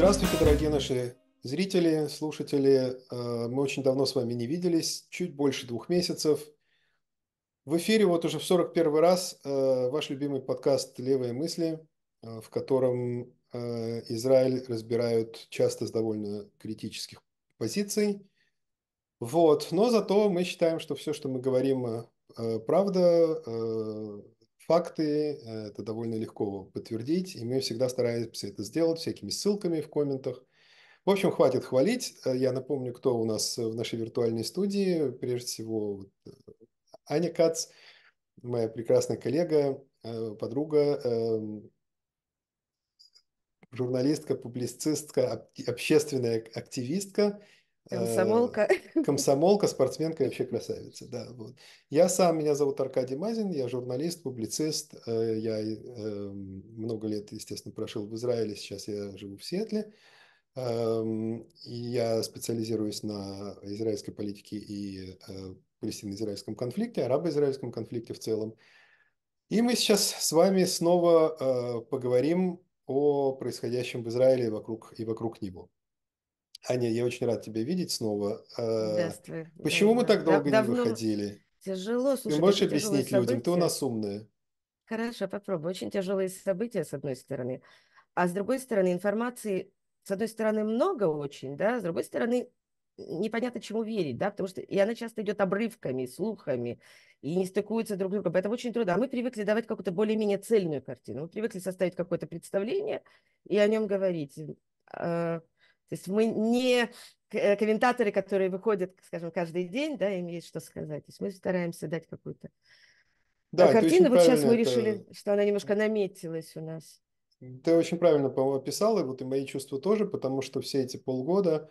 Здравствуйте, дорогие наши зрители, слушатели. Э, мы очень давно с вами не виделись, чуть больше двух месяцев. В эфире вот уже в 41 раз э, ваш любимый подкаст «Левые мысли», э, в котором Израиль разбирают часто с довольно критических позиций. Вот. Но зато мы считаем, что все, что мы говорим, правда, факты, э, это довольно легко подтвердить, и мы всегда стараемся это сделать всякими ссылками в комментах. В общем, хватит хвалить. Э, я напомню, кто у нас в нашей виртуальной студии. Прежде всего, э, Аня Кац, моя прекрасная коллега, подруга, эм, журналистка, публицистка, общественная активистка – Комсомолка. Э, комсомолка, спортсменка и вообще красавица, да. Вот. Я сам, меня зовут Аркадий Мазин, я журналист, публицист. Э, я э, много лет, естественно, прошел в Израиле, сейчас я живу в Сиэтле. Эм, я специализируюсь на израильской политике и палестино-израильском конфликте, арабо-израильском конфликте в целом. И мы сейчас с вами снова поговорим о происходящем в Израиле и вокруг, и вокруг него. Аня, я очень рад тебя видеть снова. Э, Здравствуй. Почему мы так долго Давно... не выходили? Тяжело, слушай. Ты можешь объяснить события. людям? Ты у нас умная. Хорошо, попробую. Очень тяжелые события, с одной стороны. А с другой стороны, информации, с одной стороны, много очень, да, с другой стороны, непонятно чему верить, да, потому что и она часто идет обрывками, слухами, и не стыкуются друг с другом, поэтому очень трудно. А мы привыкли давать какую-то более-менее цельную картину, мы привыкли составить какое-то представление и о нем говорить. Э, то есть мы не э, комментаторы, которые выходят, скажем, каждый день, да, им есть что сказать. То есть мы стараемся дать какую-то э, да, а картину. Вот сейчас мы решили, это... что она немножко наметилась у нас. Ты очень правильно, по-моему, описала, вот и мои чувства тоже, потому что все эти полгода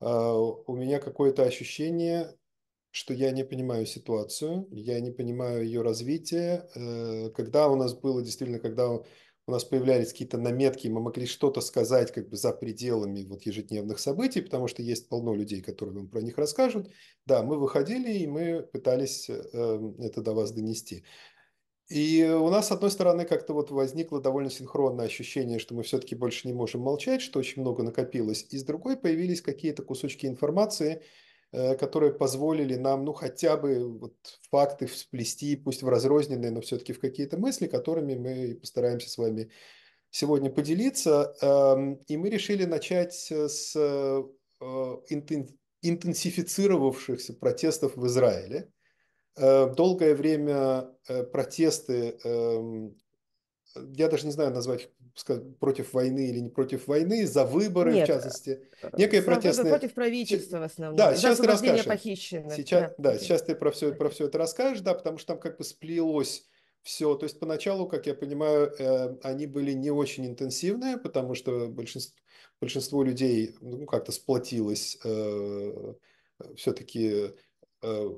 э, у меня какое-то ощущение, что я не понимаю ситуацию, я не понимаю ее развитие. Э, когда у нас было действительно, когда у нас появлялись какие-то наметки, мы могли что-то сказать как бы за пределами вот ежедневных событий, потому что есть полно людей, которые вам про них расскажут. Да, мы выходили, и мы пытались э, это до вас донести. И у нас, с одной стороны, как-то вот возникло довольно синхронное ощущение, что мы все-таки больше не можем молчать, что очень много накопилось. И с другой появились какие-то кусочки информации, Э, которые позволили нам, ну, хотя бы вот факты всплести, пусть в разрозненные, но все-таки в какие-то мысли, которыми мы постараемся с вами сегодня поделиться. Эм, и мы решили начать с э, интенсифицировавшихся протестов в Израиле. Э, долгое время протесты, эм, я даже не знаю назвать их против войны или не против войны, за выборы, Нет, в частности. Э, Некое протестное... Против правительства в основном. Да, сейчас ты расскажешь. Сейчас, да. да, сейчас ты про все, про все это расскажешь, да, потому что там как бы сплелось все. То есть поначалу, как я понимаю, э, они были не очень интенсивные, потому что большинство, большинство людей ну, как-то сплотилось э, э все-таки э,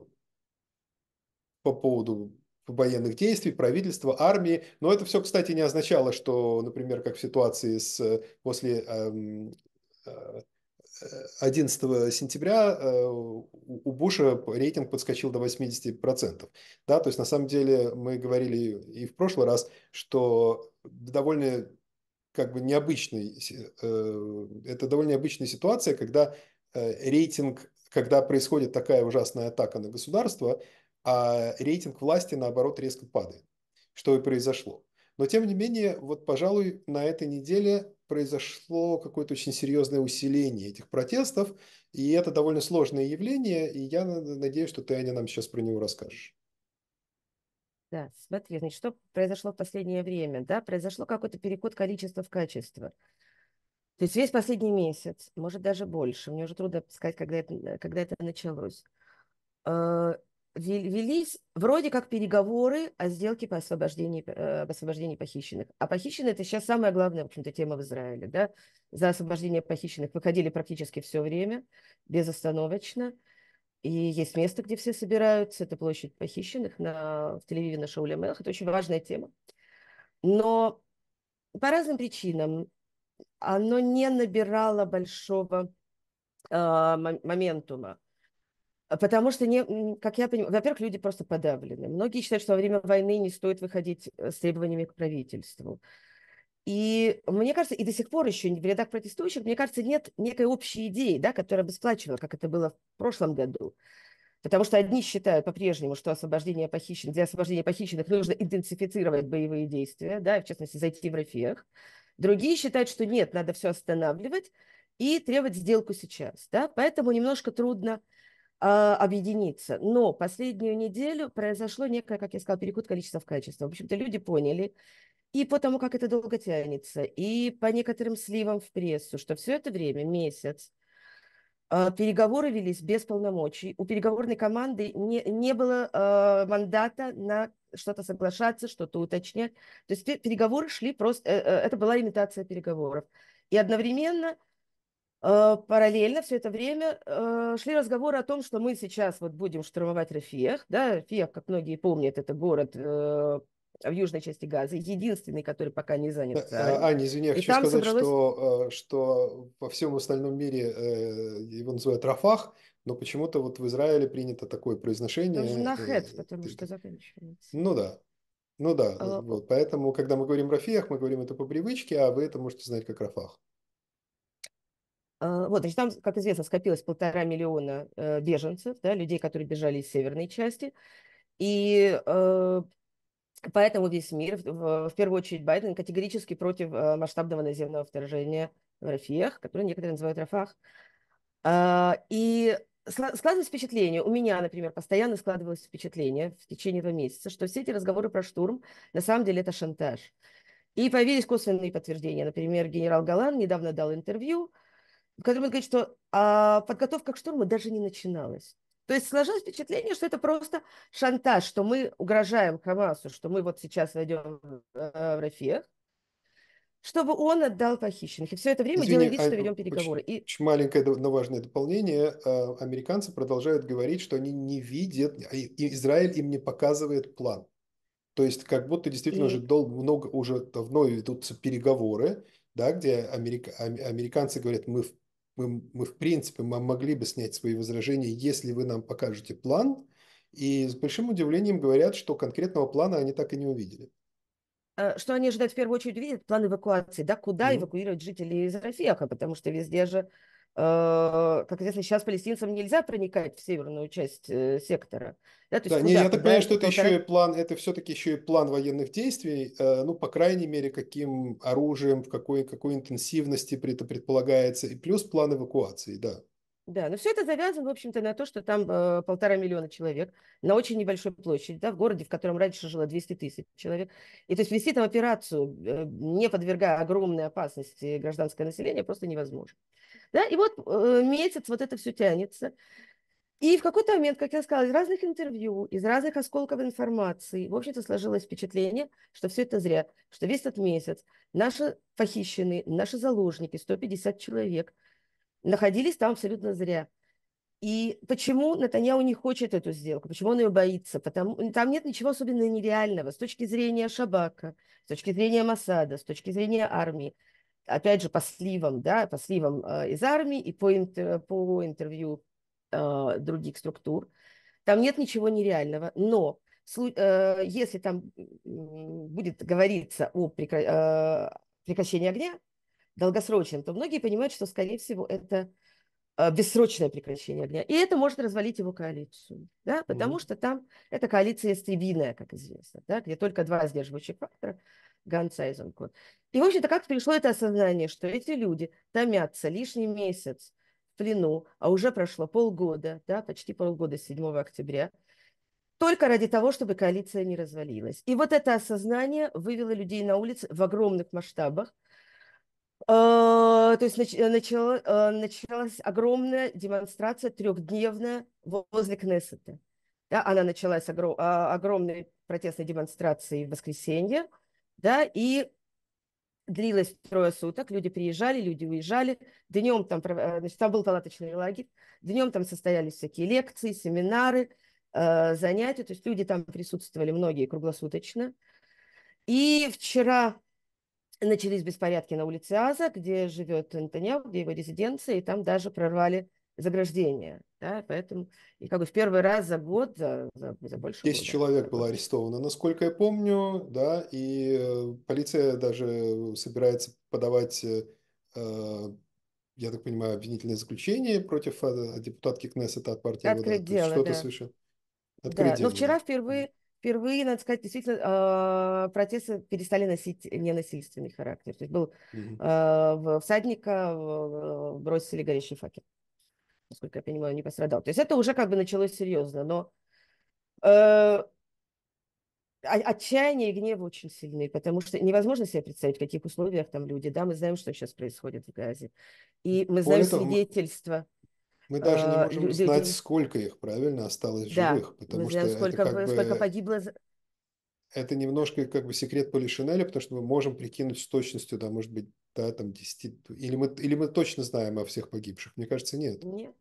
по поводу военных действий, правительства, армии. Но это все, кстати, не означало, что, например, как в ситуации с, после 11 эм, э, э, сентября э, у Буша рейтинг подскочил до 80%. Да, то есть на самом деле мы говорили и в прошлый раз, что довольно как бы необычный, это довольно необычная ситуация, когда рейтинг, когда происходит такая ужасная атака на государство, а рейтинг власти, наоборот, резко падает, что и произошло. Но, тем не менее, вот, пожалуй, на этой неделе произошло какое-то очень серьезное усиление этих протестов, и это довольно сложное явление, и я надеюсь, что ты, Аня, нам сейчас про него расскажешь. Да, смотри, значит, что произошло в последнее время, да, произошло какой-то переход количества в качество. То есть весь последний месяц, может даже больше, мне уже трудно сказать, когда это, когда это началось а, велись вроде как переговоры о сделке по освобождению, э, об освобождении похищенных. А похищенные – это сейчас самая главная, в общем-то, тема в Израиле. Да? За освобождение похищенных выходили практически все время, безостановочно. И есть место, где все собираются, это площадь похищенных на, в тель на Шауле Мелах. Это очень важная тема. Но по разным причинам оно не набирало большого э, моментума а, потому что, не, как я понимаю, во-первых, люди просто подавлены. Многие считают, что во время войны не стоит выходить э, с требованиями к правительству. И мне кажется, и до сих пор еще в рядах протестующих, мне кажется, нет некой общей идеи, да, которая бы сплачивала, как это было в прошлом году. Потому что одни считают по-прежнему, что освобождение похищенных, для освобождения похищенных нужно интенсифицировать боевые действия, да, в частности, зайти в Рафиях. Другие считают, что нет, надо все останавливать и требовать сделку сейчас. Да? Поэтому немножко трудно а, объединиться. Но последнюю неделю произошло некое, как я сказала, перекут количества в качество. В общем-то, люди поняли, и по тому, как это долго тянется, и по некоторым сливам в прессу, что все это время, месяц, а, переговоры велись без полномочий. У переговорной команды не, не было э, мандата на что-то соглашаться, что-то уточнять. То есть переговоры шли просто... Э, э, это была имитация переговоров. И одновременно Э, параллельно все это время э, шли разговоры о том, что мы сейчас вот будем штурмовать Рафиях. Да, Рафиях, как многие помнят, это город э, в южной части Газы, единственный, который пока не занят. А, Аня, извини, я хочу сказать, собралось... что, что во всем остальном мире его называют Рафах, но почему-то вот в Израиле принято такое произношение. Это же Нахет, потому Ты... что заканчивается. Ну да. Ну да, а вот. поэтому, когда мы говорим Рафиях, мы говорим это по привычке, а вы это можете знать как Рафах. А, вот, значит, там, как известно, скопилось полтора миллиона э, беженцев, да, людей, которые бежали из северной части. И э, поэтому весь мир, в первую очередь Байден, категорически против э, масштабного наземного вторжения в Рафиях, который некоторые называют Рафах. А, и складывалось впечатление, у меня, например, постоянно складывалось впечатление в течение этого месяца, что все эти разговоры про штурм на самом деле это шантаж. И появились косвенные подтверждения. Например, генерал Галан недавно дал интервью, в он говорит, что а, подготовка к штурму даже не начиналась. То есть сложилось впечатление, что это просто шантаж, что мы угрожаем Хамасу, что мы вот сейчас войдем в э, Рафиях, чтобы он отдал похищенных. И все это время Извини, делаем вид, что ведем переговоры. Очень, и... очень маленькое, но важное дополнение. А, американцы продолжают говорить, что они не видят, а, и Израиль им не показывает план. То есть как будто действительно и... уже, дол- много, уже давно ведутся переговоры, да, где америка- американцы говорят, мы мы, мы в принципе мы могли бы снять свои возражения, если вы нам покажете план. И с большим удивлением говорят, что конкретного плана они так и не увидели. Э, что они ожидают в первую очередь увидят? План эвакуации. Да, куда mm-hmm. эвакуировать жителей из Рафеха, потому что везде же Э, как известно, сейчас палестинцам нельзя проникать в северную часть э, сектора. Да, то есть да, не, я так понимаю, что это еще и план, это все-таки еще и план военных действий, э, ну, по крайней мере, каким оружием, в какой, какой интенсивности это предполагается, и плюс план эвакуации, да. Да, но все это завязано, в общем-то, на то, что там э, полтора миллиона человек на очень небольшой площади, да, в городе, в котором раньше жило 200 тысяч человек. И то есть вести там операцию, э, не подвергая огромной опасности гражданское население, просто невозможно. Да? И вот э, месяц вот это все тянется. И в какой-то момент, как я сказала, из разных интервью, из разных осколков информации, в общем-то, сложилось впечатление, что все это зря, что весь этот месяц наши похищенные, наши заложники, 150 человек, находились там абсолютно зря. И почему Натаньяу не хочет эту сделку, почему он ее боится? Потому, там нет ничего особенно нереального с точки зрения Шабака, с точки зрения Масада, с точки зрения армии опять же, по сливам, да, по сливам э, из армии и по, интер, по интервью э, других структур. Там нет ничего нереального, но э, если там будет говориться о прекращении огня долгосрочном, то многие понимают, что, скорее всего, это бессрочное прекращение огня. И это может развалить его коалицию, да, потому mm что там эта коалиция истребиная, как известно, да, где только два сдерживающих фактора – Ганца Айзенкута. И, в общем-то, как пришло это осознание, что эти люди томятся лишний месяц в плену, а уже прошло полгода, да, почти полгода 7 октября, только ради того, чтобы коалиция не развалилась. И вот это осознание вывело людей на улицы в огромных масштабах. А, то есть начало, а, началась огромная демонстрация трехдневная возле Кнессета. Да, она началась огром, а, огромной протестной демонстрацией в воскресенье – да, и длилось трое суток, люди приезжали, люди уезжали, днем там, э, значит, там был палаточный лагерь, днем там состоялись всякие лекции, семинары, э, занятия, то есть люди там присутствовали многие круглосуточно. И вчера начались беспорядки на улице Аза, где живет Антонио, где его резиденция, и там даже прорвали заграждение. Да, поэтому и как бы в первый раз за год, за, за, за больше 10 года, человек было арестовано, насколько я помню, да, и э, полиция даже собирается подавать, э, э, я так понимаю, обвинительное заключение против э, депутатки Кнессета от партии. Открыть да, дело, Что-то да. совершенно... Открыть ну, да. дело. Но вчера впервые впервые, надо сказать, действительно, протесты перестали носить ненасильственный характер. То есть был угу. всадника, бросили горящий факел насколько я понимаю, не пострадал. То есть это уже как бы началось серьезно, но э, отчаяние и гнев очень сильны, потому что невозможно себе представить, в каких условиях там люди. Да, мы знаем, что сейчас происходит в Газе. И мы знаем Более свидетельства. Мы, даже не э, можем люди... знать, сколько их, правильно, осталось да, живых. Потому мы знаем, что сколько, это как сколько погибло это немножко как бы секрет Полишинеля, потому что мы можем прикинуть с точностью, да, может быть, да, там 10, или мы, или мы точно знаем о всех погибших? Мне кажется, нет. Нет,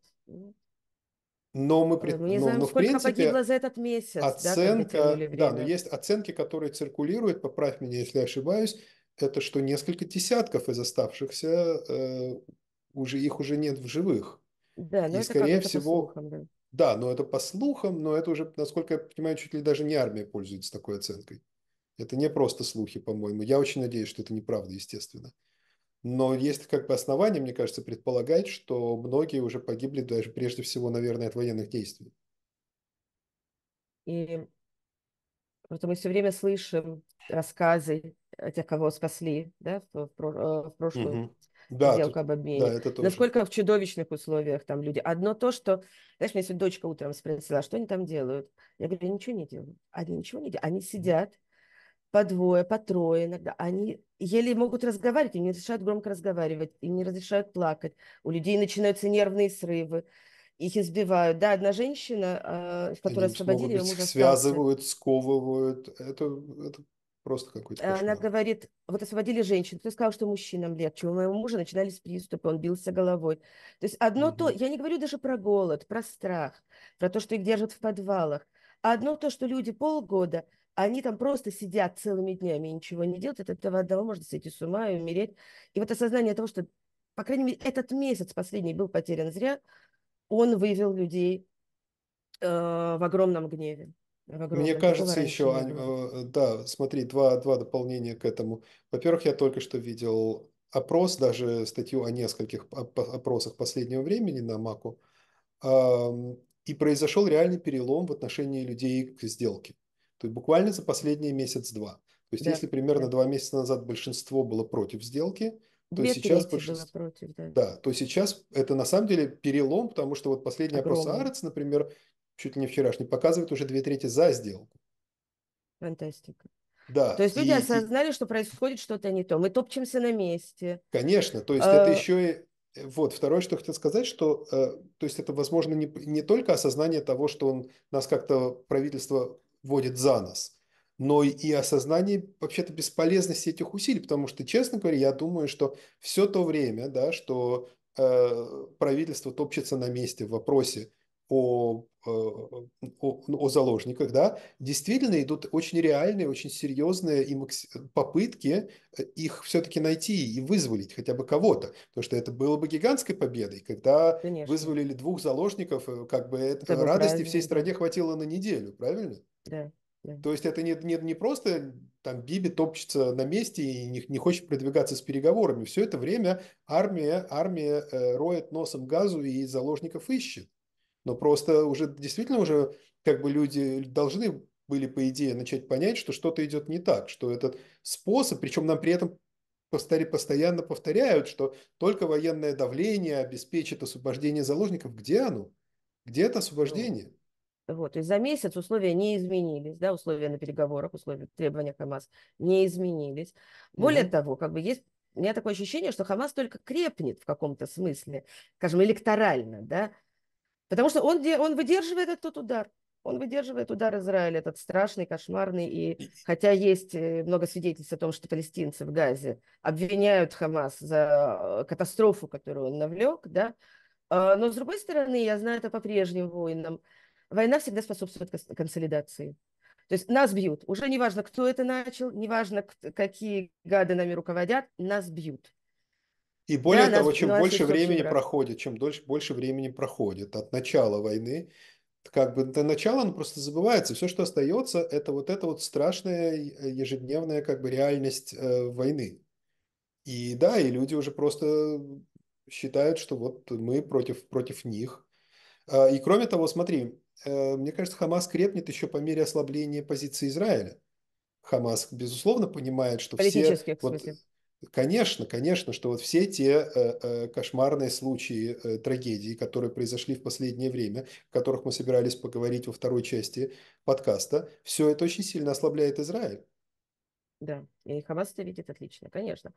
Но мы пред... Э, не знаем, но, но, сколько в принципе, погибло за этот месяц. Оценка, да, да, но есть оценки, которые циркулируют, поправь меня, если ошибаюсь, это что несколько десятков из оставшихся э, уже их уже нет в живых. Да, но и это скорее всего, по слухам, да. да, но это по слухам, но это уже, насколько я понимаю, чуть ли даже не армия пользуется такой оценкой. Это не просто слухи, по-моему. Я очень надеюсь, что это неправда, естественно. Но есть как бы основания, мне кажется, предполагать, что многие уже погибли даже прежде всего, наверное, от военных действий. И просто мы все время слышим рассказы о тех, кого спасли да, в, в, э, в прошлую угу. да, сделку об обмене. Да, это тоже. Насколько в чудовищных условиях там люди. Одно то, что, знаешь, меня сегодня дочка утром спросила, что они там делают. Я говорю, ничего не делают. Они ничего не делают. Они сидят по двое, по трое иногда. Они еле могут разговаривать, им не разрешают громко разговаривать, им не разрешают плакать. У людей начинаются нервные срывы, их избивают. Да, одна женщина, э, которую Они освободили, ее связывают, остался. сковывают. Это, это просто какой-то а, кошмар. Она говорит, вот освободили женщину, ты сказал, что мужчинам легче. У моего мужа начинались приступы, он бился головой. То есть одно угу. то, я не говорю даже про голод, про страх, про то, что их держат в подвалах. А одно то, что люди полгода они там просто сидят целыми днями и ничего не делают, от этого одного можно сойти с ума и умереть. И вот осознание того, что, по крайней мере, этот месяц последний был потерян зря, он вывел людей э, в огромном гневе. В огромном. Мне кажется еще, Ань, э, да, смотри, два, два дополнения к этому. Во-первых, я только что видел опрос, даже статью о нескольких опросах последнего времени на Маку, и произошел реальный перелом в отношении людей к сделке. То есть буквально за последний месяц-два. То есть да, если примерно да. два месяца назад большинство было против сделки, то Две сейчас большинство... было против, да. да, то сейчас это на самом деле перелом, потому что вот последний Огромный. опрос Арец, например, чуть ли не вчерашний, показывает уже две трети за сделку. Фантастика. Да. То есть люди и, осознали, и... что происходит что-то не то. Мы топчемся на месте. Конечно, то есть а... это еще и э, вот, второе, что хотел сказать, что, э, то есть это, возможно, не, не только осознание того, что он, нас как-то правительство водит за нос, но и осознание вообще-то бесполезности этих усилий, потому что, честно говоря, я думаю, что все то время, да, что э, правительство топчется на месте в вопросе Э, о, о, о заложниках, да, действительно идут очень реальные, очень серьезные и попытки э, их все-таки найти и вызволить хотя бы кого-то, потому что это было бы гигантской победой, когда Конечно. вызволили двух заложников, э, как бы это радости правильно. всей стране хватило на неделю, правильно? Да. да. То есть это не, не, не просто там Биби топчется на месте и не, не хочет продвигаться с переговорами. Все это время армия, армия э, роет носом газу и заложников ищет. Но просто уже действительно уже как бы люди должны были, по идее, начать понять, что что-то идет не так, что этот способ, причем нам при этом постоянно повторяют, что только военное давление обеспечит освобождение заложников. Где оно? Где это освобождение? Вот, то есть за месяц условия не изменились, да, условия на переговорах, условия требования ХАМАС не изменились. Более mm-hmm. того, как бы есть у меня такое ощущение, что Хамас только крепнет в каком-то смысле, скажем, электорально, да, Потому что он, он выдерживает этот удар. Он выдерживает удар Израиля, этот страшный, кошмарный. И хотя есть э, много свидетельств о том, что палестинцы в Газе обвиняют Хамас за э, катастрофу, которую он навлек, да, а, но, с другой стороны, я знаю это по прежним войнам. Война всегда способствует консолидации. То есть нас бьют. Уже не важно, кто это начал, не важно, какие гады нами руководят, нас бьют. И более да, того, чем ну, больше времени брак. проходит, чем дольше, больше времени проходит от начала войны, как бы до начала оно просто забывается. Все, что остается, это вот эта вот страшная ежедневная как бы реальность э, войны. И да, и люди уже просто считают, что вот мы против, против них. А, и кроме того, смотри, э, мне кажется, Хамас крепнет еще по мере ослабления позиции Израиля. Хамас, безусловно, понимает, что все... Вот, Конечно, конечно, что вот все те э, э, кошмарные случаи э, трагедии, которые произошли в последнее время, о которых мы собирались поговорить во второй части подкаста, все это очень сильно ослабляет Израиль. Да, и Хамас это видит отлично, конечно.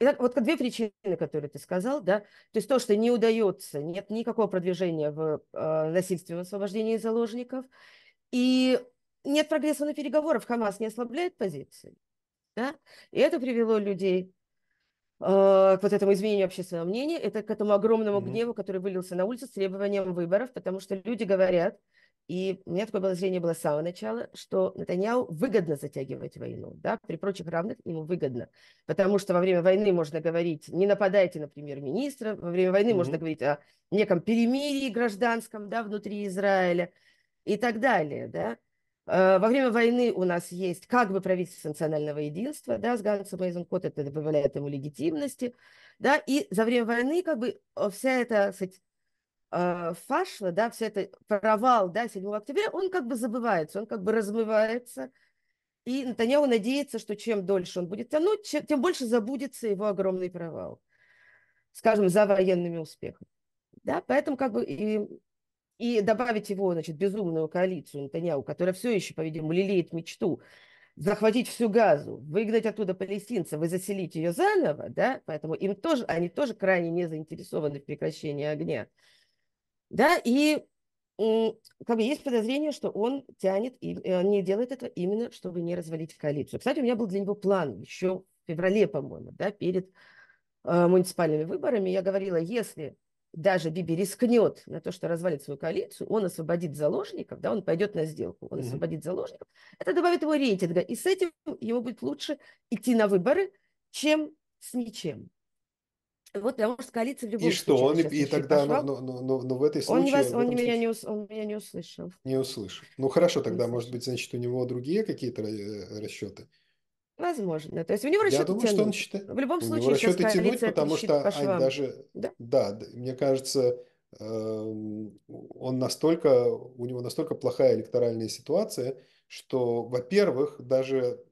Итак, вот две причины, которые ты сказал, да, то есть то, что не удается, нет никакого продвижения в э, насильственном освобождении заложников, и нет прогресса на переговорах, Хамас не ослабляет позиции. Да? И это привело людей э, к вот этому изменению общественного мнения, это к этому огромному mm-hmm. гневу, который вылился на улице с требованием выборов, потому что люди говорят, и у меня такое было было с самого начала, что Натаньяу выгодно затягивать войну, да, при прочих равных ему выгодно, потому что во время войны можно говорить, не нападайте на премьер-министра, во время войны mm-hmm. можно говорить о неком перемирии гражданском, да, внутри Израиля и так далее, да, Э, во время войны у нас есть как бы правительство национального единства, да, с Гансом Эйзенкот, это добавляет ему легитимности, да, и за время войны как бы э, вся эта, кстати, э, фашла, да, все это провал, да, 7 октября, он как бы забывается, он как бы размывается, и Натаньяу надеется, что чем дольше он будет тянуть, тем больше забудется его огромный провал, скажем, за военными успехами. Да, поэтому как бы и и добавить его, значит, безумную коалицию Нетаньяу, которая все еще, по-видимому, лелеет мечту захватить всю Газу, выгнать оттуда палестинцев и заселить ее заново, да, поэтому им тоже, они тоже крайне не заинтересованы в прекращении огня, да, и как бы есть подозрение, что он тянет, и э, не делает этого именно, чтобы не развалить коалицию. Кстати, у меня был для него план еще в феврале, по-моему, да, перед э, муниципальными выборами. Я говорила, если даже Биби рискнет на то, что развалит свою коалицию, он освободит заложников, да, он пойдет на сделку, он освободит заложников, это добавит его рейтинга, и с этим ему будет лучше идти на выборы, чем с ничем. Вот потому что коалиция в любом и случае... Что? Он, и что, и тогда, пошла, но, но, но, но в этой случае... Он, вас, он, случае... меня не, он меня не услышал. Не услышал. Ну хорошо, тогда, может быть, значит, у него другие какие-то э, расчеты? Возможно. То есть у него расчеты Я он считает... В любом у случае, него расчеты тянуть, потому что Ань даже... Да? да, мне кажется, эм, он настолько... У него настолько плохая электоральная ситуация, что, во-первых, даже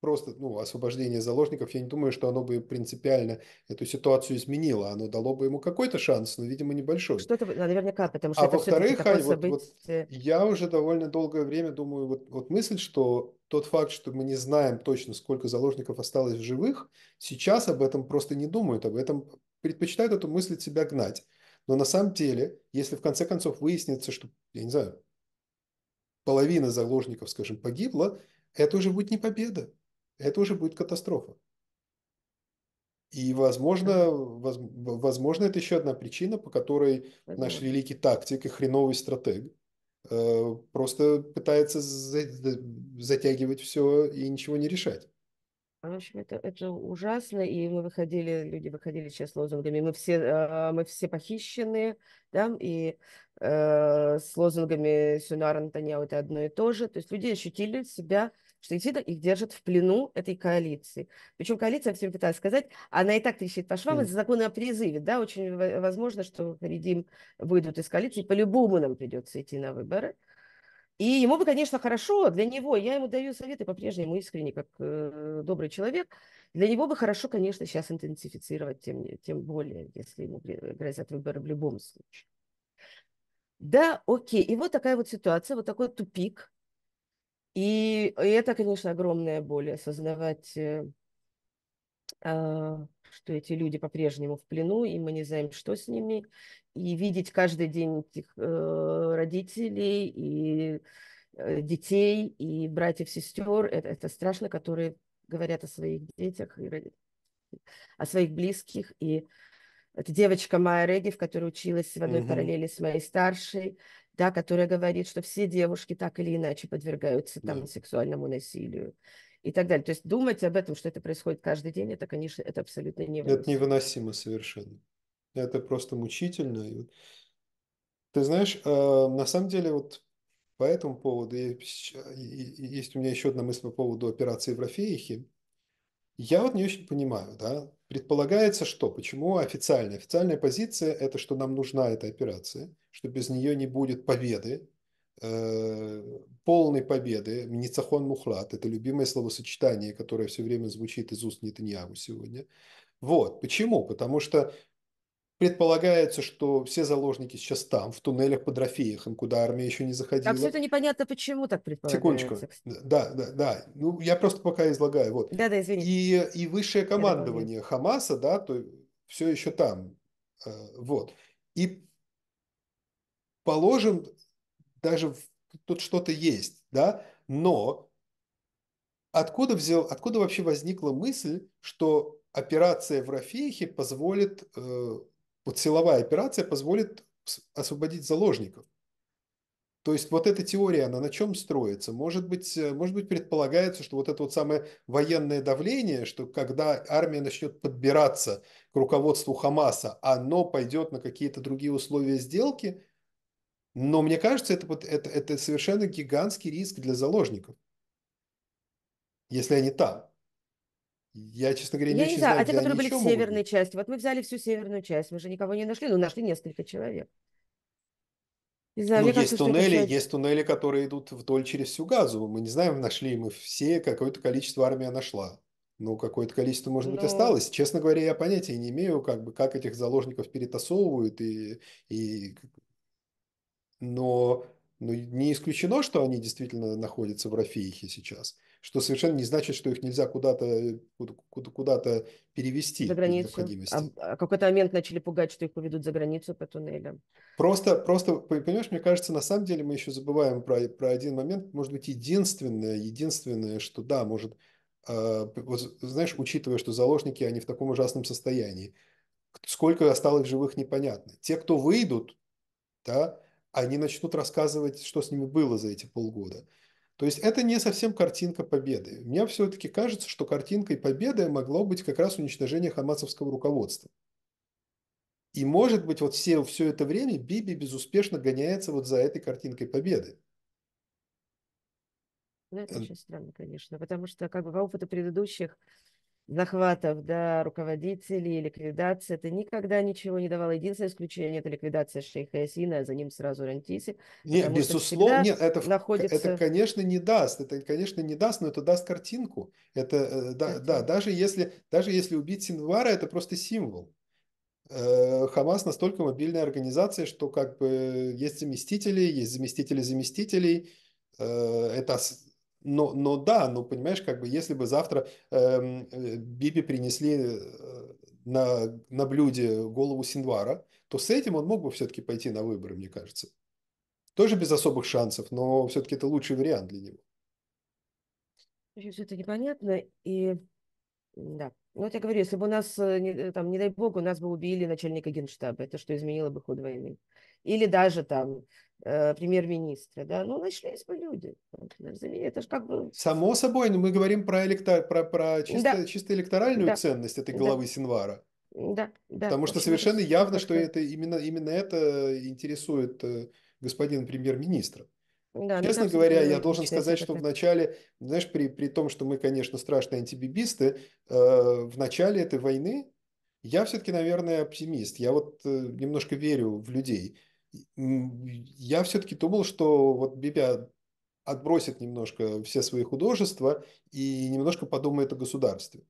просто ну, освобождение заложников, я не думаю, что оно бы принципиально эту ситуацию изменило. Оно дало бы ему какой-то шанс, но, видимо, небольшой. Что-то ну, наверняка, потому а что а это во-вторых, Ань, вот, событие... вот, я уже довольно долгое время думаю, вот, вот мысль, что тот факт, что мы не знаем точно, сколько заложников осталось в живых, сейчас об этом просто не думают, об этом предпочитают эту мысль от себя гнать. Но на самом деле, если в конце концов выяснится, что, я не знаю, половина заложников, скажем, погибла, это уже будет не победа, это уже будет катастрофа. И, возможно, возможно, это еще одна причина, по которой наш великий тактик и хреновый стратег – Э, просто пытается затягивать все и ничего не решать. В общем, это, это ужасно, и мы выходили, люди выходили сейчас с лозунгами, мы все, э, мы все похищены, да, и э, с лозунгами Сюнара Натаньяу это одно и то же, то есть люди ощутили себя что действительно их держат в плену этой коалиции. Причем коалиция, всем пыталась сказать, она и так трещит по швам mm. из-за закона о призыве. Да? Очень возможно, что Редим выйдут из коалиции, по-любому нам придется идти на выборы. И ему бы, конечно, хорошо, для него, я ему даю советы по-прежнему искренне, как э, добрый человек, для него бы хорошо, конечно, сейчас интенсифицировать, тем, тем более, если ему грозят выборы в любом случае. Да, окей. И вот такая вот ситуация, вот такой тупик. И, и это, конечно, огромная боль осознавать, э, а, что эти люди по-прежнему в плену, и мы не знаем, что с ними, и видеть каждый день этих э, родителей и э, детей, и братьев, сестер, это, это страшно, которые говорят о своих детях, и, о своих близких, и это девочка Майя Регев, которая училась в одной угу. параллели с моей старшей, да, которая говорит, что все девушки так или иначе подвергаются там да. сексуальному насилию и так далее. То есть думать об этом, что это происходит каждый день, это, конечно, это абсолютно невыносимо. Это невыносимо совершенно. Это просто мучительно. Ты знаешь, а, на самом деле вот по этому поводу есть у меня еще одна мысль по поводу операции в Рафеихе. Я вот не очень понимаю, да, предполагается что, почему официальная, официальная позиция – это что нам нужна эта операция – что без нее не будет победы, э, полной победы, Ницахон мухлат это любимое словосочетание, которое все время звучит из уст Нетаньяху сегодня. Вот, почему? Потому что Предполагается, что все заложники сейчас там, в туннелях под Рафеяхом, куда армия еще не заходила. все это непонятно, почему так предполагается. Секундочку. Да, да, да. Ну, я просто пока излагаю. Вот. Да, да, извините. И, и высшее командование Хамаса, да, то все еще там. Э, вот. И положим, даже тут что-то есть, да, но откуда, взял, откуда вообще возникла мысль, что операция в Рафейхе позволит, э, вот силовая операция позволит освободить заложников? То есть вот эта теория, она на чем строится? Может быть, э, может быть, предполагается, что вот это вот самое военное давление, что когда армия начнет подбираться к руководству Хамаса, оно пойдет на какие-то другие условия сделки, но мне кажется, это, это, это совершенно гигантский риск для заложников, если они там. Я, честно говоря, не Я не знаю, знаю а те, которые были в северной быть. части. Вот мы взяли всю северную часть, мы же никого не нашли, но ну, нашли несколько человек. Не знаю, ну, есть кажется, туннели, это... есть туннели, которые идут вдоль через всю Газу. Мы не знаем, нашли мы все, какое-то количество армия нашла. Ну, какое-то количество, может быть, Но... Ну. осталось. Честно говоря, я понятия не имею, как бы, как этих заложников перетасовывают и, и но, но ну, не исключено, что они действительно находятся в Рафиихе сейчас, что совершенно не значит, что их нельзя куда-то э, куда-то перевести за границу. А, а какой-то момент начали пугать, что их поведут за границу по туннелям. Просто, просто, понимаешь, мне кажется, на самом деле мы еще забываем про, про один момент, может быть, единственное, единственное, что да, может, э, вот, знаешь, учитывая, что заложники, они в таком ужасном состоянии, сколько осталось живых, непонятно. Те, кто выйдут, да, они начнут рассказывать, что с ними было за эти полгода. То есть это не совсем картинка победы. Мне все-таки кажется, что картинкой победы могло быть как раз уничтожение хамасовского руководства. И может быть, вот все, все это время Биби безуспешно гоняется вот за этой картинкой победы. Ну, это э, очень странно, конечно, потому что как бы по опыту предыдущих захватов, да, руководителей, ликвидации. Это никогда ничего не давало. Единственное исключение – это ликвидация шейха Ясина, а за ним сразу Рантиси. Нет, безусловно, нет, это, находится... это, конечно, не даст. Это, конечно, не даст, но это даст картинку. Это, э, да, да даже, если, даже если убить Синвара, это просто символ. Э, Хамас настолько мобильная организация, что как бы э, есть заместители, есть заместители заместителей. Это но, но да, но понимаешь, как бы если бы завтра эм, э, Биби принесли э, на, на блюде голову Синвара, то с этим он мог бы все-таки пойти на выборы, мне кажется. Тоже без особых шансов, но все-таки это лучший вариант для него. Все это непонятно, и да, ну, вот я говорю, если бы у нас, э, э, там, не дай бог, у нас бы убили начальника генштаба, это что изменило бы ход войны. Или даже там э, премьер-министра, да, ну, нашлись бы люди. Это же как бы... Само собой, но мы говорим про, электор... про, про чисто, да. чисто электоральную да. ценность этой главы да. Синвара. Да, да. Потому что совершенно явно, что это именно, именно это интересует э, господин премьер-министра. Да, Честно говоря, я ну, должен сказать, что в начале, знаешь, при, при том, что мы, конечно, страшные антибибисты, э, в начале этой войны я все-таки, наверное, оптимист. Я вот э, немножко верю в людей. Я все-таки думал, что вот Бибя отбросит немножко все свои художества и немножко подумает о государстве.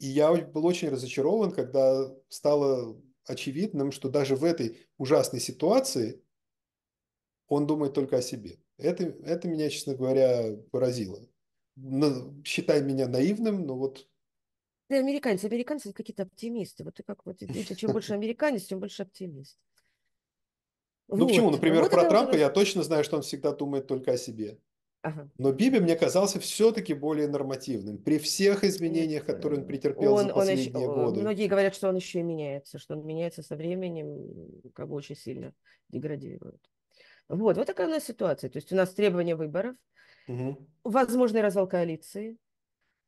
И я был очень разочарован, когда стало очевидным, что даже в этой ужасной ситуации он думает только о себе. Это, это меня, честно говоря, поразило. Ну, считай меня наивным, но вот... Да, американцы. Американцы какие-то оптимисты. Вот ты как вот, видите, чем больше американец, тем больше оптимист. Ну вот. почему? Например, вот про Трампа уже... я точно знаю, что он всегда думает только о себе. Ага. Но Биби мне казался все-таки более нормативным. При всех изменениях, которые он претерпел он, за последние он еще, годы. Многие говорят, что он еще и меняется, что он меняется со временем, как бы очень сильно деградирует. Вот, вот такая у нас ситуация. То есть у нас требования выборов, угу. возможный развал коалиции,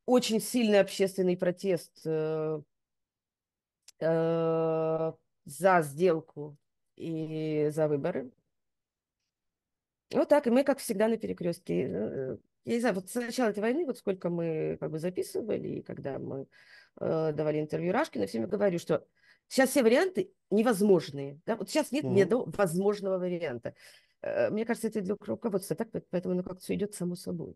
очень сильный общественный протест э, э, за сделку и за выборы. Вот так, и мы, как всегда, на перекрестке. Э, я не знаю, вот с начала этой войны, вот сколько мы как бы записывали, и когда мы э, давали интервью Рашкину, всеми говорю, что сейчас все варианты невозможные. Да? Вот сейчас нет угу. ни одного возможного варианта. Э, мне кажется, это для руководства так, поэтому оно как-то все идет само собой.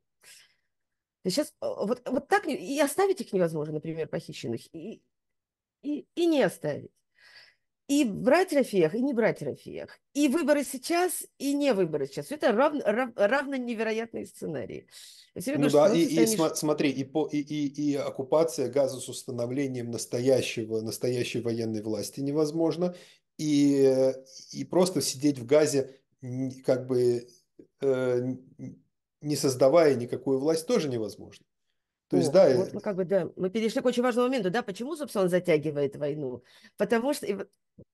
Сейчас вот, вот так и оставить их невозможно, например, похищенных, и, и, и не оставить. И брать Рафиях, и не брать Рафиях. И выборы сейчас, и не выборы сейчас. Это равно, рав, равно невероятные сценарии. Все ну да, и, и станешь... смотри, и, по, и, и, и оккупация газа с установлением настоящего, настоящей военной власти невозможно. И, и просто сидеть в газе как бы э, не создавая никакую власть, тоже невозможно. То есть, О, да, вот мы как бы, да, мы перешли к очень важному моменту, да, почему, собственно, он затягивает войну? Потому что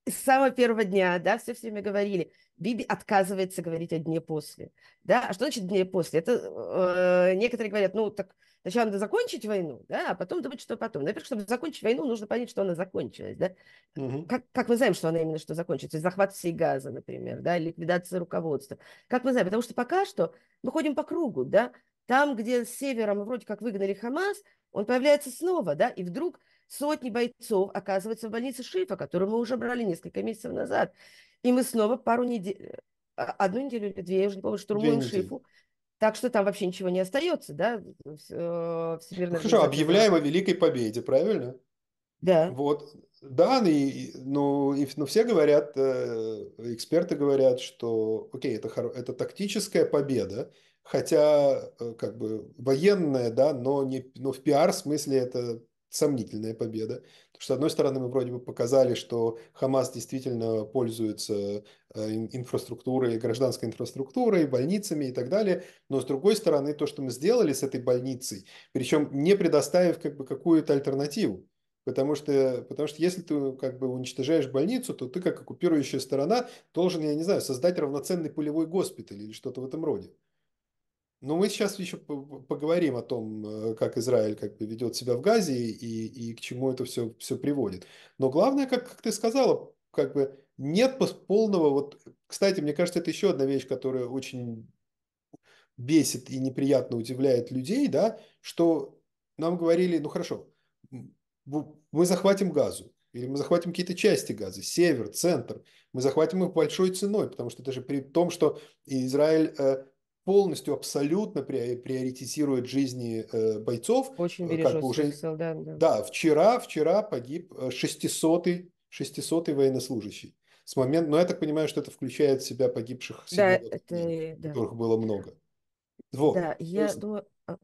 с самого первого дня, да, все время говорили, Биби отказывается говорить о дне после, да, а что значит дне после? Это э, некоторые говорят, ну, так Сначала надо закончить войну, да, а потом думать, что потом. Во-первых, чтобы закончить войну, нужно понять, что она закончилась. Да? Угу. Как, как мы знаем, что она именно что закончится? Захват всей газа, например, да, ликвидация руководства. Как мы знаем? Потому что пока что мы ходим по кругу. Да? Там, где с севером вроде как выгнали Хамас, он появляется снова, да, и вдруг сотни бойцов оказываются в больнице Шифа, которую мы уже брали несколько месяцев назад. И мы снова пару недель, э, одну неделю или две, я уже не помню, штурмуем Шифу. Так что там вообще ничего не остается, да? Э, Всемирная ну, Хорошо, объявляем о великой победе, правильно? Да. Вот. Да, ну и, ну, и, ну, все говорят, э, эксперты говорят, что, окей, это, хоро... это тактическая победа, хотя, э, как бы, военная, да, но, не, но в пиар смысле это сомнительная победа что, с одной стороны, мы вроде бы показали, что Хамас действительно пользуется э, инфраструктурой, гражданской инфраструктурой, больницами и так далее. Но, с другой стороны, то, что мы сделали с этой больницей, причем не предоставив как бы какую-то альтернативу, Потому что, потому что если ты как бы уничтожаешь больницу, то ты как оккупирующая сторона должен, я не знаю, создать равноценный полевой госпиталь или что-то в этом роде. Ну мы сейчас еще поговорим о том, э, как Израиль как бы ведет себя в Газе и, и к чему это все, все приводит. Но главное, как, как ты сказала, как бы нет полного... Вот, кстати, мне кажется, это еще одна вещь, которая очень бесит и неприятно удивляет людей, да, что нам говорили, ну хорошо, мы захватим газу, или мы захватим какие-то части газа, север, центр, мы захватим их большой ценой, потому что даже при том, что Израиль э, полностью, абсолютно приоритизирует жизни э, бойцов. Очень бережет э, как уже... солдат. Да. да, вчера, вчера погиб 600-й э, 600 военнослужащий. С момента, но я так понимаю, что это включает в себя погибших, да, это, которых да. было много. Вот. Да, я думаю... А,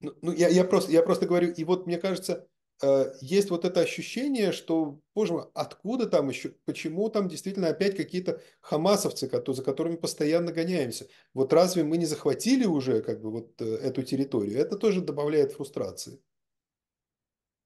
ну, ну я, я, просто, я просто говорю, и вот мне кажется, Э, есть вот это ощущение, что, боже мой, откуда там еще, почему там действительно опять какие-то хамасовцы, за которыми постоянно гоняемся. Вот разве мы не захватили уже как бы вот э, эту территорию? Это тоже добавляет фрустрации.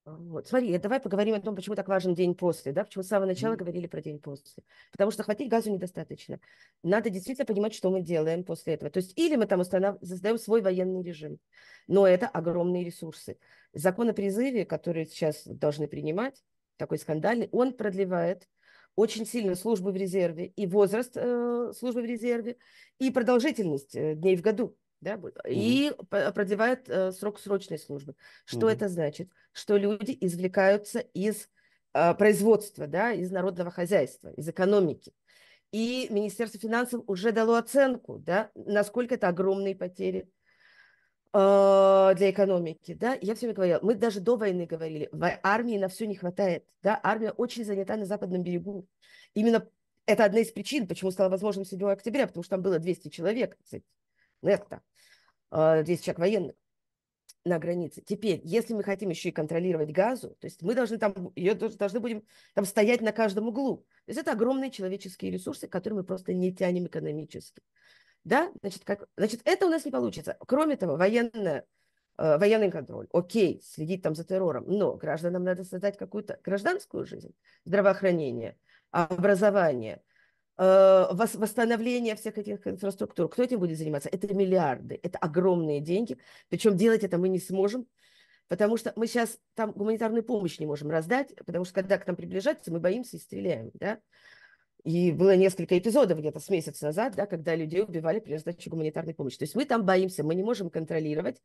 Вот. Смотри, давай поговорим о том, почему так важен день после, да, почему с самого начала mm говорили про день после. Потому что хватить газу недостаточно. Надо действительно понимать, что мы делаем после этого. То есть или мы там установ... создаем свой военный режим, но это огромные ресурсы. Закон о призыве, который сейчас должны принимать, такой скандальный, он продлевает очень сильно службы в резерве и возраст э, службы в резерве, и продолжительность э, дней в году да, и продлевает э, срок срочной службы. Что это значит? Что люди извлекаются из э, производства, да, из народного хозяйства, из экономики. И Министерство финансов уже дало оценку, да, насколько это огромные потери э, для экономики, да, я все время говорила, мы даже до войны говорили, армии на все не хватает, да, армия очень занята на западном берегу, именно это одна из причин, почему стало возможным 7 октября, потому что там было 200 человек, кстати, нетто, здесь э, человек военных на границе. Теперь, если мы хотим еще и контролировать газу, то есть мы должны там, ее должны будем там стоять на каждом углу. То есть это огромные человеческие ресурсы, которые мы просто не тянем экономически. Да, значит, как, значит, это у нас не получится. Кроме того, военная э, военный контроль, окей, следить там за террором, но гражданам надо создать какую-то гражданскую жизнь, здравоохранение, образование, Э, восстановление всех этих инфраструктур. Кто этим будет заниматься? Это миллиарды, это огромные деньги. Причем делать это мы не сможем, потому что мы сейчас там гуманитарную помощь не можем раздать, потому что когда к нам приближаются, мы боимся и стреляем, да. И было несколько эпизодов где-то с месяц назад, да, когда людей убивали при раздаче гуманитарной помощи. То есть мы там боимся, мы не можем контролировать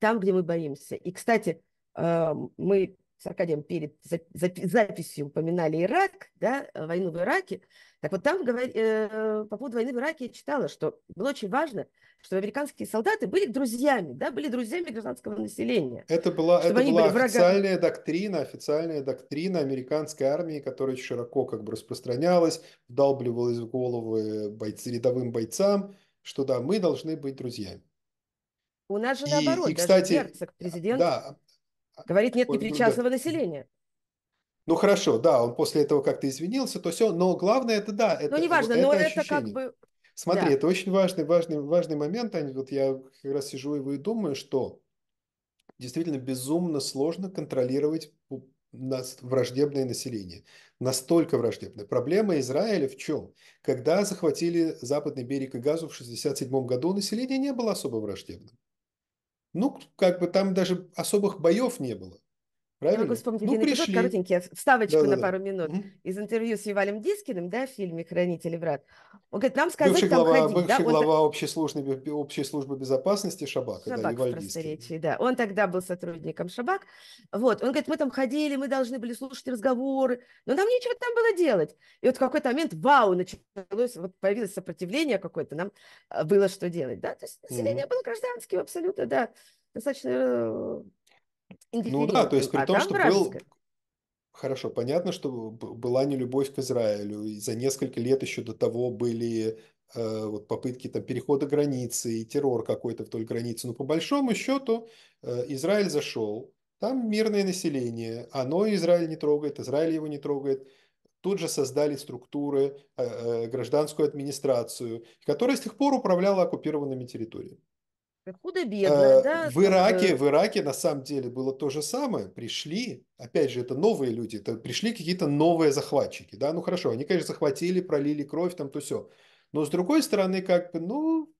там, где мы боимся. И, кстати, эм, мы с Аркадием перед записью упоминали Ирак, да, э, войну в Ираке, так вот там говор... Э, по поводу войны в Ираке я читала, что было очень важно, что американские солдаты были друзьями, да, были друзьями гражданского населения. Это была, это была официальная врага... доктрина, официальная доктрина американской армии, которая широко как бы распространялась, вдалбливалась в головы бойц... рядовым бойцам, что да, мы должны быть друзьями. У нас же и, наоборот, и, кстати, даже Герцог, президент, да, а, а, говорит, нет ну непричастного да. населения. Ну хорошо, да, он после этого как-то извинился, то все, но главное это да, это, ну, не важно, это но ощущение. это как бы... Смотри, да. это очень важный, важный, важный момент, Аня, вот я как раз сижу и думаю, что действительно безумно сложно контролировать нас враждебное население. Настолько враждебное. Проблема Израиля в чем? Когда захватили западный берег и газу в 1967 году, население не было особо враждебным. Ну, как бы там даже особых боев не было. Правильно? Я могу вспомнить ну, один пришли. эпизод коротенький, вставочку да, да, на пару минут, угу. из интервью с Евалем Дискиным, да, в фильме «Хранители врат». Он говорит, нам сказали бывший там глава, ходить. Бывший да? глава он... общей, службы, общей службы безопасности Шабака, Шабак да, в просторечии, да. Он тогда был сотрудником Шабак. Вот, он говорит, мы там ходили, мы должны были слушать разговоры, но нам нечего там было делать. И вот в какой-то момент, вау, началось, вот появилось сопротивление какое-то, нам э, было что делать, да. То есть население угу. было гражданским абсолютно, да, достаточно э, ну да, то есть при а том, что был... Хорошо, понятно, что была не любовь к Израилю. И за несколько лет еще до того были э, вот попытки там, перехода границы и террор какой-то вдоль границы. Но по большому счету э, Израиль зашел, там мирное население, оно Израиль не трогает, Израиль его не трогает. Тут же создали структуры, э, э, гражданскую администрацию, которая с тех пор управляла оккупированными территориями. Худо-бедно, а, да. В Ираке, в Ираке на самом деле было то же самое. Пришли, опять же, это новые люди, это пришли какие-то новые захватчики, да, ну хорошо, они, конечно, захватили, пролили кровь, там то все. Но с другой стороны, как бы, ну,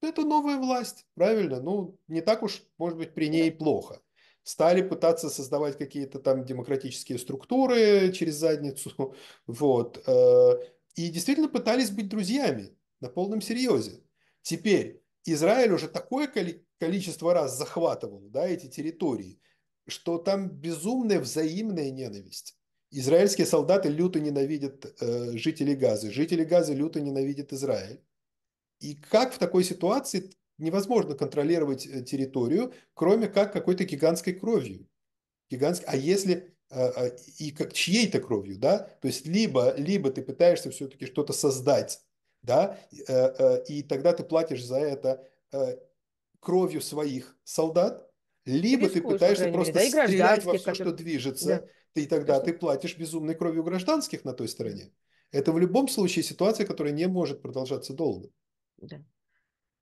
это новая власть, правильно? Ну, не так уж, может быть, при ней плохо. Стали пытаться создавать какие-то там демократические структуры через задницу, вот. Э, и действительно пытались быть друзьями на полном серьезе. Теперь Израиль уже такое количество раз захватывал да, эти территории, что там безумная взаимная ненависть. Израильские солдаты люто ненавидят э, жителей Газы, жители Газы люто ненавидят Израиль. И как в такой ситуации невозможно контролировать э, территорию, кроме как какой-то гигантской кровью? Гигантской, а если э, э, и как чьей-то кровью, да, то есть либо, либо ты пытаешься все-таки что-то создать да, э, э, и тогда ты платишь за это э, кровью своих солдат, либо ты пытаешься просто да, стрелять во все, которые... что движется, да. и тогда Конечно. ты платишь безумной кровью гражданских на той стороне. Это в любом случае ситуация, которая не может продолжаться долго. Да.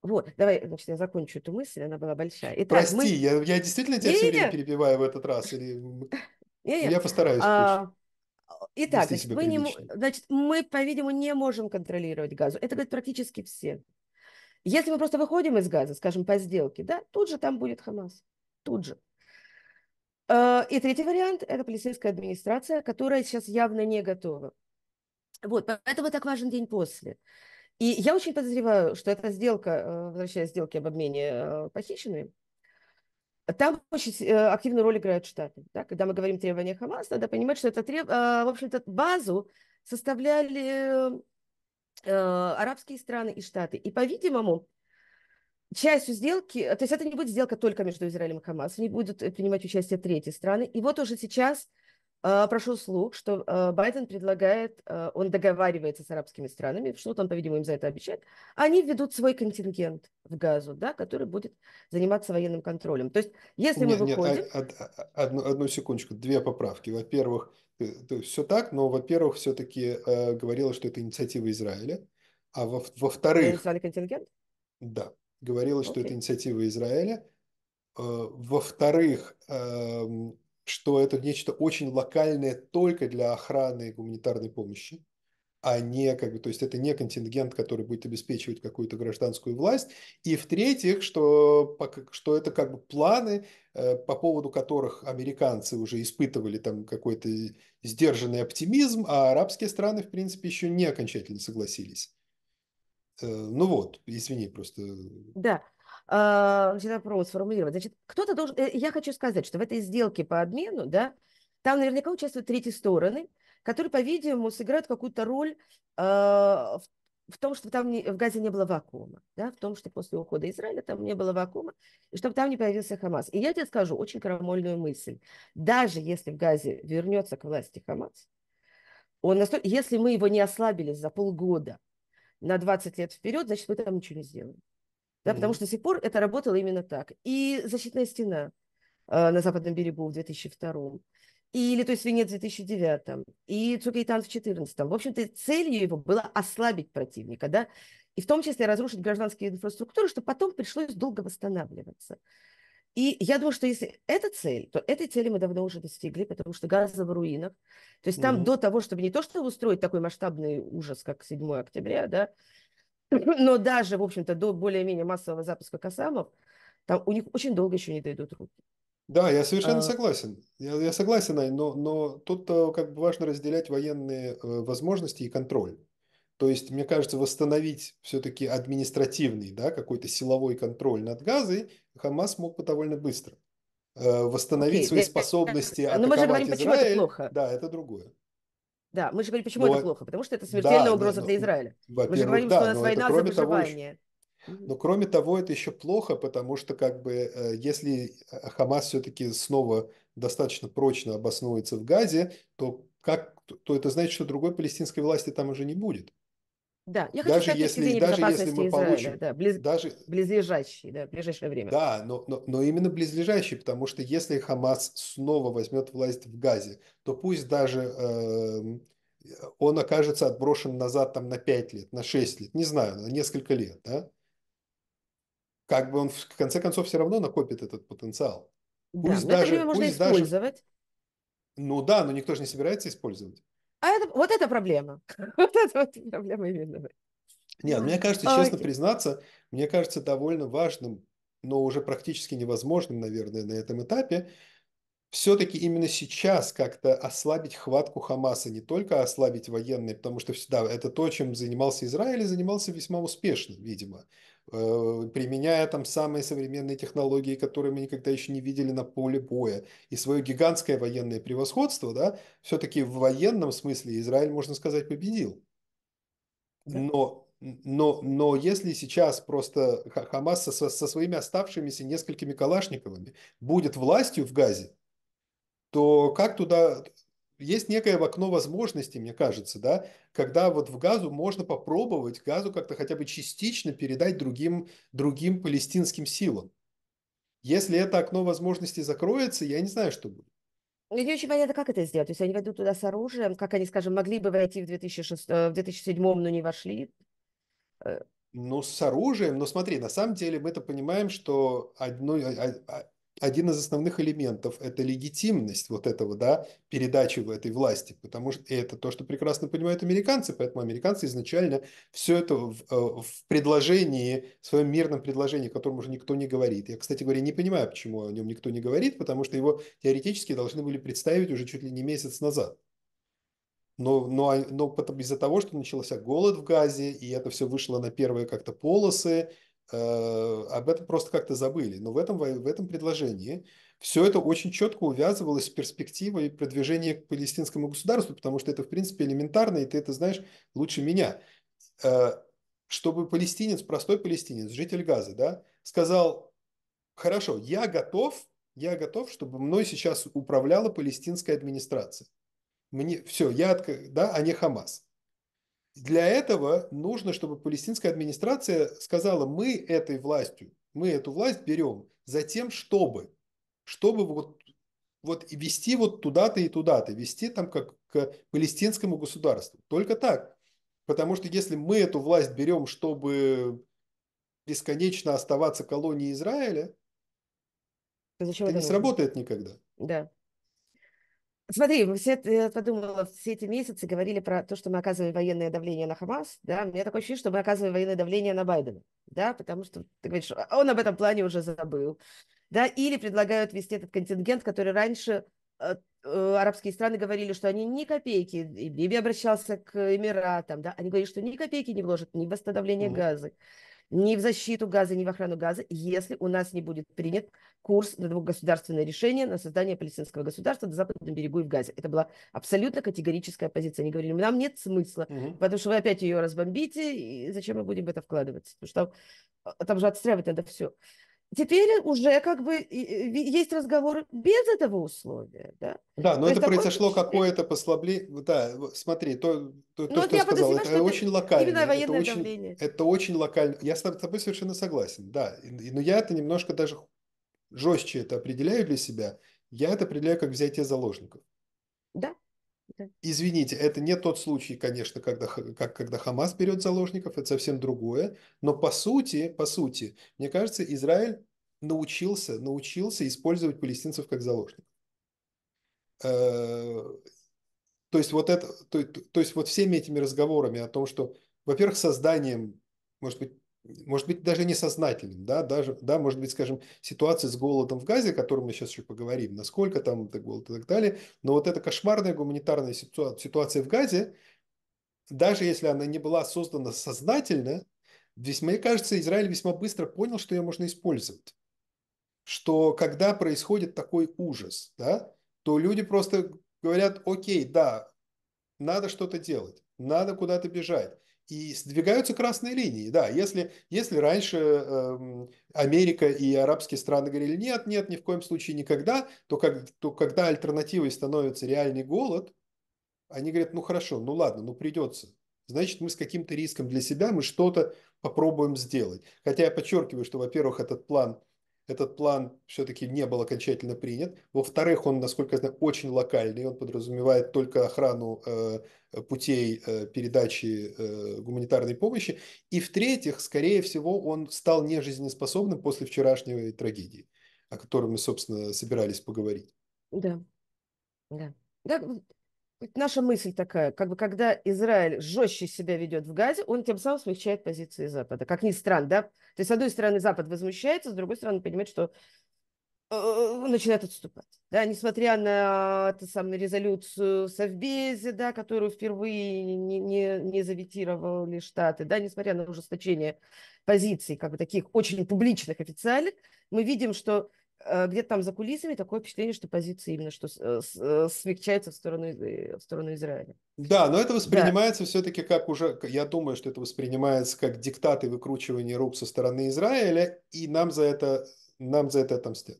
Вот, давай, значит, я закончу эту мысль, она была большая. Итак, Прости, мы... я, я действительно тебя не, все время перебиваю в этот раз? Или... Не, не. Я постараюсь. А, Итак, значит, мы, не, значит, мы, по-видимому, не можем контролировать газу. Это говорят практически все. Если мы просто выходим из газа, скажем, по сделке, да, тут же там будет Хамас. Тут же. Э, и третий вариант – это полицейская администрация, которая сейчас явно не готова. Вот, поэтому так важен день после. И я очень подозреваю, что эта сделка, э, возвращаясь к сделке об обмене э, похищенными, там очень э, активную роль играют Штаты. Да? Когда мы говорим требования Хамас, надо понимать, что это треб... Э, в общем-то, базу составляли э, арабские страны и Штаты. И, по-видимому, частью сделки, то есть это не будет сделка только между Израилем и Хамас, они будут принимать участие третьи страны. И вот уже сейчас а, прошу слух, что а, Байден предлагает, а, он договаривается с арабскими странами, что-то он, по-видимому, им за это обещает, они введут свой контингент в газу, да, который будет заниматься военным контролем. То есть, если нет, мы выходим... Нет, од, одну, одну секундочку, две поправки. Во-первых, э, все так, но, во-первых, все-таки э, говорилось, что это инициатива Израиля, а во- э, во-вторых... Национальный контингент? Да, говорилось, okay. что это инициатива Израиля. Э, во-вторых, эм, что это нечто очень локальное только для охраны и гуманитарной помощи, а не как бы, то есть это не контингент, который будет обеспечивать какую-то гражданскую власть. И в-третьих, что, что это как бы планы, э, по поводу которых американцы уже испытывали там какой-то сдержанный оптимизм, а арабские страны, в принципе, еще не окончательно согласились. Э, ну вот, извини, просто... Да, значит, вопрос сформулировать. Значит, кто-то должен... Э, я хочу сказать, что в этой сделке по обмену, да, там наверняка участвуют третьи стороны, которые, по-видимому, сыграют какую-то роль а, в, в том, что там не, в Газе не было вакуума, да, в том, что после ухода Израиля там не было вакуума, и чтобы там не появился Хамас. И я тебе скажу очень крамольную мысль. Даже если в Газе вернется к власти Хамас, он настолько, если мы его не ослабили за полгода на 20 лет вперед, значит, мы там ничего не сделаем да, потому что до сих пор это работало именно так. И защитная стена э, на западном берегу в 2002 и «Литой свинец» в 2009, и «Цукейтан» в 2014. В общем-то, целью его было ослабить противника, да, и в том числе разрушить гражданские инфраструктуры, что потом пришлось долго восстанавливаться. И я думаю, что если эта цель, то этой цели мы давно уже достигли, потому что газа в руинах. То есть там mm-hmm. до того, чтобы не то, чтобы устроить такой масштабный ужас, как 7 октября, да, Но даже, в общем-то, до более-менее массового запуска Касамов, там у них очень долго еще не дойдут руки. Да, я совершенно а... согласен. Я, я согласен, Ань, но, но тут э, как бы важно разделять военные э, возможности и контроль. То есть, мне кажется, восстановить все-таки административный, да, какой-то силовой контроль над Газой Хамас мог бы довольно быстро. Э, восстановить okay. свои способности атаковать Но мы же говорим, Израиль. Почему это плохо? Да, это другое. Да, мы же говорим, почему Но, это плохо? Потому что это смертельная да, угроза ну, для Израиля. Мы же говорим, да, что у нас война за проживание. еще, но кроме того, это еще плохо, потому что как бы э, если э, Хамас все-таки снова достаточно прочно обосновывается в Газе, то как то это значит, что другой палестинской власти там уже не будет. Да, я даже хочу если, даже если мы Израиля, получим, да, близ, даже, близлежащий, да, ближайшее время. Да, но, но, но именно близлежащий, потому что если Хамас снова возьмет власть в Газе, то пусть даже э, он окажется отброшен назад там на 5 лет, на 6 лет, не знаю, на несколько лет, да? Как бы он в конце концов все равно накопит этот потенциал. Пусть да, даже, это время можно пусть использовать. Даже, ну да, но никто же не собирается использовать. А это, вот это проблема. Вот это вот проблема именно. Нет, мне кажется, честно окей. признаться, мне кажется довольно важным, но уже практически невозможным, наверное, на этом этапе, все-таки именно сейчас как-то ослабить хватку Хамаса, не только ослабить военные, потому что всегда это то, чем занимался Израиль, и занимался весьма успешно, видимо. Э, применяя там самые современные технологии, которые мы никогда еще не видели на поле боя, и свое гигантское военное превосходство, да, все-таки в военном смысле Израиль, можно сказать, победил. Но, но, но если сейчас просто Хамас со, со своими оставшимися несколькими калашниковыми будет властью в Газе, то как туда, есть некое окно возможностей, мне кажется, да, когда вот в газу можно попробовать газу как-то хотя бы частично передать другим, другим палестинским силам. Если это окно возможностей закроется, я не знаю, что будет. Ну, не очень понятно, как это сделать. То есть они войдут туда с оружием, как они, скажем, могли бы войти в, 2006, э, в 2007, но не вошли. Э. Ну, с оружием, но смотри, на самом деле мы-то понимаем, что одно, а, а, один из основных элементов – это легитимность вот этого, да, передачи в этой власти, потому что это то, что прекрасно понимают американцы, поэтому американцы изначально все это в, э, в предложении, в своем мирном предложении, о котором уже никто не говорит. Я, кстати говоря, не понимаю, почему о нем никто не говорит, потому что его теоретически должны были представить уже чуть ли не месяц назад. Но, но, но из-за того, что начался голод в Газе, и это все вышло на первые как-то полосы, Э, об этом просто как-то забыли. Но в этом, в этом предложении все это очень четко увязывалось с перспективой продвижения к палестинскому государству, потому что это, в принципе, элементарно, и ты это знаешь лучше меня. Э, чтобы палестинец, простой палестинец, житель Газа, да, сказал, хорошо, я готов, я готов, чтобы мной сейчас управляла палестинская администрация. Мне, все, я, да, а не Хамас. Для этого нужно, чтобы палестинская администрация сказала, мы этой властью, мы эту власть берем за тем, чтобы, чтобы вот, вот вести вот туда-то и туда-то, вести там как к палестинскому государству. Только так. Потому что если мы эту власть берем, чтобы бесконечно оставаться колонией Израиля, это не сработает никогда. Да. Смотри, мы все, я подумала, все эти месяцы говорили про то, что мы оказываем военное давление на Хамас, да, у меня такое ощущение, что мы оказываем военное давление на Байдена, да, потому что, ты говоришь, а он об этом плане уже забыл, да, или предлагают ввести этот контингент, который раньше э, э, арабские страны говорили, что они ни копейки, и Биби обращался к Эмиратам, да, они говорили, что ни копейки не вложат ни в восстановление mm. газа, ни в защиту газа, ни в охрану газа, если у нас не будет принят курс на двухгосударственное решение на создание палестинского государства на западном берегу и в Газе. Это была абсолютно категорическая позиция. Они говорили, нам нет смысла, угу. потому что вы опять ее разбомбите, и зачем мы будем в это вкладываться? Потому что там, а, там же отстряивать надо все теперь уже как бы есть разговор без этого условия, да? Да, но то это произошло такой... Э, какое-то послабление. Да, смотри, то, то, ну то что я сказал, это, это очень локально. Именно военное это давление. Очень, это очень локально. Я с тобой совершенно согласен, да. Но я это немножко даже жестче это определяю для себя. Я это определяю как взятие заложников. Да. Извините, это не тот случай, конечно, когда, как, когда Хамас берет заложников, это совсем другое. Но по сути, по сути, мне кажется, Израиль научился, научился использовать палестинцев как заложников. Э, то есть вот это, то, то есть вот всеми этими разговорами о том, что, во-первых, созданием, может быть, может быть, даже несознательным, да, даже, да, может быть, скажем, ситуация с голодом в Газе, о котором мы сейчас еще поговорим, насколько там это голод и так далее, но вот эта кошмарная гуманитарная ситуация, в Газе, даже если она не была создана сознательно, здесь, мне кажется, Израиль весьма быстро понял, что ее можно использовать. Что когда происходит такой ужас, да, то люди просто говорят, окей, да, надо что-то делать, надо куда-то бежать, и сдвигаются красные линии. Да, если, если раньше э, Америка и арабские страны говорили нет, нет, ни в коем случае никогда, то, как, то когда альтернативой становится реальный голод, они говорят, ну хорошо, ну ладно, ну придется. Значит, мы с каким-то риском для себя, мы что-то попробуем сделать. Хотя я подчеркиваю, что, во-первых, этот план – этот план все-таки не был окончательно принят. Во-вторых, он, насколько я знаю, очень локальный, он подразумевает только охрану э, э, путей э, передачи э, гуманитарной помощи. И в-третьих, скорее всего, он стал нежизнеспособным после вчерашней трагедии, о которой мы, собственно, собирались поговорить. Да, да. Да, Наша мысль такая, как бы когда Израиль жестче себя ведет в Газе, он тем самым смягчает позиции Запада, как ни странно, да? То есть, с одной стороны, Запад возмущается, с другой стороны, понимает, что э, э, начинает отступать. Да, несмотря на ту самую резолюцию Совбезе, да, которую впервые не, не, не заветировали Штаты, да, несмотря на ужесточение позиций, как бы таких очень публичных, официальных, мы видим, что Э, где-то там за кулисами такое впечатление, что позиция именно что э, э, смягчается в сторону, в сторону Израиля. Да, но это воспринимается да. все-таки как уже, я думаю, что это воспринимается как диктат и выкручивание рук со стороны Израиля, и нам за это, нам за это отомстят.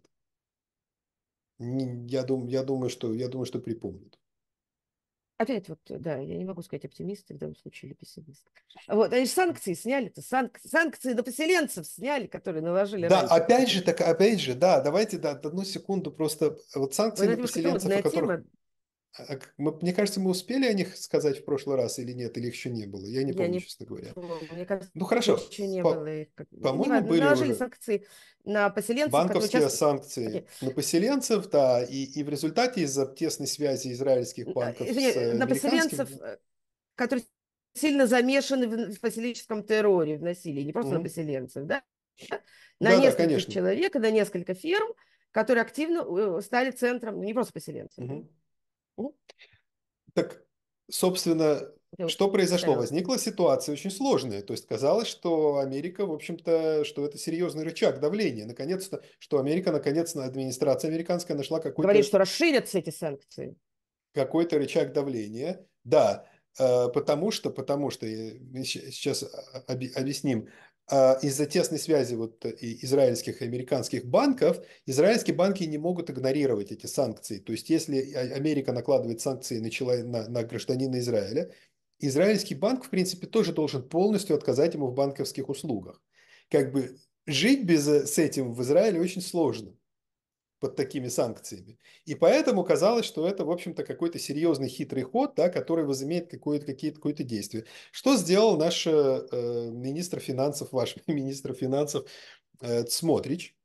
Я, думаю, я, думаю, что, я думаю, что припомнят. Опять вот, э, да, я не могу сказать оптимисты в данном случае или пессимисты. Вот, они же санкции сняли-то, санкции, санкции на поселенцев сняли, которые наложили. Да, раньше. опять же, так опять же, да, давайте да, одну секунду просто вот санкции вот на поселенцев, о которых... Тема, а, а мне кажется, мы успели о них сказать в прошлый раз или нет, или их еще не было. Я не я помню, не... честно говоря. Мне кажется, ну хорошо. Еще не по... было. Ну по-моему, ну, были наложили уже. санкции на поселенцев. Банковские участвуют... санкции okay. на поселенцев, да, и, и в результате из-за тесной связи израильских банков э, на, с на поселенцев, э, которые сильно замешаны в поселенческом терроре, в насилии, не просто mm-hmm. на поселенцев, да? На да, нескольких да, человек, на несколько фирм, которые активно э, стали центром, ну, не просто поселенцев. Mm-hmm так, собственно, что произошло? Да. Возникла ситуация очень сложная. То есть казалось, что Америка, в общем-то, что это серьезный рычаг давления. Наконец-то, что Америка, наконец-то, администрация американская нашла какой-то... Говорит, что расширятся эти санкции. Какой-то рычаг давления. Да, э, потому что, потому что, э, сейчас а, объясним, а, из-за тесной связи вот э, израильских и американских банков, израильские банки не могут игнорировать эти санкции. То есть, если а, Америка накладывает санкции на, человек, на, на гражданина Израиля, израильский банк, в принципе, тоже должен полностью отказать ему в банковских услугах. Как бы жить без, э, с этим в Израиле очень сложно под такими санкциями. И поэтому казалось, что это, в общем-то, какой-то серьезный хитрый ход, да, который возымеет какое-то какие -то, какое -то действие. Что сделал наш э, министр финансов, ваш министр финансов э, Смотрич?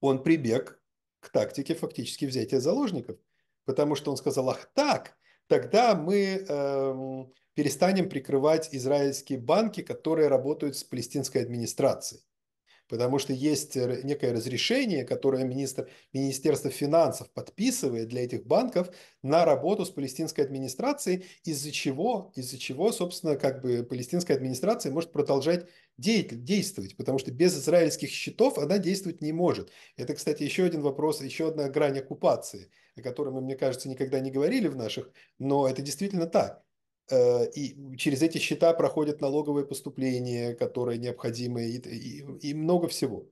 Он прибег к тактике фактически взятия заложников, потому что он сказал, ах так, тогда мы э, перестанем прикрывать израильские банки, которые работают с палестинской администрацией потому что есть э, некое разрешение, которое министр, Министерство финансов подписывает для этих банков на работу с палестинской администрацией, из-за чего, из-за чего, собственно, как бы палестинская администрация может продолжать действовать, потому что без израильских счетов она действовать не может. Это, кстати, еще один вопрос, еще одна грань оккупации, о которой мы, мне кажется, никогда не говорили в наших, но это действительно так. Э, и через эти счета проходят налоговые поступления, которые необходимы, и, и, и много всего.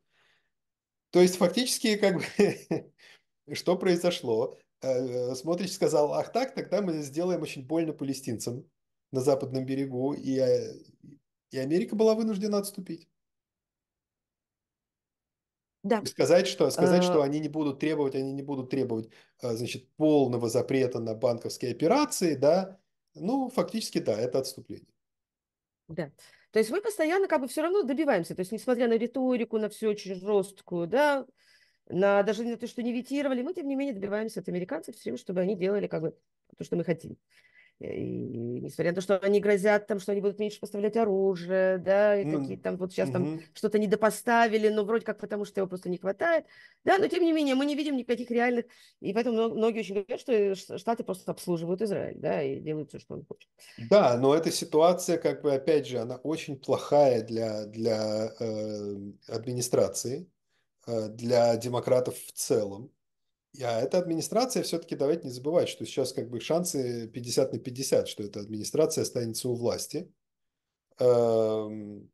То есть фактически, как бы, что произошло? Э, Смотрич сказал, ах так, тогда мы сделаем очень больно палестинцам на западном берегу, и, э, и Америка была вынуждена отступить. Да. Сказать, что, сказать, что они не будут требовать, они не будут требовать, значит, полного запрета на банковские операции, да, ну, фактически, да, это отступление. Да. То есть мы постоянно как бы все равно добиваемся. То есть несмотря на риторику, на все очень жесткую, да, на, даже на то, что не витировали, мы, тем не менее, добиваемся от американцев все время, чтобы они делали как бы то, что мы хотим. И, несмотря на то, что они грозят там, что они будут меньше поставлять оружие, да, и mm. Ну какие там вот сейчас mm-hmm. там что-то недопоставили, но ну, вроде как потому, что его просто не хватает, да, но тем не менее мы не видим никаких реальных, и поэтому многие очень говорят, что Штаты просто обслуживают Израиль, да, и делают все, что он хочет. Да, но эта ситуация, как бы, опять же, она очень плохая для, для э, администрации, э, для демократов в целом, а эта администрация, все-таки давайте не забывать, что сейчас как бы шансы 50 на 50, что эта администрация останется у власти. Эм,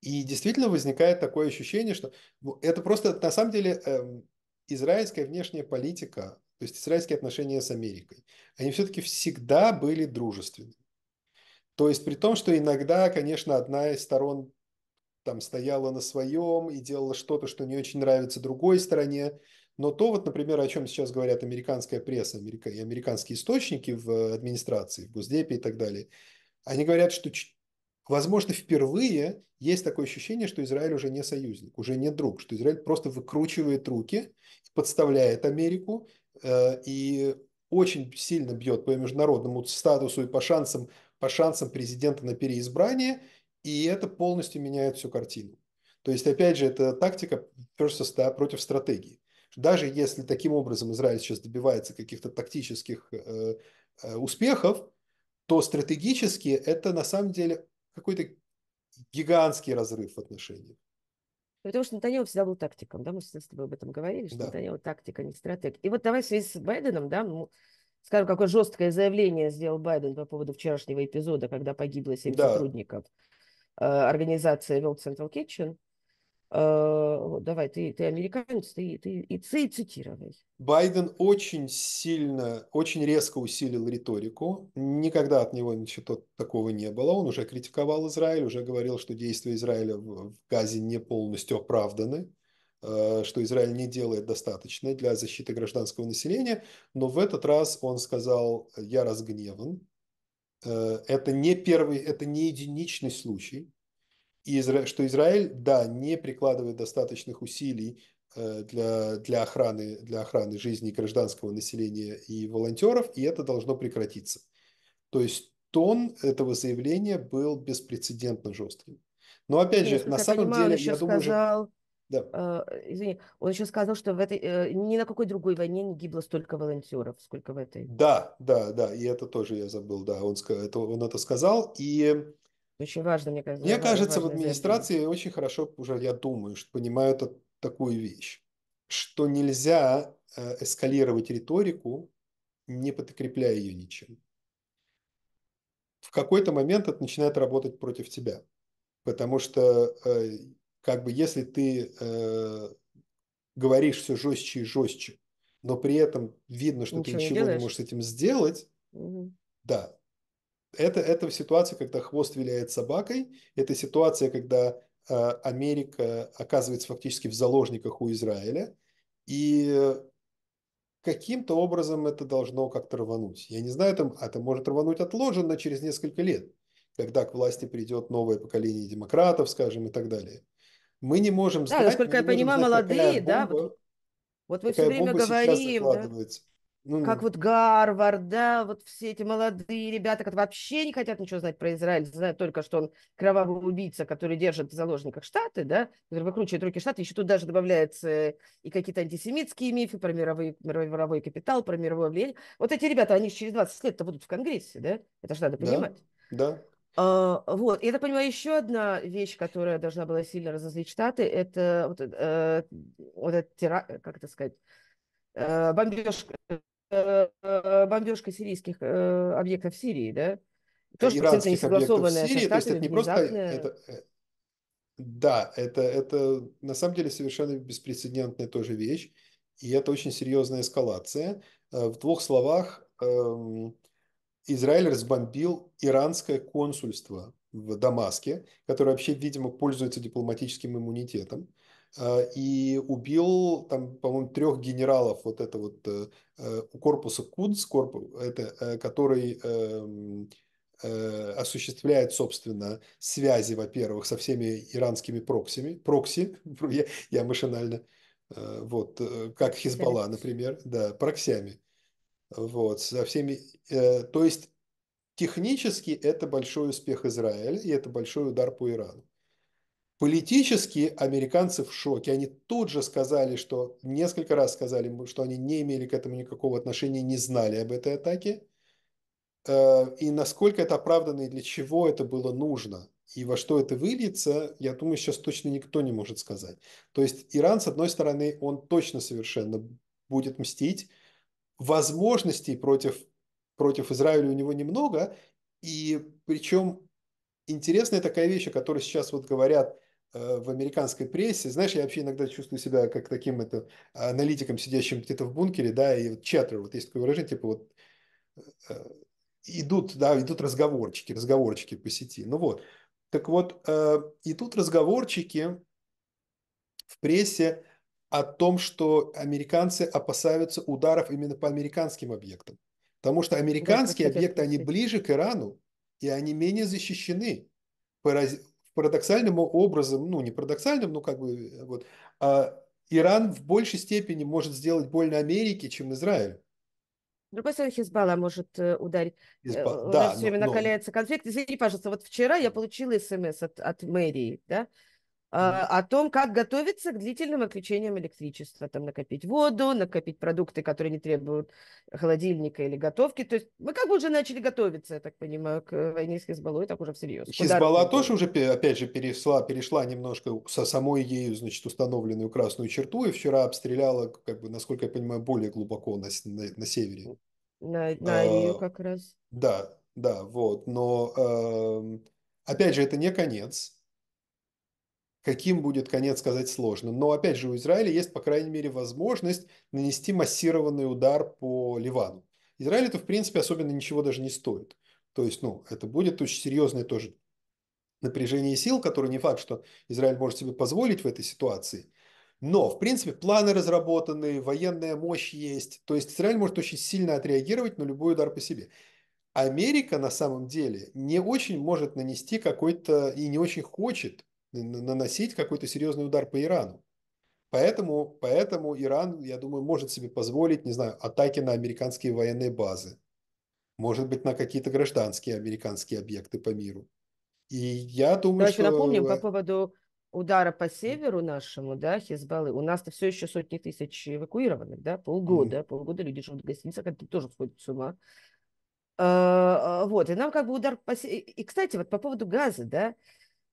и действительно возникает такое ощущение, что ну, это просто на самом деле эм, израильская внешняя политика, то есть израильские отношения с Америкой, они все-таки всегда были дружественны. То есть при том, что иногда, конечно, одна из сторон там стояла на своем и делала что-то, что не очень нравится другой стороне, но то вот, например, о чем сейчас говорят американская пресса, америка, и американские источники в э, администрации, в Госдепе и так далее, они говорят, что, возможно, впервые есть такое ощущение, что Израиль уже не союзник, уже не друг, что Израиль просто выкручивает руки, подставляет Америку э, и очень сильно бьет по международному статусу и по шансам, по шансам президента на переизбрание, и это полностью меняет всю картину. То есть, опять же, это тактика versus, да, против стратегии даже если таким образом Израиль сейчас добивается каких-то тактических э, э, успехов, то стратегически это на самом деле какой-то гигантский разрыв в отношениях. Потому что Натаньял всегда был тактиком, да, мы с тобой об этом говорили, что да. Натаньял тактика, а не стратег. И вот давай в связи с Байденом, да, ну, скажем, какое жесткое заявление сделал Байден по поводу вчерашнего эпизода, когда погибло семь да. сотрудников э, организации World Central Kitchen. Э, давай, ты, ты американец, ты, ты и цитировай. Байден очень сильно, очень резко усилил риторику. Никогда от него ничего такого не было. Он уже критиковал Израиль, уже говорил, что действия Израиля в Газе не полностью оправданы э, что Израиль не делает достаточно для защиты гражданского населения, но в этот раз он сказал, я разгневан, э, это не первый, это не единичный случай, Изра... что Израиль, да, не прикладывает достаточных усилий э, для, для, охраны, для охраны жизни гражданского населения и волонтеров, и это должно прекратиться. То есть тон этого заявления был беспрецедентно жестким. Но опять Если же, на самом понимаю, деле, я думаю, сказал... Уже... Да. Э, извини, он еще сказал, что в этой э, ни на какой другой войне не гибло столько волонтеров, сколько в этой. Да, да, да, и это тоже я забыл, да, он, это, он это сказал, и очень важно, мне кажется. Мне кажется, в администрации это. очень хорошо уже, я думаю, что понимают такую вещь, что нельзя э, эскалировать риторику, не подкрепляя ее ничем. В какой-то момент это начинает работать против тебя, потому что э, как бы если ты э, говоришь все жестче и жестче, но при этом видно, что ничего ты ничего не, не можешь с этим сделать, угу. да, это, это ситуация, когда хвост виляет собакой, это ситуация, когда э, Америка оказывается фактически в заложниках у Израиля, и каким-то образом это должно как-то рвануть. Я не знаю, это, это может рвануть отложенно через несколько лет, когда к власти придет новое поколение демократов, скажем, и так далее. Мы не можем знать... Да, насколько я понимаю, знать, молодые, да, вот, вот мы все время говорим... Да? Ну, как ну. вот Гарвард, да, вот все эти молодые ребята, которые вообще не хотят ничего знать про Израиль, знают только, что он кровавый убийца, который держит в заложниках Штаты, да, который выкручивает руки Штаты, еще тут даже добавляются и какие-то антисемитские мифы про мировой, мировой воровой капитал, про мировое влияние. Вот эти ребята, они через 20 лет-то будут в Конгрессе, да? Это же надо понимать. Да, да. А, вот, я так понимаю, еще одна вещь, которая должна была сильно разозлить Штаты, это вот, э, вот этот, как это сказать, э, бомбежка, Э, э, бомбежка сирийских э, объектов в Сирии, да? Тоже не согласованная Сирии, то есть это не просто... Это, да, это, это на самом деле совершенно беспрецедентная тоже вещь, и это очень серьезная эскалация. В двух словах, эм, Израиль разбомбил иранское консульство в Дамаске, которое вообще, видимо, пользуется дипломатическим иммунитетом. А, и убил там, по-моему, трех генералов вот это вот э, э, у корпуса Кудс, корпус, это, э, который эм, осуществляет, собственно, связи, во-первых, со всеми иранскими проксими, прокси, я, я машинально, вот, как Хизбалла, например, да, проксями, вот, со всеми, то есть технически это большой успех Израиля и это большой удар по Ирану. Политически американцы в шоке. Они тут же сказали, что несколько раз сказали, что они не имели к этому никакого отношения, не знали об этой атаке. Э, и насколько это оправдано и для чего это было нужно, и во что это выльется, я думаю, сейчас точно никто не может сказать. То есть Иран, с одной стороны, он точно совершенно будет мстить. Возможностей против, против Израиля у него немного. И причем интересная такая вещь, о которой сейчас вот говорят – Э, в американской прессе, знаешь, я вообще иногда чувствую себя как таким это аналитиком, сидящим где-то в бункере, да, и вот чаттер, вот есть такое выражение, типа вот э, идут, да, идут разговорчики, разговорчики по сети. Ну вот, так вот, э, и тут разговорчики в прессе о том, что американцы опасаются ударов именно по американским объектам. Потому что американские да, объекты, они ближе к Ирану, и они менее защищены парадоксальным образом, ну не парадоксальным, но как бы э, вот, а Иран в большей степени может сделать больно Америке, чем Израиль. С другой стороны, Хизбалла может э, ударить. Э, Хизбал... У да, нас все время но, накаляется конфликт. Извини, пожалуйста, вот вчера я получила смс от, от мэрии, да, а, о том, как готовиться к длительным отключениям электричества, там накопить воду, накопить продукты, которые не требуют холодильника или готовки. То есть мы как бы уже начали готовиться, я так понимаю, к войне с Хизбаллой, так уже всерьез. Хизбалла Куда тоже уже, опять же, перешла, перешла немножко со самой ею, значит, установленную красную черту и вчера обстреляла, как бы, насколько я понимаю, более глубоко на, на, на севере. На, на а, ее как раз. Да, да, вот, но... Эм, опять же, это не конец, Каким будет конец, сказать сложно. Но опять же, у Израиля есть, по крайней мере, возможность нанести массированный удар по Ливану. Израиль это, в принципе, особенно ничего даже не стоит. То есть, ну, это будет очень серьезное тоже напряжение сил, которое не факт, что Израиль может себе позволить в этой ситуации. Но, в принципе, планы разработаны, военная мощь есть. То есть Израиль может очень сильно отреагировать на любой удар по себе. Америка на самом деле не очень может нанести какой-то и не очень хочет наносить какой-то серьезный удар по Ирану. Поэтому, поэтому Иран, я думаю, может себе позволить, не знаю, атаки на американские военные базы, может быть, на какие-то гражданские американские объекты по миру. И я думаю, Давайте что... напомним по э, поводу удара по северу нашему, да, Хизбаллы. У нас-то все еще сотни тысяч эвакуированных, да, полгода, mm. полгода люди живут в гостиницах, это тоже сходит с ума. А, вот, и нам как бы удар по... И, кстати, вот по поводу газа, да,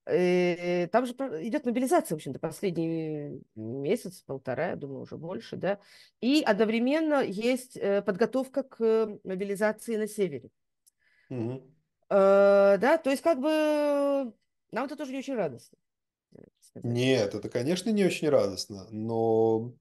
Э, там же идет мобилизация, в общем-то, последний месяц, полтора, я думаю, уже больше, да. И одновременно есть э, подготовка к э, мобилизации на севере. Угу. да, то есть как бы нам это тоже не очень радостно. Нет, это, конечно, не очень радостно, но...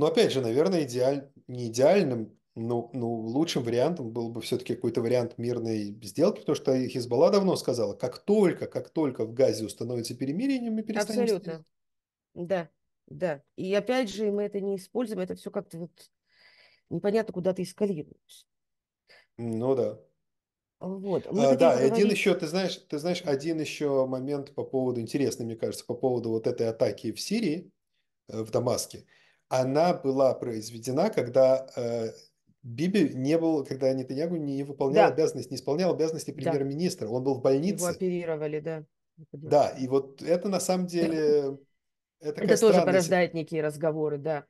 Но ну, опять же, наверное, идеаль... не идеальным ну, ну, лучшим вариантом был бы все-таки какой-то вариант мирной сделки, потому что Хизбалла давно сказала, как только, как только в Газе установится перемирие, мы перестанем... Абсолютно. Да, да. И опять же, мы это не используем, это все как-то вот непонятно куда-то эскалируется. Ну да. Вот. а, да, поговорить... один еще, ты знаешь, ты знаешь, один еще момент по поводу, интересный, мне кажется, по поводу вот этой атаки в Сирии, э, в Дамаске. Она была произведена, когда э, Биби не был, когда Нетаньягу не выполнял да. обязанности, не исполнял обязанности премьер-министра. Да. Он был в больнице. Его оперировали, да. Да, и вот это на самом деле... Э, это, это тоже ситуация. порождает некие разговоры, да.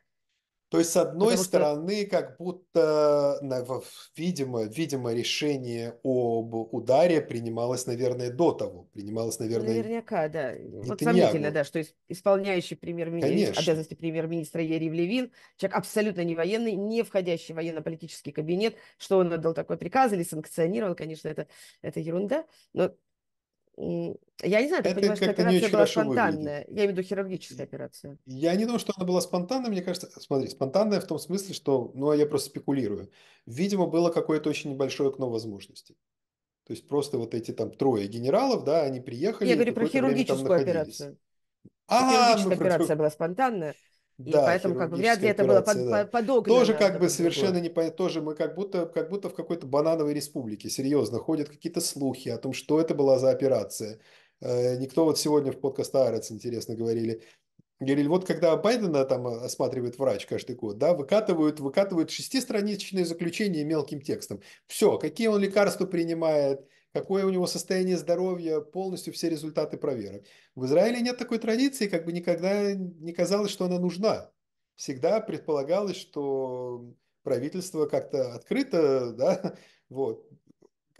То есть, с одной Потому стороны, что... как будто, видимо, видимо, решение об ударе принималось, наверное, до того. Принималось, наверное... Наверняка, да. Вот сомнительно, да, что исполняющий премьер-министр, обязанности премьер-министра Ерив Левин, человек абсолютно не военный, не входящий в военно-политический кабинет, что он отдал такой приказ или санкционировал, конечно, это, это ерунда. Но я не знаю, ты это, понимаешь, что операция была спонтанная. Выглядит. Я имею в виду хирургическая операция. Я не думаю, что она была спонтанная, мне кажется. Смотри, спонтанная в том смысле, что, ну, а я просто спекулирую. Видимо, было какое-то очень небольшое окно возможностей. То есть просто вот эти там трое генералов, да, они приехали. Я говорю про хирургическую операцию. А, хирургическая ну, операция была спонтанная. И да, поэтому как бы вряд ли это было под, да. подогнано. Тоже как бы совершенно не непонятно, тоже мы как будто, как будто в какой-то банановой республике, серьезно, ходят какие-то слухи о том, что это была за операция. Э, никто вот сегодня в подкаст Арец, интересно, говорили, Говорили, вот когда Байдена там э, осматривает врач каждый год, да, выкатывают, выкатывают шестистраничное заключение мелким текстом. Все, какие он лекарства принимает, какое у него состояние здоровья, полностью все результаты проверок. В Израиле нет такой традиции, как бы никогда не казалось, что она нужна. Всегда предполагалось, что правительство как-то открыто, да, вот,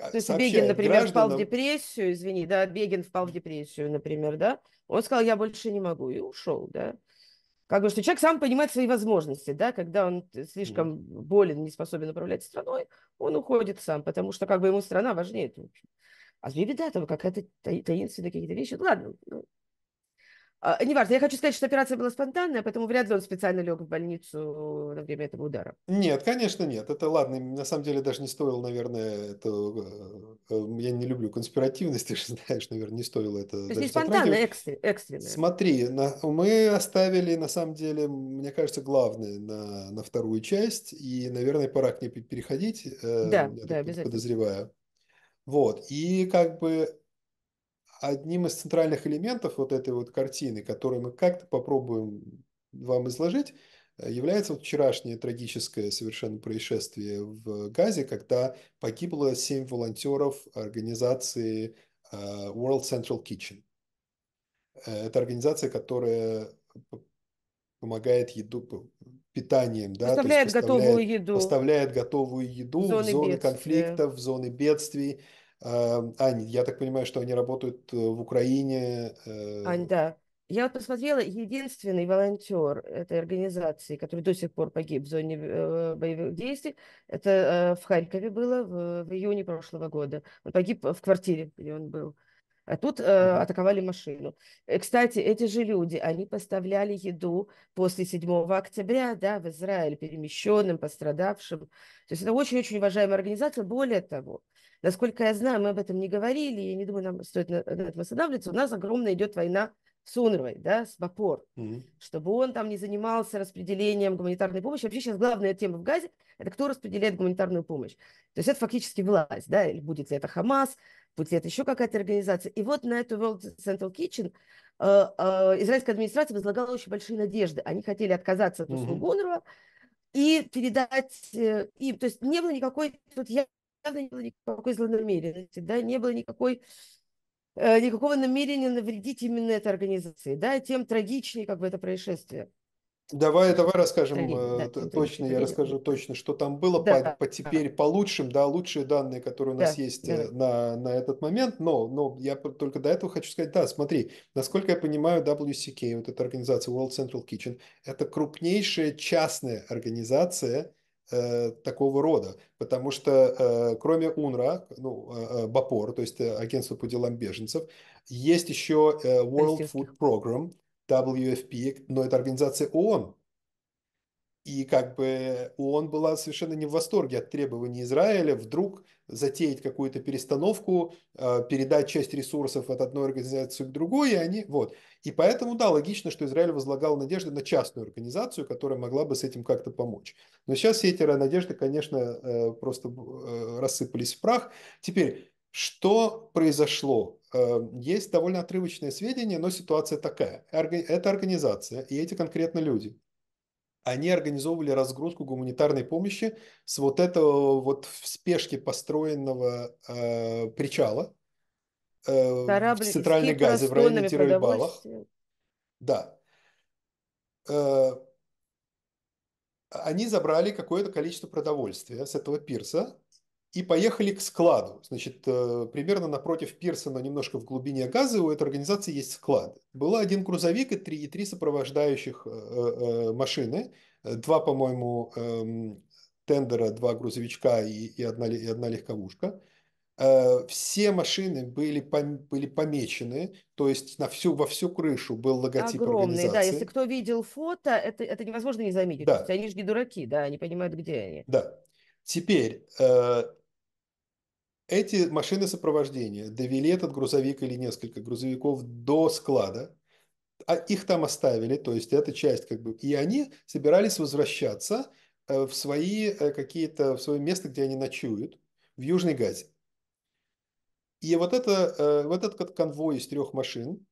а, то есть Бегин, например, гражданам... впал в депрессию, извини, да, Бегин впал в депрессию, например, да, он сказал, я больше не могу, и ушел, да как бы, что человек сам понимает свои возможности, да, когда он э, слишком болен, не способен управлять страной, он уходит сам, потому что как бы ему страна важнее. А с Бибидатова какая-то таинственная какие-то вещи. Ладно, ну, а, э, неважно, я хочу сказать, что операция была спонтанная, поэтому вряд ли он специально лег в больницу на время этого удара. Нет, конечно, нет. Это ладно, на самом деле даже не стоило, наверное, это... Э, э, я не люблю конспиративность, знаешь, наверное, не стоило это... То есть не спонтанно, а экстренно. Смотри, на... мы оставили, на самом деле, мне кажется, главное на, на вторую часть, и, наверное, пора к ней переходить. Да, да, обязательно. Подозреваю. Вот, и как бы одним из центральных элементов вот этой вот картины, которую мы как-то попробуем вам изложить, э, является вот вчерашнее трагическое совершенно происшествие в Газе, когда погибло семь волонтеров организации э, World Central Kitchen. Э, это организация, которая помогает еду питанием, да, поставляет, то есть поставляет готовую еду, поставляет готовую еду зоны в зоны конфликтов, в зоны бедствий, Ань, я так понимаю, что они работают э, в Украине. Ань, эм. да. Я вот посмотрела, единственный волонтер этой организации, который до сих пор погиб в зоне э, боевых действий, это э, в Харькове было в, в июне прошлого года. Он погиб в квартире, где он был. А тут э, атаковали машину. Кстати, эти же люди, они поставляли еду после 7 октября да, в Израиль перемещенным, пострадавшим. То есть это очень-очень уважаемая организация. Более того, Насколько я знаю, мы об этом не говорили, я не думаю, нам стоит на, на этом останавливаться. У нас огромная идет война с УНРВой, да, с Бапор, mm-hmm. чтобы он там не занимался распределением гуманитарной помощи. Вообще сейчас главная тема в Газе – это кто распределяет гуманитарную помощь. То есть это фактически власть, да, или будет ли это Хамас, будет ли это еще какая-то организация. И вот на эту World Central Kitchen э, э, израильская администрация возлагала очень большие надежды. Они хотели отказаться от услуг mm-hmm. УНРВА, и передать э, им. То есть не было никакой тут правда не было никакой злонамеренности, да, не было никакой э, никакого намерения навредить именно этой организации, да, тем трагичнее как бы это происшествие. Давай, э, давай расскажем да, э, точно, я расскажу точно, что там было, да. по, по теперь по лучшим, да, лучшие данные, которые у нас да, есть да. На, на этот момент, но, но я только до этого хочу сказать, да, смотри, насколько я понимаю, WCK, вот эта организация World Central Kitchen, это крупнейшая частная организация, Э, такого рода, потому что э, кроме УНРА, ну, э, БАПОР, то есть агентство по делам беженцев, есть еще World Food Program, WFP, но это организация ООН, и как бы он была совершенно не в восторге от требований Израиля вдруг затеять какую-то перестановку, э, передать часть ресурсов от одной организации к другой, и они... Вот. И поэтому, да, логично, что Израиль возлагал надежды на частную организацию, которая могла бы с этим как-то помочь. Но сейчас все эти надежды, конечно, э, просто э, рассыпались в прах. Теперь, что произошло? Есть довольно отрывочные сведения, но ситуация такая. Это организация, и эти конкретно люди они организовывали разгрузку гуманитарной помощи с вот этого вот в спешке построенного э, причала э, в центральной газе в районе Тиральбалах. Да. Э, они забрали какое-то количество продовольствия с этого пирса, и поехали к складу. Значит, э, примерно напротив Пирса, но немножко в глубине газа, у этой организации есть склад. Было один грузовик и три, и три сопровождающих э, э, машины. Два, по-моему, эм, тендера, два грузовичка и, и, одна, и одна легковушка. Все машины были, были помечены, то есть на всю, во всю крышу был логотип Огромный, организации. да, если кто видел фото, это, это невозможно не заметить. Да. они же не дураки, да, они понимают, где они. Да, Теперь эти машины сопровождения довели этот грузовик или несколько грузовиков до склада, а их там оставили, то есть эта часть как бы, и они собирались возвращаться э, в свои э, какие-то, в свое место, где они ночуют, в Южной Газе. И вот, это, э, вот этот конвой из трех машин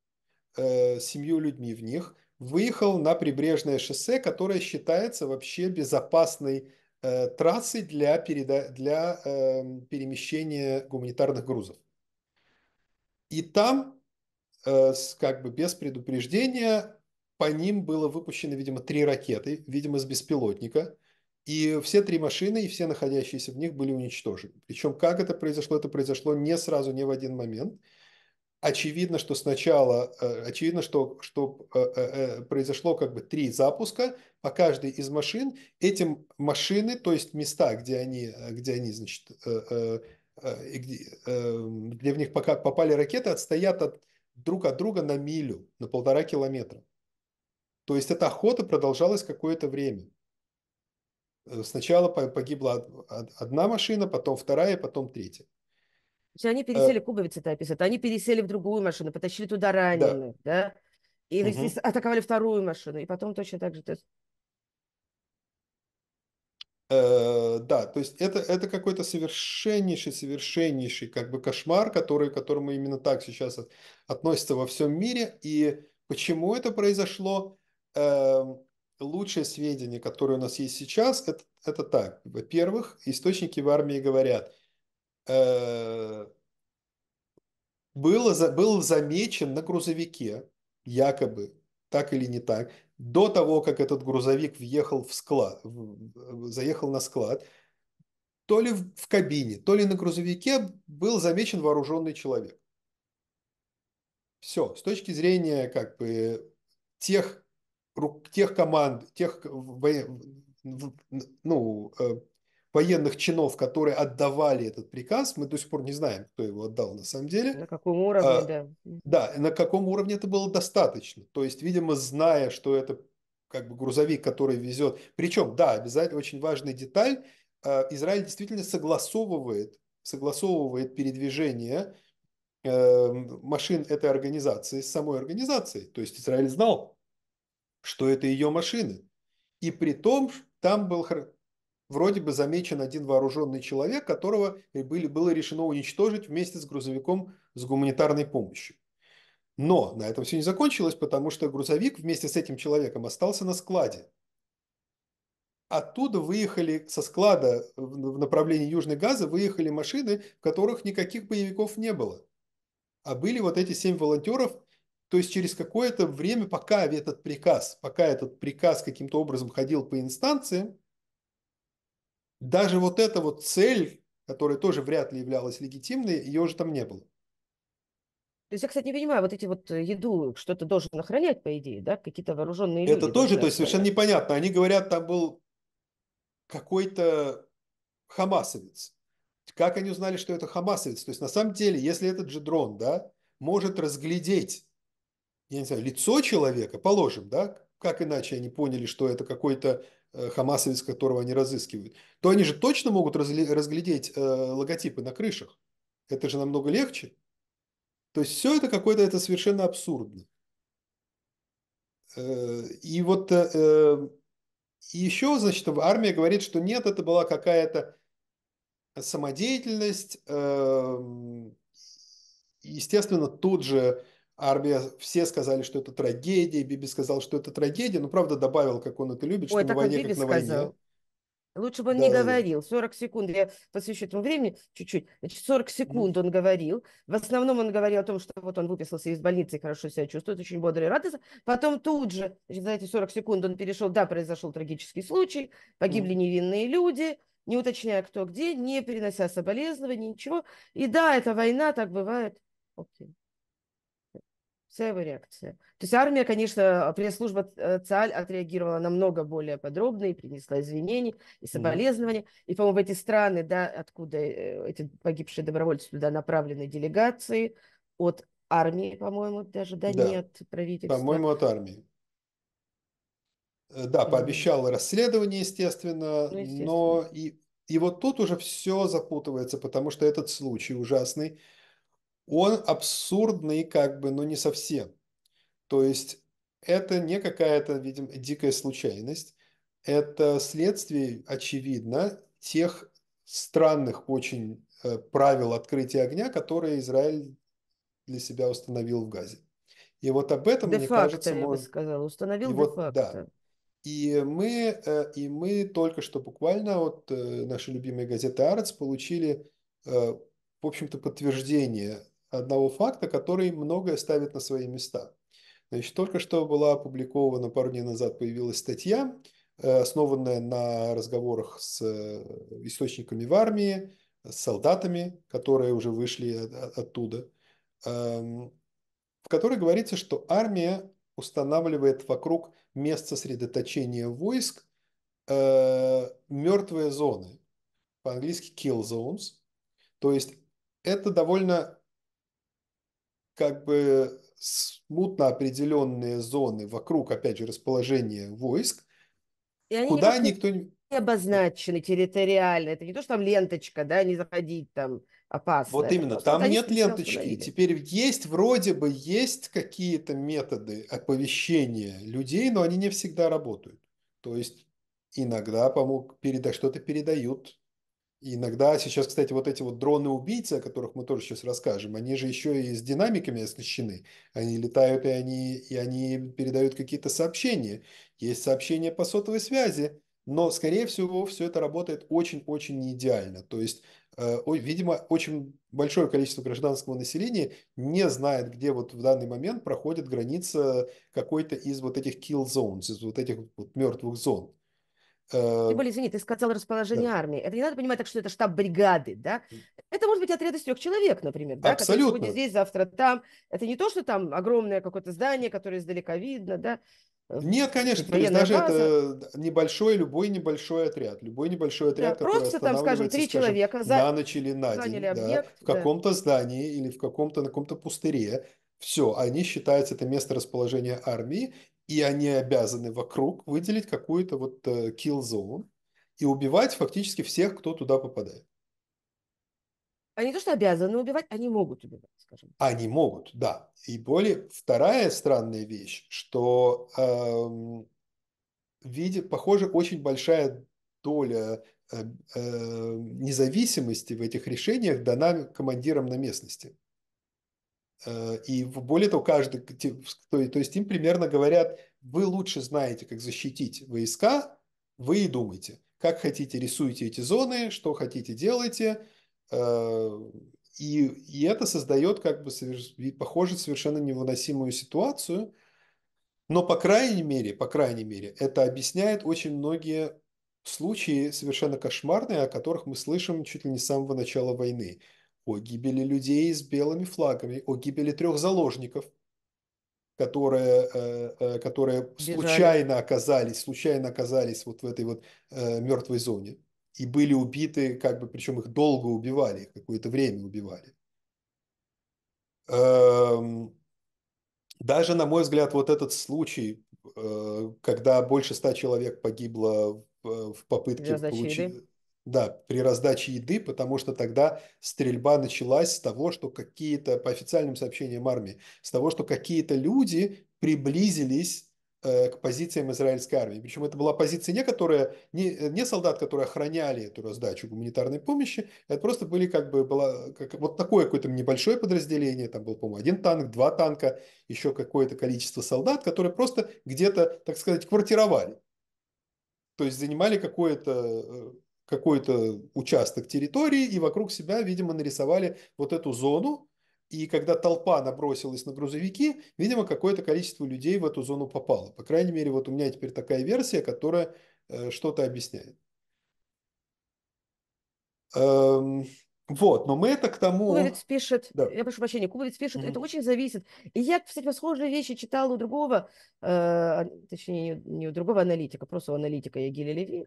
с семью людьми в них выехал на прибрежное шоссе, которое считается вообще безопасной Э, трассы для, переда... для э, перемещения гуманитарных грузов. И там, э, как бы без предупреждения, по ним было выпущено, видимо, три ракеты, видимо, с беспилотника. И все три машины и все находящиеся в них были уничтожены. Причем как это произошло, это произошло не сразу, не в один момент. Очевидно, что сначала, э, очевидно, что, что э, э, произошло как бы три запуска, по а каждой из машин. Эти машины, то есть места, где они, э, где они значит, э, э, эм, где в них пока попали ракеты, отстоят от, друг от друга на милю, на полтора километра. То есть эта охота продолжалась какое-то время. Сначала погибла одна машина, потом вторая, потом третья. То есть они пересели, а... Кубовец это описывает, они пересели в другую машину, потащили туда раненых, да? да? И угу. атаковали вторую машину, и потом точно так же. То есть Э, да, то есть это, это какой-то совершеннейший, совершеннейший как бы кошмар, который, к которому именно так сейчас от, относится во всем мире. И почему это произошло? Э, лучшее сведение, которое у нас есть сейчас, это, это так. Во-первых, источники в армии говорят, э, было, был замечен на грузовике, якобы, так или не так, до того, как этот грузовик въехал в склад, заехал на склад, то ли в кабине, то ли на грузовике был замечен вооруженный человек. Все, с точки зрения как бы тех, тех команд, тех ну, э, военных чинов, которые отдавали этот приказ, мы до сих пор не знаем, кто его отдал на самом деле. На каком уровне, а, да. Да, на каком уровне это было достаточно. То есть, видимо, зная, что это как бы грузовик, который везет. Причем, да, обязательно очень важная деталь, а, Израиль действительно согласовывает, согласовывает передвижение э, машин этой организации с самой организацией. То есть Израиль знал, что это ее машины. И при том, там был вроде бы замечен один вооруженный человек, которого были, было решено уничтожить вместе с грузовиком с гуманитарной помощью. Но на этом все не закончилось, потому что грузовик вместе с этим человеком остался на складе. Оттуда выехали со склада в направлении Южной Газы, выехали машины, в которых никаких боевиков не было. А были вот эти семь волонтеров, то есть через какое-то время, пока этот приказ, пока этот приказ каким-то образом ходил по инстанциям, даже вот эта вот цель, которая тоже вряд ли являлась легитимной, ее уже там не было. То есть я, кстати, не понимаю, вот эти вот э, еду что-то должен охранять, по идее, да, какие-то вооруженные люди. Это тоже, то есть совершенно непонятно. Они говорят, там был какой-то хамасовец. Как они узнали, что это хамасовец? То есть на самом деле, если этот же дрон, да, может разглядеть, я не знаю, лицо человека, положим, да, как иначе они поняли, что это какой-то Э, хамасовец, которого они разыскивают, то они же точно могут разглядеть э, логотипы на крышах. Это же намного легче. То есть все это какое-то это совершенно абсурдно. Э, и вот еще, значит, армия говорит, что нет, это была какая-то самодеятельность. Эм, естественно, тут же армия, все сказали, что это трагедия, Биби сказал, что это трагедия, но правда добавил, как он это любит, Ой, что на войне, Биби как на войне. Лучше бы он да. не говорил. 40 секунд, я посвящу этому времени чуть-чуть. Значит, 40 секунд он говорил. В основном он говорил о том, что вот он выписался из больницы и хорошо себя чувствует, очень бодрый и радостный. Потом тут же, за эти 40 секунд он перешел, да, произошел трагический случай, погибли невинные люди, не уточняя кто где, не перенося соболезнования, ничего. И да, это война, так бывает. Окей. Okay. Вся его реакция. То есть армия, конечно, пресс-служба э, ЦАЛЬ отреагировала намного более подробно и принесла извинения и соболезнования. Да. И, по-моему, в эти страны, да, откуда э, эти погибшие добровольцы туда направлены делегации, от армии, по-моему, даже, да, да. не правительства. По-моему, от армии. Э, да, пообещал расследование, естественно, ну, естественно. но и, и вот тут уже все запутывается, потому что этот случай ужасный – он абсурдный как бы, но не совсем. То есть это не какая-то, видимо, дикая случайность. Это следствие, очевидно, тех странных очень э, правил открытия огня, которые Израиль для себя установил в Газе. И вот об этом, де мне факто, кажется, я можно... бы сказал, установил де вот, факто. Да. И мы, э, и мы только что буквально от э, нашей любимой газеты «Арец» получили, в общем-то, подтверждение одного факта, который многое ставит на свои места. Значит, только что была опубликована, пару дней назад появилась статья, э, основанная на разговорах с э, источниками в армии, с солдатами, которые уже вышли оттуда, эм, в которой говорится, что армия устанавливает вокруг места сосредоточения войск э, мертвые зоны, по-английски kill zones, то есть это довольно как бы смутно определенные зоны вокруг, опять же, расположения войск, и они куда никто не... обозначены территориально. Это не то, что там ленточка, да, не заходить там опасно. Вот именно, там нет ленточки. Теперь есть, вроде бы, есть какие-то методы оповещения людей, но они не всегда работают. То есть иногда помог переда что-то передают и иногда сейчас, кстати, вот эти вот дроны-убийцы, о которых мы тоже сейчас расскажем, они же еще и с динамиками оснащены. Они летают и они, и они передают какие-то сообщения. Есть сообщения по сотовой связи, но, скорее всего, все это работает очень-очень не идеально. То есть, э, видимо, очень большое количество гражданского населения не знает, где вот в данный момент проходит граница какой-то из вот этих kill zones, из вот этих вот мертвых зон. Э... Тем более, извини, ты сказал расположение да. армии. Это не надо понимать так, что это штаб бригады, да? Это может быть отряд из трех человек, например, да? Абсолютно. Который сегодня здесь, завтра там. Это не то, что там огромное какое-то здание, которое издалека видно, да? Э, Нет, конечно, то есть даже база. это небольшой, любой небольшой отряд, любой небольшой отряд, да, который просто там, скажем, три человека за... на ночь или на день, объект, да, в каком-то да. здании или в каком-то на каком-то пустыре, все, они считаются это место расположения армии, и они обязаны вокруг выделить какую-то вот э, kill zone и убивать фактически всех, кто туда попадает. Они то, что обязаны убивать, они могут убивать, скажем. Они могут, да. И более вторая странная вещь, что эм, видит, похоже, очень большая доля э, э, независимости в этих решениях дана командирам на местности. Э, и более того, каждый, то, то есть им примерно говорят, вы лучше знаете, как защитить войска, вы и думайте. Как хотите, рисуйте эти зоны, что хотите, делайте. Э, и, и это создает как бы, похоже, совершенно невыносимую ситуацию. Но, по крайней мере, по крайней мере, это объясняет очень многие случаи совершенно кошмарные, о которых мы слышим чуть ли не с самого начала войны о гибели людей с белыми флагами, о гибели трех заложников, которые, э, э, которые случайно оказались, случайно оказались вот в этой вот э, мертвой зоне и были убиты, как бы, причем их долго убивали, какое-то время убивали. Эм, даже, на мой взгляд, вот этот случай, когда больше ста человек погибло в попытке получить да, при раздаче еды, потому что тогда стрельба началась с того, что какие-то, по официальным сообщениям армии, с того, что какие-то люди приблизились э, к позициям израильской армии. Причем это была позиция не, которая, не, э, не солдат, которые охраняли эту раздачу гуманитарной помощи, это просто были как бы было, как, вот такое какое-то небольшое подразделение, там был, по-моему, один танк, два танка, еще какое-то количество солдат, которые просто где-то, так сказать, квартировали. То есть занимали какое-то э, какой-то участок территории и вокруг себя, видимо, нарисовали вот эту зону. И когда толпа набросилась на грузовики, видимо, какое-то количество людей в эту зону попало. По крайней мере, вот у меня теперь такая версия, которая э, что-то объясняет. Эм... Вот, но мы это к тому... Кубовец пишет, да. я прошу прощения, Кубовец пишет, mm-hmm. это очень зависит. И я, кстати, схожие вещи читала у другого, э, точнее, не у другого аналитика, просто у аналитика Егиля Леви,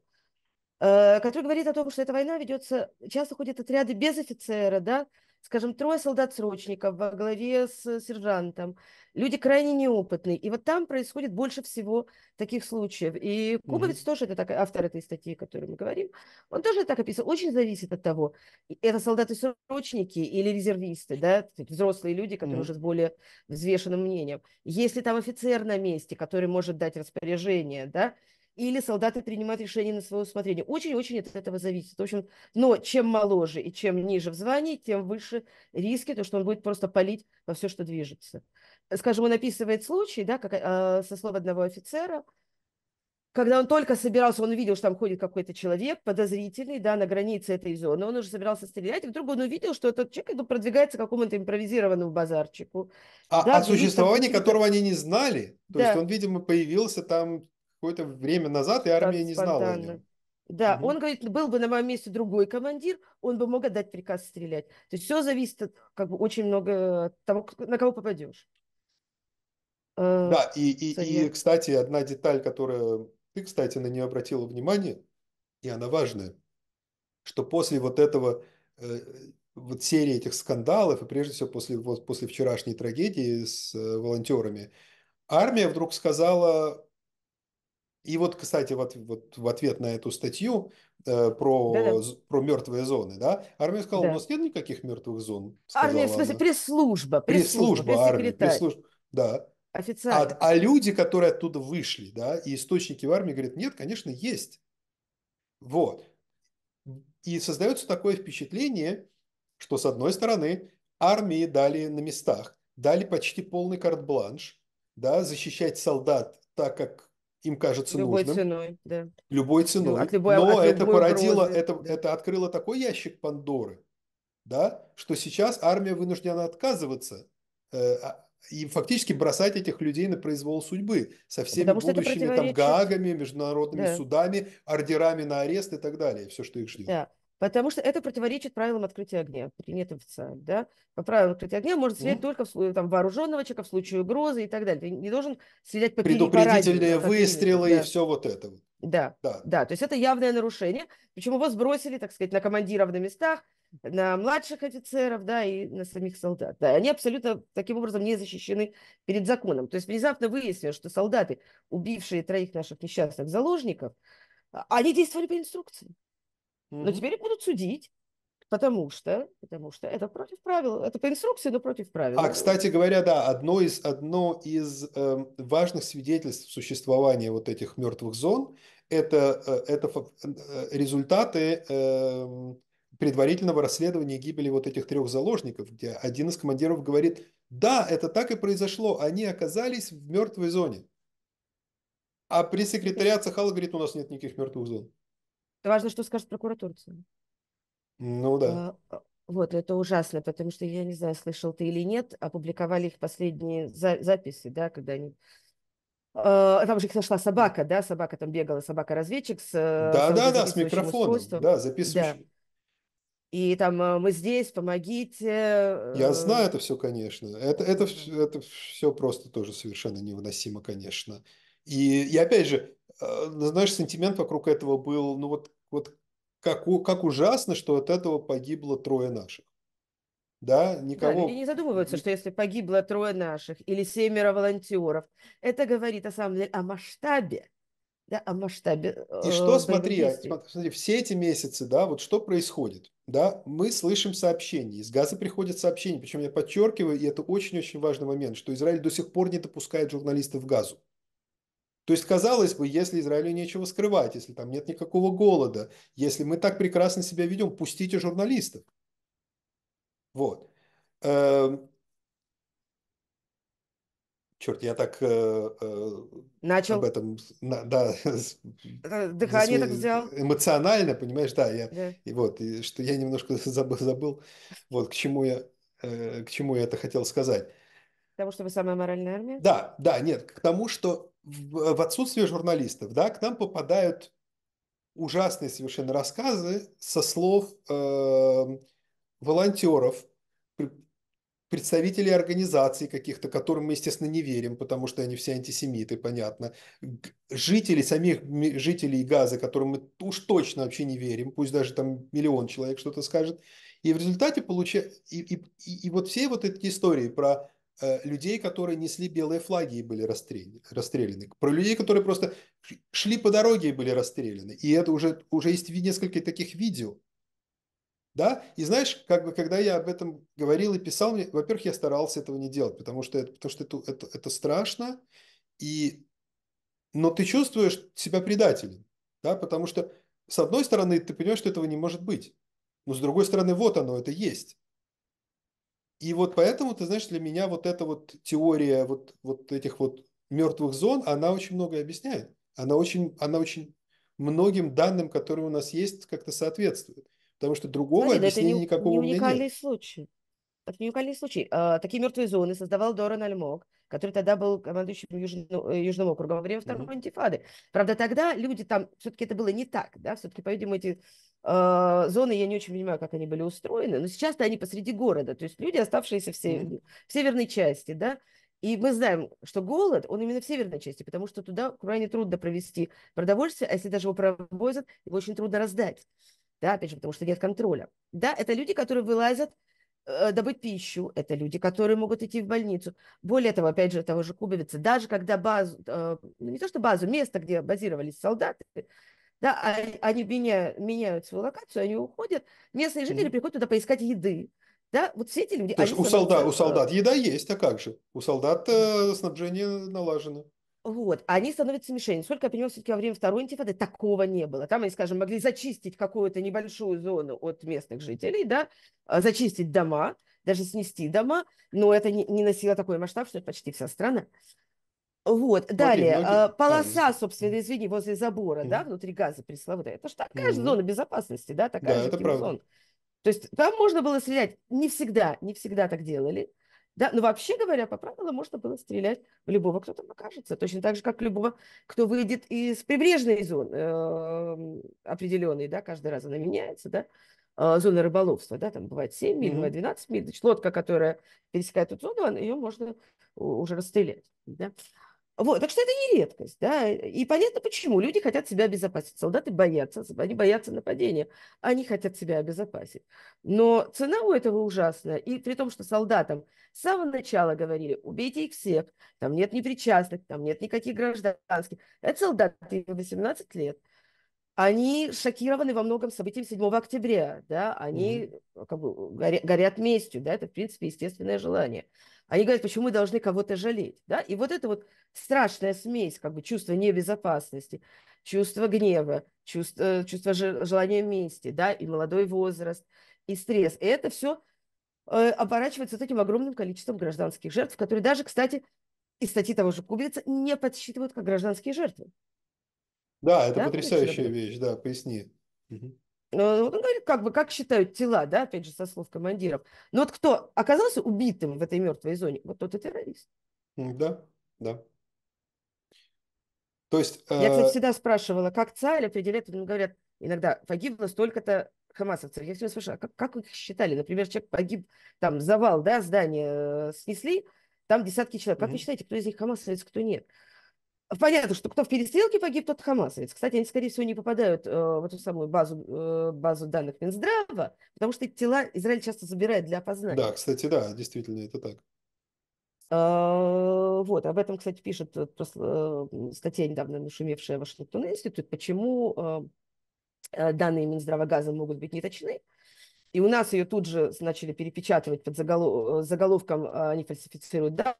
Э, который говорит о том, что эта война ведется, часто ходят отряды без офицера, да, скажем, трое солдат-срочников во главе с э, сержантом, люди крайне неопытные. И вот там происходит больше всего таких случаев. И Кубовец mm-hmm. тоже, это так, автор этой статьи, о которой мы говорим, он тоже так описал. Очень зависит от того, это солдаты-срочники или резервисты, да, взрослые люди, которые mm-hmm. уже с более взвешенным мнением. Если там офицер на месте, который может дать распоряжение, да, или солдаты принимают решение на свое усмотрение. Очень-очень от этого зависит. В общем, но чем моложе и чем ниже в звании, тем выше риски, то, что он будет просто палить во все, что движется. Скажем, он описывает случай, да, как, э, со слов одного офицера, когда он только собирался, он увидел, что там ходит какой-то человек подозрительный, да, на границе этой зоны, он уже собирался стрелять, и вдруг он увидел, что этот человек продвигается к какому-то импровизированному базарчику. А, да, о существовании которого они не знали, то да. есть он, видимо, появился там какое-то время назад, и армия не знала о нем. Да, угу. он говорит, был бы на моем месте другой командир, он бы мог отдать приказ стрелять. То есть все зависит от, как бы, очень много от того, на кого попадешь. Э, да, и, и, и, кстати, одна деталь, которую ты, кстати, на нее обратила внимание, и она важная, что после вот этого, э, вот серии этих скандалов, и прежде всего после, вот, после вчерашней трагедии с э, волонтерами, армия вдруг сказала, и вот, кстати, вот, вот в ответ на эту статью э, про, да, да. про мертвые зоны, да, армия сказала, да. у нас нет никаких мертвых зон. Армия, в смысле, пресс-служба. Пресс-служба, пресс армия, пресс-служба, да. Официально. А, а люди, которые оттуда вышли, да, и источники в армии говорят, нет, конечно, есть. Вот. И создается такое впечатление, что, с одной стороны, армии дали на местах, дали почти полный карт-бланш, да, защищать солдат так, как им кажется любой нужным. Ценой, да. Любой ценой. От любой, Но это породило, это, да. это открыло такой ящик Пандоры, да, что сейчас армия вынуждена отказываться э, а, и фактически бросать этих людей на произвол судьбы со всеми Потому будущими там ГАГами, международными да. судами, ордерами на арест и так далее, все, что их ждет. Да. Потому что это противоречит правилам открытия огня, принятым официально. Да? По а правилам открытия огня можно стрелять mm. только в, там, вооруженного человека, в случае угрозы и так далее. Ты не должен стрелять по Предупредительные по радио, выстрелы да. и все вот это. Да, да, да. То есть это явное нарушение. Почему его сбросили, так сказать, на командиров на местах, на младших офицеров, да, и на самих солдат. Да, они абсолютно таким образом не защищены перед законом. То есть внезапно выяснилось, что солдаты, убившие троих наших несчастных заложников, а, они действовали по инструкции. Но теперь их будут судить, потому что, потому что это против правил, это по инструкции, но против правил. А, кстати говоря, да, одно из, одно из э, важных свидетельств существования вот этих мертвых зон – это, э, это э, результаты э, предварительного расследования гибели вот этих трех заложников, где один из командиров говорит, да, это так и произошло, они оказались в мертвой зоне. А пресс-секретариат Сахала говорит, у нас нет никаких мертвых зон. Важно, что скажет прокуратура. Ну да. А, а, вот, это ужасно, потому что, я не знаю, слышал ты или нет, опубликовали их последние за- записи, да, когда они... А, там же их нашла собака, да, собака там бегала, собака-разведчик с... Да, да, да, с микрофоном, устройством. да, записывающим. Да. И там э, мы здесь, помогите. Я знаю э. это все, конечно. Это, это, это все просто тоже совершенно невыносимо, конечно. И, и опять же, Э, ну, знаешь, сентимент вокруг этого был, ну вот, вот как, как ужасно, что от этого погибло трое наших. Да, никого... Да, люди не задумываются, что если погибло трое наших или семеро волонтеров, это говорит, на самом деле, о масштабе да, о масштабе. Э, и что, смотри, а, смотри, все эти месяцы, да, вот что происходит, да, мы слышим сообщения, из Газа приходят сообщения, причем я подчеркиваю, и это очень-очень важный момент, что Израиль до сих пор не допускает журналистов в Газу. То есть, казалось бы, если Израилю нечего скрывать, если там нет никакого голода, если мы так прекрасно себя ведем, пустите журналистов. Вот. Эм. Черт, я так э, э, Начал. об этом, на, да, дыхание так взял. Эмоционально, понимаешь, да, я, да. И вот, и, что я немножко забыл, забыл, вот к чему я, э, к чему я это хотел сказать тому, что вы самая моральная армия? Да, да, нет, к тому, что в, в отсутствие журналистов, да, к нам попадают ужасные совершенно рассказы со слов э, волонтеров, представителей организаций каких-то, которым мы, естественно, не верим, потому что они все антисемиты, понятно. Жители самих жителей Газа, которым мы уж точно вообще не верим, пусть даже там миллион человек что-то скажет. И в результате получается... и, и, и вот все вот эти истории про Э, людей, которые несли белые флаги и были расстреляны, расстреляны, про людей, которые просто шли по дороге и были расстреляны. И это уже, уже есть несколько таких видео. Да? И знаешь, как бы, когда я об этом говорил и писал, мне, во-первых, я старался этого не делать, потому что это, потому что это, это, это страшно, и... но ты чувствуешь себя предателем, да? потому что с одной стороны ты понимаешь, что этого не может быть, но с другой стороны вот оно, это есть. И вот поэтому, ты знаешь, для меня вот эта вот теория вот, вот этих вот мертвых зон, она очень многое объясняет. Она очень, она очень многим данным, которые у нас есть, как-то соответствует. Потому что другого Марина, объяснения это не, никакого не уникальный у меня нет. случай. Это не уникальный случай. А, такие мертвые зоны создавал Доран Альмок, который тогда был командующим Южно, э, Южным округом во время Второй mm-hmm. интифады. Правда, тогда люди там, все-таки это было не так, да, все-таки, по-видимому, эти Э, зоны я не очень понимаю, как они были устроены, но сейчас-то они посреди города, то есть люди, оставшиеся в, север... в северной части, да, и мы знаем, что голод, он именно в северной части, потому что туда крайне трудно провести продовольствие, а если даже его провозят, его очень трудно раздать. Да, опять же, потому что нет контроля. Да, это люди, которые вылазят э, добыть пищу, это люди, которые могут идти в больницу. Более того, опять же, того же кубовица, даже когда базу, э, ну не то что базу, место, где базировались солдаты, да, а, они меня, меняют свою локацию, они уходят, местные жители mm приходят туда поискать еды, да, вот все эти люди. То есть у солдат, у солдат еда есть, а как же? У солдат э, снабжение налажено. Вот, а они становятся мишенью. Сколько я понимаю, все-таки во время второй интифады такого не было. Там они, скажем, могли зачистить какую-то небольшую зону от местных жителей, да, а, зачистить дома, даже снести дома, но это не, не носило такой масштаб, что это почти вся страна. Вот, Смотри, далее, ноги... Ну, а, полоса, собственно, извини, возле забора, да, внутри газа пресловутая, это же такая же зона безопасности, да, такая да, же Зона. То есть там можно было стрелять, не всегда, не всегда так делали, да, но вообще говоря, по правилам можно было стрелять в любого, кто там окажется, точно так же, как любого, кто выйдет из прибрежной зоны эм, определенной, да, каждый раз она меняется, да, э, а, зона рыболовства, да, там бывает 7 миль, mm-hmm. бывает 12 миль, значит, лодка, которая пересекает эту зону, ее можно уже расстрелять, да. Вот, так что это не редкость, да, и понятно почему. Люди хотят себя обезопасить, солдаты боятся, они боятся нападения, они хотят себя обезопасить. Но цена у этого ужасная, и при том, что солдатам с самого начала говорили, убейте их всех, там нет непричастных, там нет никаких гражданских. Это солдаты 18 лет, они шокированы во многом событием 7 октября, да, они mm-hmm. как бы горя- горят местью, да, это, в принципе, естественное желание. Они говорят, почему мы должны кого-то жалеть, да, и вот это вот страшная смесь, как бы, чувство небезопасности, чувство гнева, чувство, э, чувство желания мести, да, и молодой возраст, и стресс, и это все э, оборачивается таким огромным количеством гражданских жертв, которые даже, кстати, из статьи того же Кубица не подсчитывают как гражданские жертвы. Да, это да, потрясающая вещь, да, поясни. Угу. Ну, как бы, как считают тела, да, опять же, со слов командиров. Но вот кто оказался убитым в этой мертвой зоне, вот тот и террорист. Да, да. То есть... Я, кстати, э, всегда спрашивала, как ЦАЛь определяет, мне ну, говорят, иногда погибло столько-то хамасовцев. Я всегда спрашиваю, а как, как их считали? Например, человек погиб, там завал, да, здание э, снесли, там десятки человек. Как угу. вы считаете, кто из них хамасовец, кто нет? Понятно, что кто в перестрелке погиб, тот хамасовец. Кстати, они, скорее всего, не попадают э, в эту самую базу, э, базу данных Минздрава, потому что тела Израиль часто забирает для опознания. Да, кстати, да, действительно, это так. А, вот, об этом, кстати, пишет э, просто, э, статья, недавно нашумевшая Вашингтон Институт, почему э, э, данные Минздрава газа могут быть неточны. точны и у нас ее тут же начали перепечатывать под заголов... Э, заголовком а, «Они фальсифицируют данные»,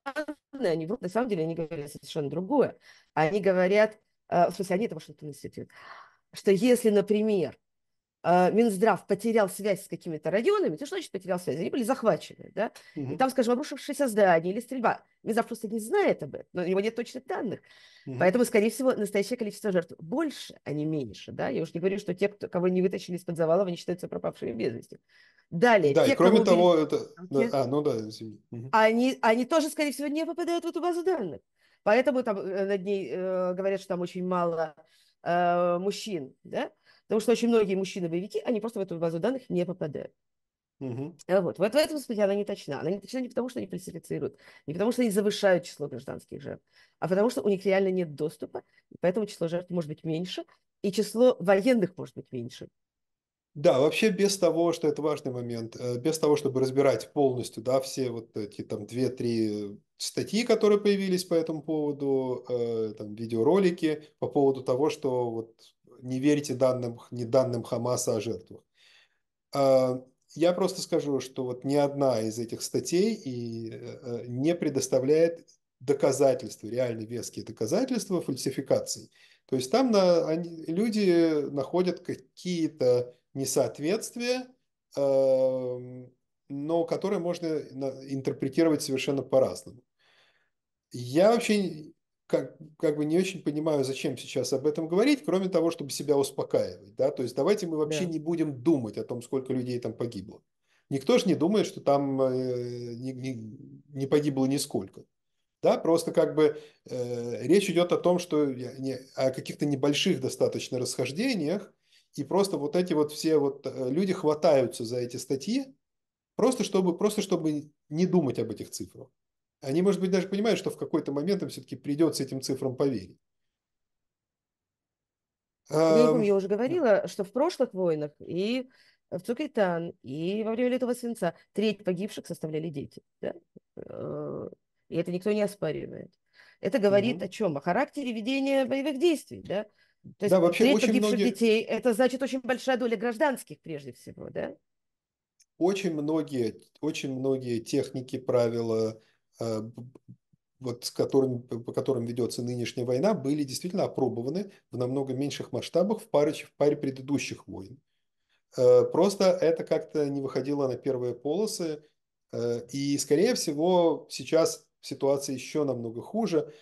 они врут. На самом деле они говорят совершенно другое. Они говорят, э, в смысле, они это Вашингтон институт, что если, например, а, Минздрав потерял связь с какими-то районами, то что значит потерял связь? Они были захвачены, да? Угу. И там, скажем, обрушившееся здание или стрельба. Минздрав просто не знает об этом, но у него нет точных данных. Угу. Поэтому, скорее всего, настоящее количество жертв больше, а не меньше, да? Я уж не говорю, что те, кто, кого не вытащили из-под завалов, они считаются пропавшими без вести. Далее. Да, те, и кроме того, убили... это... Да, а, ну да, извини. Угу. Они, они тоже, скорее всего, не попадают в эту базу данных. Поэтому там э, над ней э, говорят, что там очень мало э, мужчин, да? Потому что очень многие мужчины-боевики, они просто в эту базу данных не попадают. Угу. Вот. вот в этом смысле она не точна. Она не точна не потому, что они фальсифицируют, не потому, что они завышают число гражданских жертв, а потому, что у них реально нет доступа, и поэтому число жертв может быть меньше, и число военных может быть меньше. Да, вообще без того, что это важный момент, э, без того, чтобы разбирать полностью, да, все вот эти там две-три статьи, которые появились по этому поводу, э, там видеоролики по поводу того, что вот не верите данным, не данным Хамаса о жертвах. А, я просто скажу, что вот ни одна из этих статей и э, э, не предоставляет доказательства, реально веские доказательства фальсификаций. То есть там на, они, люди находят какие-то несоответствия, э, но которые можно интерпретировать совершенно по-разному. Я вообще как, как бы не очень понимаю, зачем сейчас об этом говорить, кроме того, чтобы себя успокаивать. Да? То есть давайте мы вообще да. не будем думать о том, сколько людей там погибло. Никто же не думает, что там э, не, не, не погибло нисколько. Да, просто как бы э, речь идет о том, что не, о каких-то небольших достаточно расхождениях, и просто вот эти вот все вот э, люди хватаются за эти статьи, просто чтобы, просто чтобы не думать об этих цифрах. Они, может быть, даже понимают, что в какой-то момент им все-таки придется этим цифрам поверить. Ну, я, уже говорила, что в прошлых войнах и в Цукайтан, и во время Литого Свинца треть погибших составляли дети. Да? Э, и это никто не оспаривает. Это говорит угу. о чем? О характере ведения боевых действий. Да? То есть да, вообще треть очень погибших многие... детей – это значит очень большая доля гражданских прежде всего. Да? Очень, многие, очень многие техники, правила, Э, вот с которым, по которым ведется нынешняя война, были действительно опробованы в намного меньших масштабах в паре, в паре предыдущих войн. Э, просто это как-то не выходило на первые полосы. Э, и, скорее всего, сейчас ситуация еще намного хуже.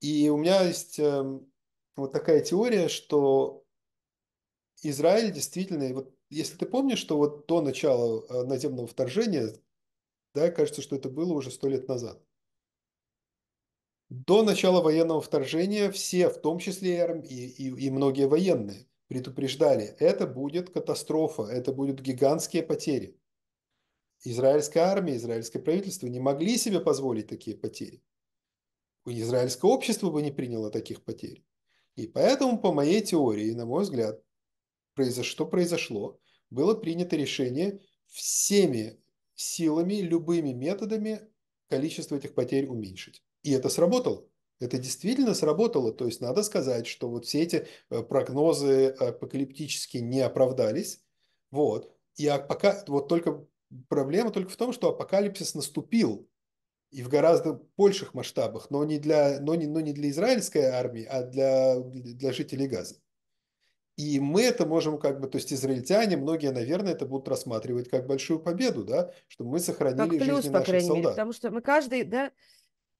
И у меня есть эм, вот такая теория, что Израиль действительно, вот если ты помнишь, что вот до начала наземного вторжения да, кажется, что это было уже сто лет назад. До начала военного вторжения все, в том числе и, и, и многие военные, предупреждали, это будет катастрофа, это будут гигантские потери. Израильская армия, израильское правительство не могли себе позволить такие потери. Израильское общество бы не приняло таких потерь. И поэтому, по моей теории, на мой взгляд, произошло, что произошло, было принято решение всеми силами, любыми методами количество этих потерь уменьшить. И это сработало. Это действительно сработало. То есть надо сказать, что вот все эти э, прогнозы э, апокалиптически не оправдались. Вот. И пока вот только проблема только в том, что апокалипсис наступил и в гораздо больших масштабах, но не для, но не, но не для израильской армии, а для, для жителей Газа. И мы это можем как бы, то есть израильтяне, многие, наверное, это будут рассматривать как большую победу, да, что мы сохранили как плюс, жизни по крайней солдат. Мере, потому что мы каждый, да,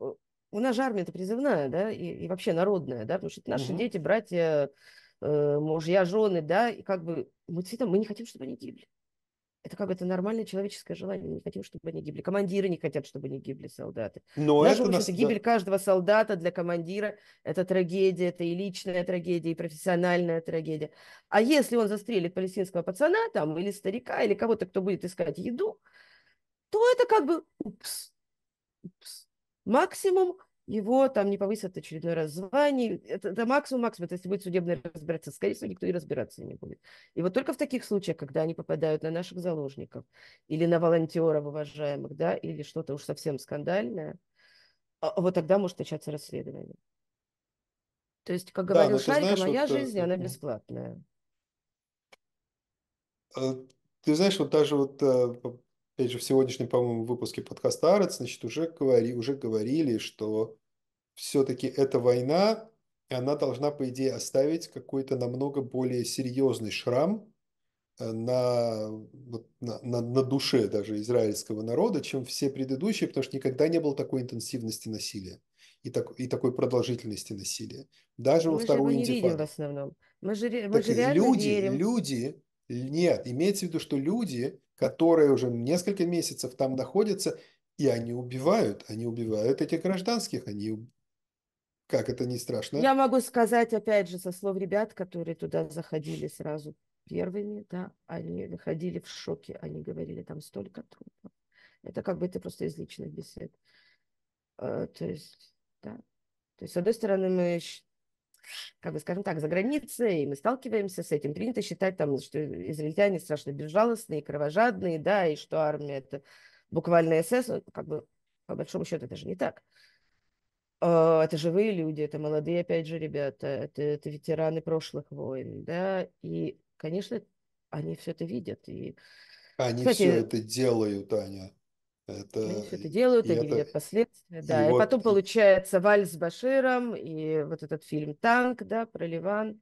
у нас же армия это призывная, да, и, и вообще народная, да, потому что это наши угу. дети, братья, э, мужья, жены, да, и как бы мы действительно мы не хотим, чтобы они гибли это как бы это нормальное человеческое желание. Мы не хотим, чтобы они гибли. Командиры не хотят, чтобы не гибли солдаты. Но Даже, это нас... гибель каждого солдата для командира – это трагедия, это и личная трагедия, и профессиональная трагедия. А если он застрелит палестинского пацана там, или старика, или кого-то, кто будет искать еду, то это как бы упс, упс. максимум его там не повысят очередной раз звание. Это, это максимум, максимум. Это если будет судебное разбираться, скорее всего, никто и разбираться не будет. И вот только в таких случаях, когда они попадают на наших заложников или на волонтеров уважаемых, да, или что-то уж совсем скандальное, а, а вот тогда может начаться расследование. То есть, как говорил да, Шарик, знаешь, моя вот, э, жизнь, она бесплатная. Э, ты знаешь, вот даже вот э, опять же, в сегодняшнем, по-моему, выпуске подкаста «Арец», значит, уже, говори, уже говорили, что все-таки эта война, и она должна, по идее, оставить какой-то намного более серьезный шрам э, на, на, на, на душе даже израильского народа, чем все предыдущие, потому что никогда не было такой интенсивности насилия и, так, и такой продолжительности насилия. Даже мы во вторую же интифаду. видим в основном. Мы же, мы так же люди, верим. люди, нет, имеется в виду, что люди которые уже несколько месяцев там находятся, и они убивают, они убивают этих гражданских, они как это не страшно. Я могу сказать, опять же, со слов ребят, которые туда заходили сразу первыми, да, они находили в шоке, они говорили, там столько трупов. Это как бы это просто из личных бесед. Э, то есть, да. То есть, с одной стороны, мы как бы, скажем так, за границей, и мы сталкиваемся с этим. Принято считать, там, что израильтяне страшно безжалостные, кровожадные, да, и что армия – это буквально СС, ну, как бы, по большому счету, это же не так. А, это живые люди, это молодые, опять же, ребята, это, это ветераны прошлых войн, да, и, конечно, они все это видят. И... Они Кстати, все это делают, Аня. Это, они все это делают, они это... видят последствия, да. И, и вот... потом получается Вальс с Баширом и вот этот фильм «Танк», да, про Ливан.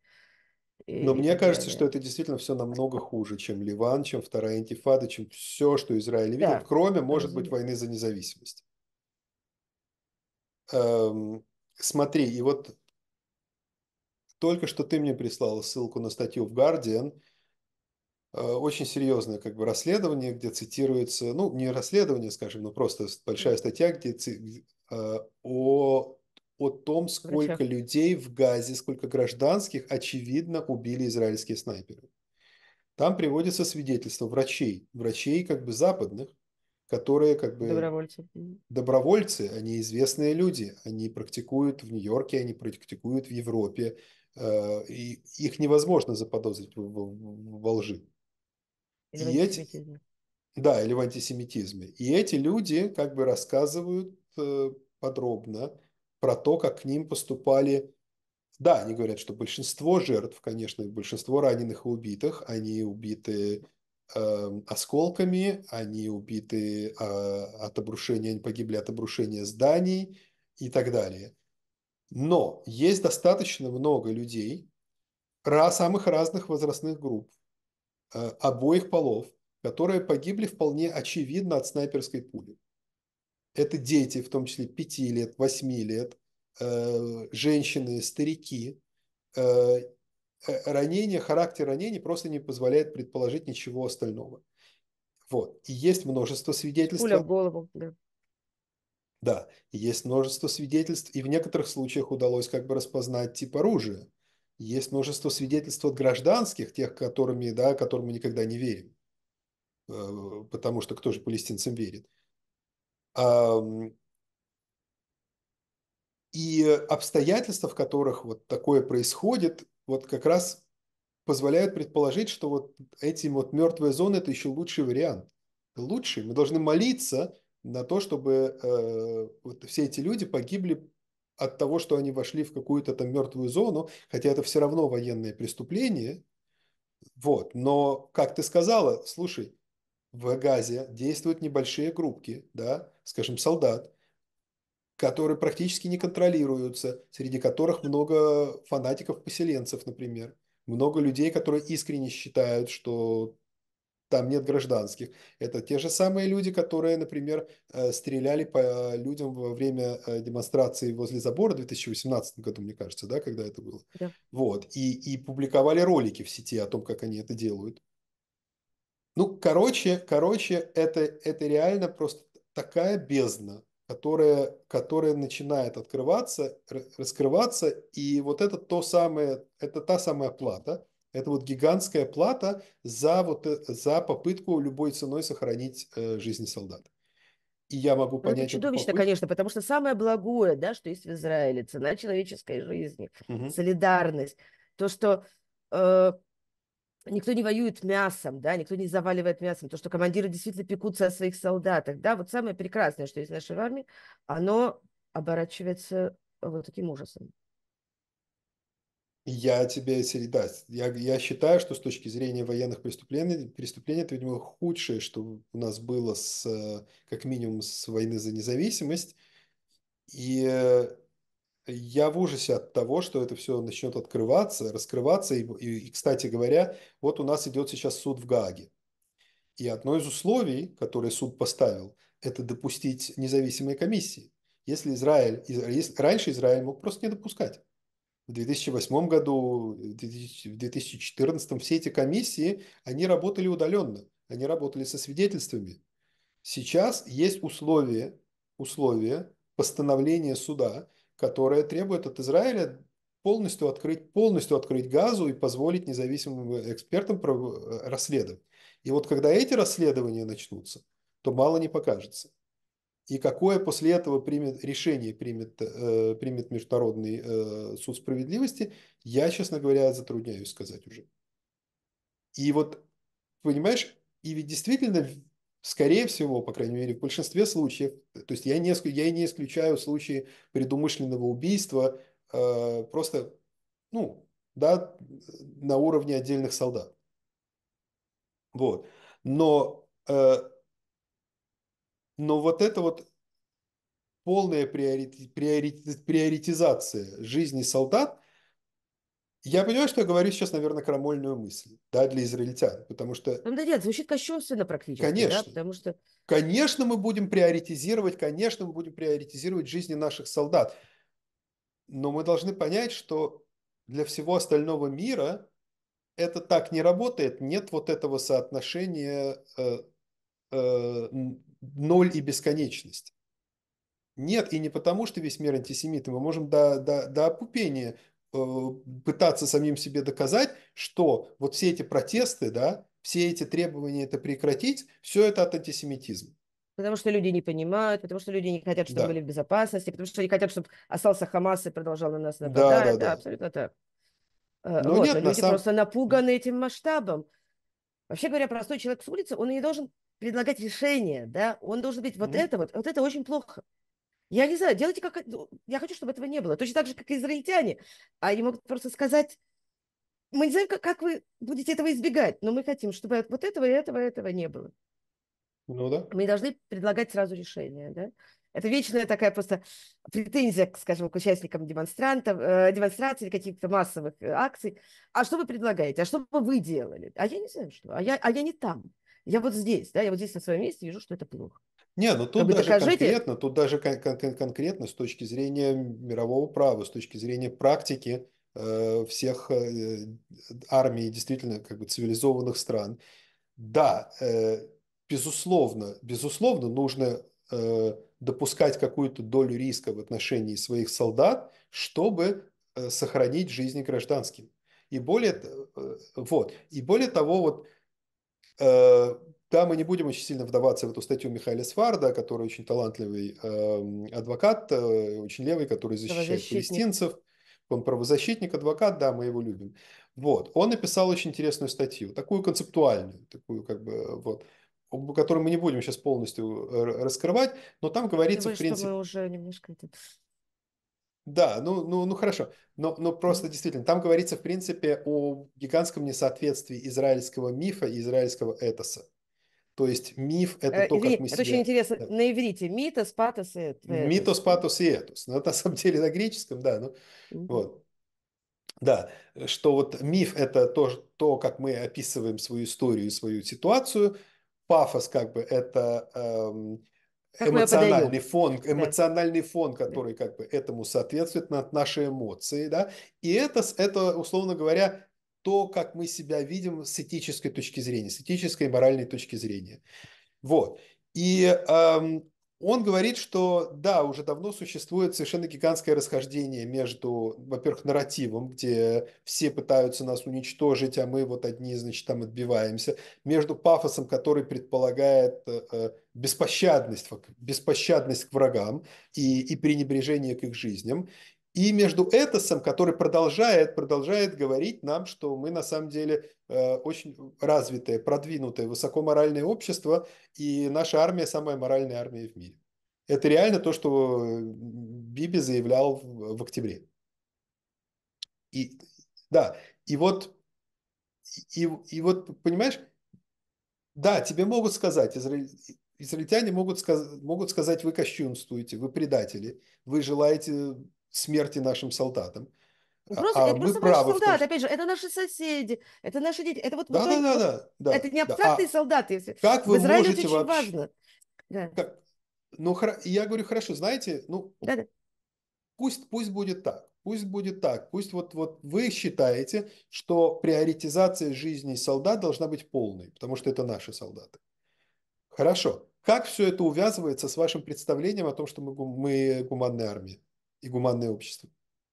Но мне кажется, что это действительно все намного хуже, чем Ливан, чем вторая интифада, чем все, что Израиль видел, да. кроме, может быть, войны за независимость. Эм, смотри, и вот только что ты мне прислала ссылку на статью в Guardian – Э, очень серьезное как бы расследование, где цитируется, ну не расследование, скажем, но просто большая статья, где ци, э, о о том, сколько Врача. людей в Газе, сколько гражданских, очевидно, убили израильские снайперы. Там приводится свидетельство врачей, врачей как бы западных, которые как бы... Добровольцы. Добровольцы, они известные люди, они практикуют в Нью-Йорке, они практикуют в Европе, э, и их невозможно заподозрить во лжи. Или и в Эти, да, или в антисемитизме. И эти люди как бы рассказывают э, подробно про то, как к ним поступали. Да, они говорят, что большинство жертв, конечно, большинство раненых и убитых, они убиты э, осколками, они убиты э, от обрушения, они погибли от обрушения зданий и так далее. Но есть достаточно много людей, самых разных возрастных групп, Э, обоих полов, которые погибли вполне очевидно от снайперской пули. Это дети, в том числе 5 лет, 8 лет, э, женщины, старики. Э, ранение, характер ранений просто не позволяет предположить ничего остального. Вот. И есть множество свидетельств. Пуля в голову, да. Да, есть множество свидетельств, и в некоторых случаях удалось как бы распознать тип оружия. Есть множество свидетельств от гражданских, тех, которыми, да, которым мы никогда не верим, э, потому что кто же палестинцам верит. И обстоятельства, в которых вот такое происходит, вот как раз позволяют предположить, что вот эти вот мертвые зоны – это еще лучший вариант. Лучший. Мы должны молиться на то, чтобы э, вот все эти люди погибли от того, что они вошли в какую-то там мертвую зону, хотя это все равно военные преступления. Вот. Но, как ты сказала, слушай, в Газе действуют небольшие группки, да, скажем, солдат, которые практически не контролируются, среди которых много фанатиков-поселенцев, например, много людей, которые искренне считают, что там нет гражданских. Это те же самые люди, которые, например, э, стреляли по э, людям во время э, демонстрации возле забора в 2018 году, мне кажется, да, когда это было. Да. Вот. И, и публиковали ролики в сети о том, как они это делают. Ну, короче, короче, это, это реально просто такая бездна, которая, которая начинает открываться, раскрываться, и вот это то самое, это та самая плата, это вот гигантская плата за, вот, э, за попытку любой ценой сохранить э, жизни солдат. И я могу ну, понять... это чудовищно, попытку. конечно, потому что самое благое, да, что есть в Израиле, цена человеческой жизни, угу. солидарность, то, что... Э, никто не воюет мясом, да, никто не заваливает мясом, то, что командиры действительно пекутся о своих солдатах, да, вот самое прекрасное, что есть в нашей армии, оно оборачивается вот таким ужасом. Я тебе, да, я, я считаю, что с точки зрения военных преступлений, преступлений это, видимо, худшее, что у нас было с, э, как минимум с войны за независимость. И э, я в ужасе от того, что это все начнет открываться, раскрываться. И, и, и, кстати говоря, вот у нас идет сейчас суд в Гааге. И одно из условий, которое суд поставил, это допустить независимые комиссии. Если Израиль, если, раньше Израиль мог просто не допускать в 2008 году, в 2014 все эти комиссии, они работали удаленно, они работали со свидетельствами. Сейчас есть условия, условия постановления суда, которое требует от Израиля полностью открыть, полностью открыть газу и позволить независимым экспертам э, расследовать. И вот когда эти расследования начнутся, то мало не покажется и какое после этого примет, решение примет, э, примет Международный э, суд справедливости, я, честно говоря, затрудняюсь сказать уже. И вот, понимаешь, и ведь действительно, скорее всего, по крайней мере, в большинстве случаев, то есть я не, я не исключаю случаи предумышленного убийства э, просто, ну, да, на уровне отдельных солдат. Вот. Но э, но вот это вот полная приорит, приорит, приоритизация жизни солдат, я понимаю, что я говорю сейчас, наверное, крамольную мысль, да, для израильтян, потому что... Ну да нет, звучит кощунственно практически, конечно, да, потому что... Конечно, мы будем приоритизировать, конечно, мы будем приоритизировать жизни наших солдат, но мы должны понять, что для всего остального мира это так не работает, нет вот этого соотношения э, э ноль и бесконечность. Нет, и не потому, что весь мир антисемит. Мы можем до, до, до опупения э, пытаться самим себе доказать, что вот все эти протесты, да, все эти требования это прекратить, все это от антисемитизма. Потому что люди не понимают, потому что люди не хотят, чтобы да. были в безопасности, потому что они хотят, чтобы остался Хамас и продолжал на нас нападать. Да, да, да, да. абсолютно так. Э, но ну вот, нет, люди на самом... просто напуганы этим масштабом. Вообще говоря, простой человек с улицы, он не должен предлагать решение, да, он должен быть вот mm это вот, вот это очень плохо. Я не знаю, делайте как... Ну, я хочу, чтобы этого не было. Точно так же, как и израильтяне. Они могут просто сказать, мы не знаем, как, как вы будете этого избегать, но мы хотим, чтобы вот этого и этого и этого не было. Ну да. Мы должны предлагать сразу решение, да. Это вечная такая просто претензия, скажем, к участникам демонстрантов, э, демонстраций, каких-то массовых э, акций. А что вы предлагаете? А что бы вы делали? А я не знаю, что. А я, а я не там. Я вот здесь, да, я вот здесь на своем месте вижу, что это плохо. Не, ну тут как даже докажите... конкретно, тут даже кон- кон- конкретно с точки зрения мирового права, с точки зрения практики э, всех э, армий действительно как бы цивилизованных стран. Да, э, безусловно, безусловно нужно э, допускать какую-то долю риска в отношении своих солдат, чтобы э, сохранить жизни гражданским. И более, э, вот, и более того, вот Э, да, мы не будем очень сильно вдаваться в эту статью Михаила Сварда, который очень талантливый эм, адвокат, э, очень левый, который защищает палестинцев. Он правозащитник, адвокат, да, мы его любим. Вот. Он написал очень интересную статью, такую концептуальную, такую как бы э, вот, которую мы не будем сейчас полностью раскрывать, но там говорится, Думаю, в принципе... Что мы уже немножко да, ну, ну, ну хорошо, но, но просто действительно, там говорится, в принципе, о гигантском несоответствии израильского мифа и израильского этоса. То есть миф – это э, то, извини, как мы это себя... очень интересно, да. на иврите – митос, патос и этос. Митос, патос и этос. Ну, на самом деле на греческом, да. Ну, mm-hmm. вот. Да, что вот миф – это то, то, как мы описываем свою историю, свою ситуацию. Пафос как бы – это эм, как эмоциональный фон, эмоциональный да. фон, который как бы этому соответствует, на наши эмоции, да, и это, это, условно говоря, то, как мы себя видим с этической точки зрения, с этической и моральной точки зрения. Вот. И эм, он говорит, что да, уже давно существует совершенно гигантское расхождение между, во-первых, нарративом, где все пытаются нас уничтожить, а мы вот одни, значит, там отбиваемся, между пафосом, который предполагает э, э, беспощадность, беспощадность к врагам и, и пренебрежение к их жизням, и между Этосом, который продолжает, продолжает говорить нам, что мы на самом деле э, очень развитое, продвинутое, высокоморальное общество, и наша армия самая моральная армия в мире. Это реально то, что э, Биби заявлял в, в октябре. И, да, и вот, и, и вот, понимаешь, да, тебе могут сказать, израиль, израильтяне могут, сказ, могут сказать, вы кощунствуете, вы предатели, вы желаете смерти нашим солдатам. Ну, а, просто, а это просто правы наши солдаты, том, опять же, это наши соседи, это наши дети, это вот... Да, вот да, да, да, да. Это не абстрактные да. солдаты. Как вы Израиле можете очень вообще... важно. Да. Как... Ну, я говорю, хорошо, знаете, ну, да, да. Пусть, пусть будет так, пусть будет так, пусть вот, вот вы считаете, что приоритизация жизни солдат должна быть полной, потому что это наши солдаты. Хорошо. Как все это увязывается с вашим представлением о том, что мы, мы гуманная армия? и гуманное общество.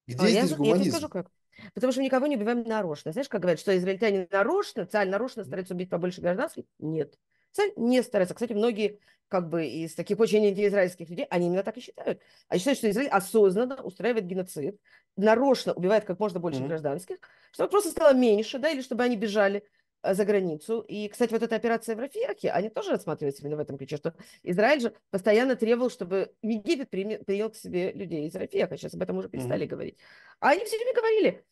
Где а здесь я, гуманизм? Я скажу, как. Потому что мы никого не убиваем нарочно. Знаешь, как говорят, что израильтяне нарочно, царь нарочно старается убить побольше гражданских? Нет. Царь не старается. Кстати, многие как бы из таких очень антиизраильских людей, они именно так и считают. Они считают, что Израиль осознанно устраивает геноцид, нарочно убивает как можно больше mm-hmm. гражданских, чтобы просто стало меньше, да, или чтобы они бежали. Э, за границу. И, кстати, вот эта операция в Рафирахе, они тоже рассматривались именно в этом ключе, что Израиль же постоянно требовал, чтобы Египет принял, к себе людей из Рафиаха. Сейчас об этом уже перестали mm-hmm. говорить. А они все время говорили,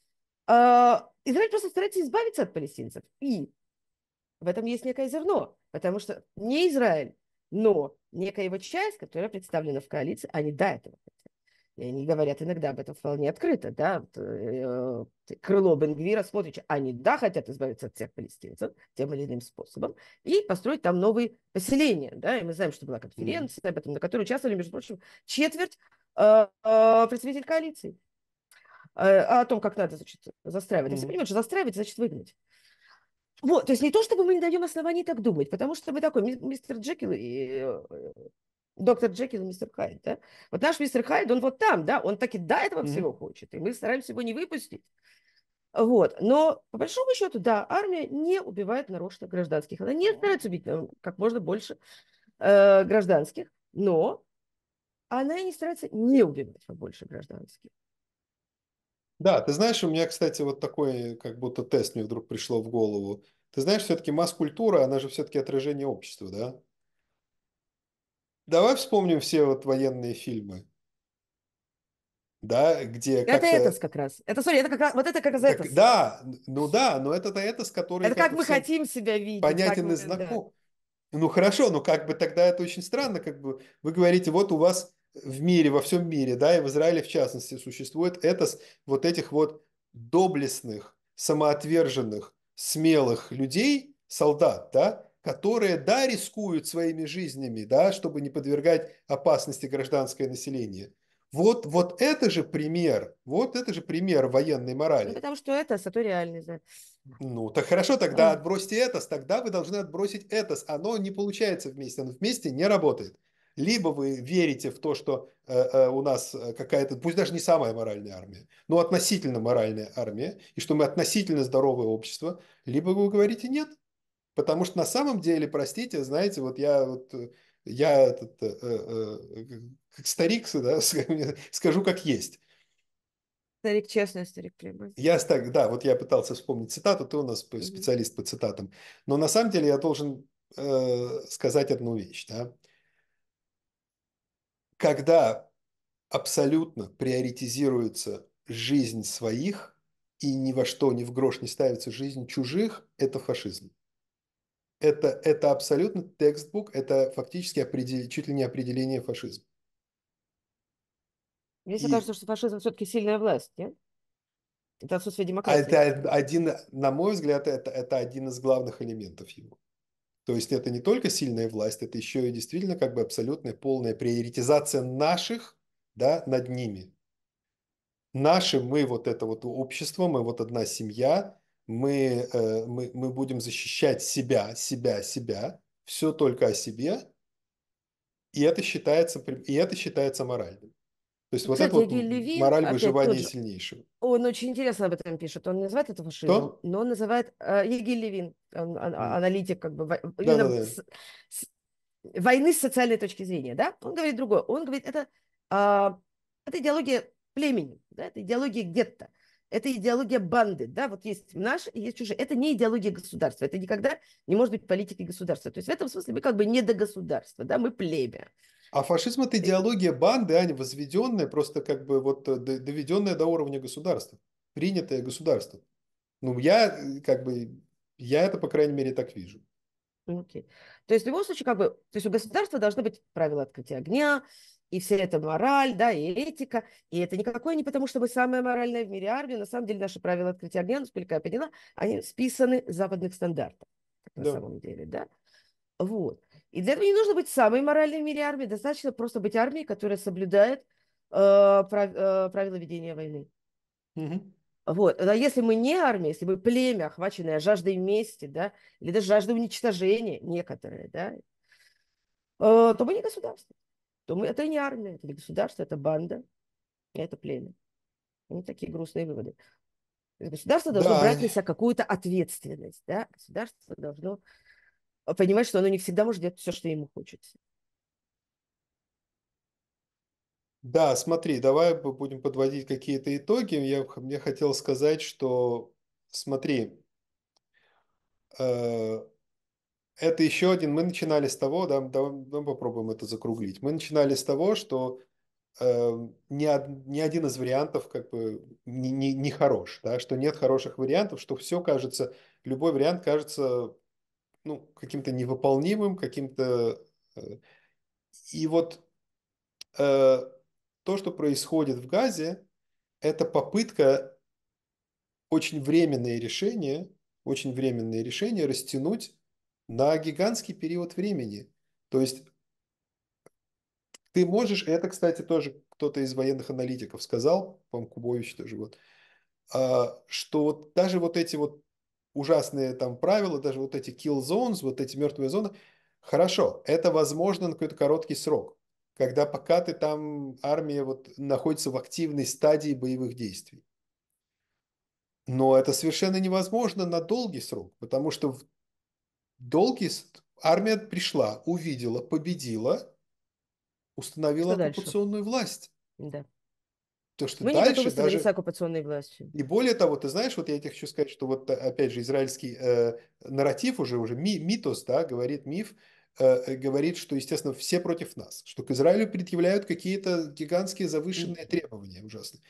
э, Израиль просто старается избавиться от палестинцев. И в этом есть некое зерно, потому что не Израиль, но некая его часть, которая представлена в коалиции, они до этого хотят. И они говорят иногда об этом вполне открыто, да, э, крыло Бенгвира, смотришь, они, да, хотят избавиться от всех палестинцев тем или иным способом и построить там новые поселения, да, и мы знаем, что была конференция об этом, на которой участвовали, между прочим, четверть э, э, представителей коалиции о том, как надо, значит, застраивать. Mm-hmm. что застраивать, значит, выгнать. Вот, то есть не то, чтобы мы не даем оснований так думать, потому что мы такой, мистер Джекил и доктор Джекил и мистер Хайд, да? Вот наш мистер Хайд, он вот там, да, он таки до этого mm-hmm. всего хочет, и мы стараемся его не выпустить. Вот. Но по большому счету, да, армия не убивает нарочно гражданских. Она не старается убить ну, как можно больше э, гражданских, но она и не старается не убивать побольше гражданских. Да, ты знаешь, у меня, кстати, вот такой как будто тест мне вдруг пришло в голову. Ты знаешь, все-таки масс-культура, она же все-таки отражение общества, да? Давай вспомним все вот военные фильмы. Да, где Это как-то... Этос как раз. Это, смотри, это как раз, вот это как раз Так, Этос. да, ну да, но это-то Этос, который Это как как мы хотим себя видеть. понятен и как да. Ну хорошо, но как бы тогда это очень странно, как бы вы говорите, вот у вас в мире, во всем мире, да, и в Израиле в частности существует этос вот этих вот доблестных, самоотверженных, смелых людей, солдат, да, которые, да, рискуют своими жизнями, да, чтобы не подвергать опасности гражданское население. Вот, вот это же пример, вот это же пример военной ну, морали. Ну, потому что это, а то реальность. Да. Ну, так хорошо, тогда отбросьте это, тогда вы должны отбросить это. Оно не получается вместе, оно вместе не работает. Либо вы верите в то, что э, э, у нас э, какая-то, пусть даже не самая моральная армия, но относительно моральная армия, и что мы относительно здоровое общество, либо вы говорите нет, Потому что на самом деле, простите, знаете, вот я вот э, я этот, э, э, э как старик, да, скажу как есть. Старик честный, старик прямой. Я так, да, вот я пытался вспомнить цитату, ты у нас mm-hmm. специалист по цитатам. Но на самом деле я должен э, сказать одну вещь, да. Когда абсолютно приоритизируется жизнь своих и ни во что, ни в грош не ставится жизнь чужих, это фашизм это, это абсолютно текстбук, это фактически определ... чуть ли не определение фашизма. Мне и... кажется, что фашизм все-таки сильная власть, нет? Это отсутствие а демократии. Это один, на мой взгляд, это, это один из главных элементов его. То есть это не только сильная власть, это еще и действительно как бы абсолютная полная приоритизация наших да, над ними. Наши мы вот это вот общество, мы вот одна семья, мы, э, мы, мы будем защищать себя, себя, себя, все только о себе, и это считается, и это считается моральным. То есть Кстати, ну, вот это вот Леви, мораль выживания сильнейшего. Он очень интересно об этом пишет. Он не называет это фашизмом, но он называет э, Егиль Левин, он, он, аналитик как бы да, С, с, войны с социальной точки зрения, да? Он говорит другое. Он говорит, это, э, это идеология племени, да? это идеология гетто это идеология банды, да, вот есть наш, есть чужие. Это не идеология государства, это никогда не может быть политики государства. То есть в этом смысле мы как бы не до государства, да, мы племя. А фашизм это идеология банды, а не возведенная, просто как бы вот э, доведенная до уровня государства, принятая государство. Ну, я э, как бы, я это, по крайней мере, так вижу. Окей. Okay. То есть в любом случае, как бы, то есть у государства должны быть правила открытия огня, и вся эта мораль, да, и этика, и это никакое не потому, что мы самая моральная в мире армия, на самом деле наши правила открытия огня, насколько я поняла, они списаны с западных стандартов, да. на самом деле, да. Вот. И для этого не нужно быть самой моральной в мире армии, достаточно просто быть армией, которая соблюдает э, прав, э, правила ведения войны. Угу. Вот. А если мы не армия, если мы племя, охваченное жаждой мести, да, или даже жаждой уничтожения некоторые, да, э, то мы не государство то мы, это не армия, это не государство, это банда, это племя. они такие грустные выводы. Государство должно да. брать на себя какую-то ответственность. Да? Государство должно понимать, что оно не всегда может делать все, что ему хочется. Да, смотри, давай мы будем подводить какие-то итоги. Я мне хотел сказать, что смотри, э, это еще один, мы начинали с того, да, давай, давай попробуем это закруглить. Мы начинали с того, что э, ни, ни один из вариантов как бы не, не, не хорош, да, что нет хороших вариантов, что все кажется, любой вариант кажется ну, каким-то невыполнимым, каким-то... Э, и вот э, то, что происходит в Газе, это попытка очень временные решения, очень временные решения растянуть на гигантский период времени. То есть ты можешь, это, кстати, тоже кто-то из военных аналитиков сказал, по Кубович тоже, вот, а, что вот даже вот эти вот ужасные там правила, даже вот эти kill zones, вот эти мертвые зоны, хорошо, это возможно на какой-то короткий срок, когда пока ты там, армия вот находится в активной стадии боевых действий. Но это совершенно невозможно на долгий срок, потому что долгий... Армия пришла, увидела, победила, установила что оккупационную дальше? власть. Да. То, что Вы дальше, не даже... с оккупационной властью. И более того, ты знаешь, вот я тебе хочу сказать, что вот опять же израильский э, нарратив уже, уже ми, митос, да, говорит миф, э, э говорит, что, естественно, все против нас, что к Израилю предъявляют какие-то гигантские завышенные требования ужасные.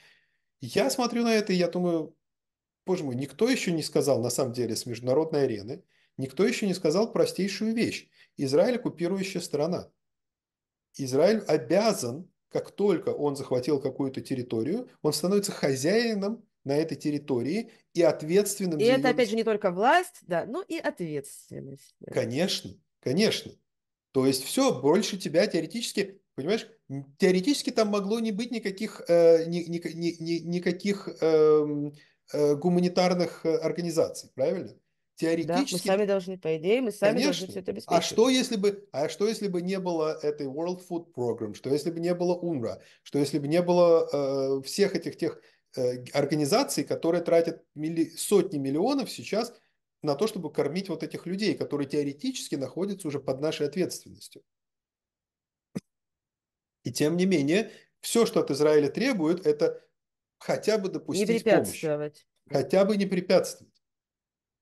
Я смотрю на это, и я думаю, боже мой, никто еще не сказал на самом деле с международной арены, Никто еще не сказал простейшую вещь. Израиль – оккупирующая страна. Израиль обязан, как только он захватил какую-то территорию, он становится хозяином на этой территории и ответственным. И за это, ее... опять же, не только власть, да, но и ответственность. Да. Конечно, конечно. То есть все, больше тебя теоретически, понимаешь, теоретически там могло не быть никаких, э, ни, ни, ни, ни, никаких э, э, гуманитарных э, организаций, правильно? Теоретически. Да, мы сами должны, по идее, мы сами конечно. должны все это обеспечить. А что, если бы, а что если бы не было этой World Food Program, что если бы не было УНРА, что если бы не было э, всех этих тех э, организаций, которые тратят милли, сотни миллионов сейчас на то, чтобы кормить вот этих людей, которые теоретически находятся уже под нашей ответственностью. И тем не менее, все, что от Израиля требует, это хотя бы допустить Не препятствовать. Помощь, хотя бы не препятствовать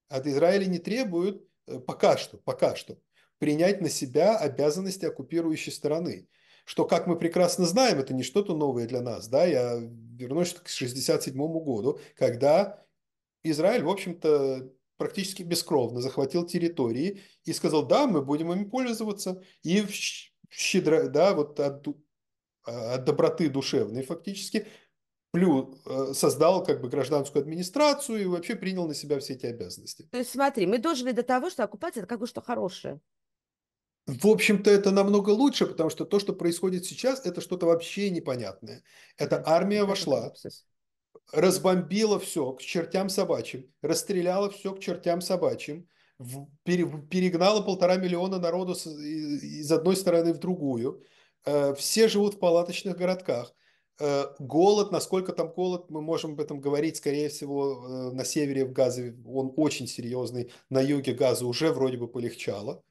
от Израиля не требуют э, пока что, пока что, принять на себя обязанности оккупирующей стороны. Что, как мы прекрасно знаем, это не что-то новое для нас. Да? Я вернусь к 1967 году, когда Израиль, в общем-то, практически бескровно захватил территории и сказал, да, мы будем ими пользоваться. И щедро, да, вот от, а, от доброты душевной фактически Плю э, создал как бы гражданскую администрацию и вообще принял на себя все эти обязанности. То есть смотри, мы дожили до того, что оккупация – это как бы что хорошее. В общем-то, это намного лучше, потому что то, что происходит сейчас, это что-то вообще непонятное. Эта армия вошла, разбомбила все к чертям собачьим, расстреляла все к чертям собачьим, перегнала полтора миллиона народу из одной стороны в другую. Э, все живут в палаточных городках – Э, голод, насколько там голод, мы можем об этом говорить, скорее всего, э, на севере в Газе он очень серьезный, на юге Газа уже вроде бы полегчало,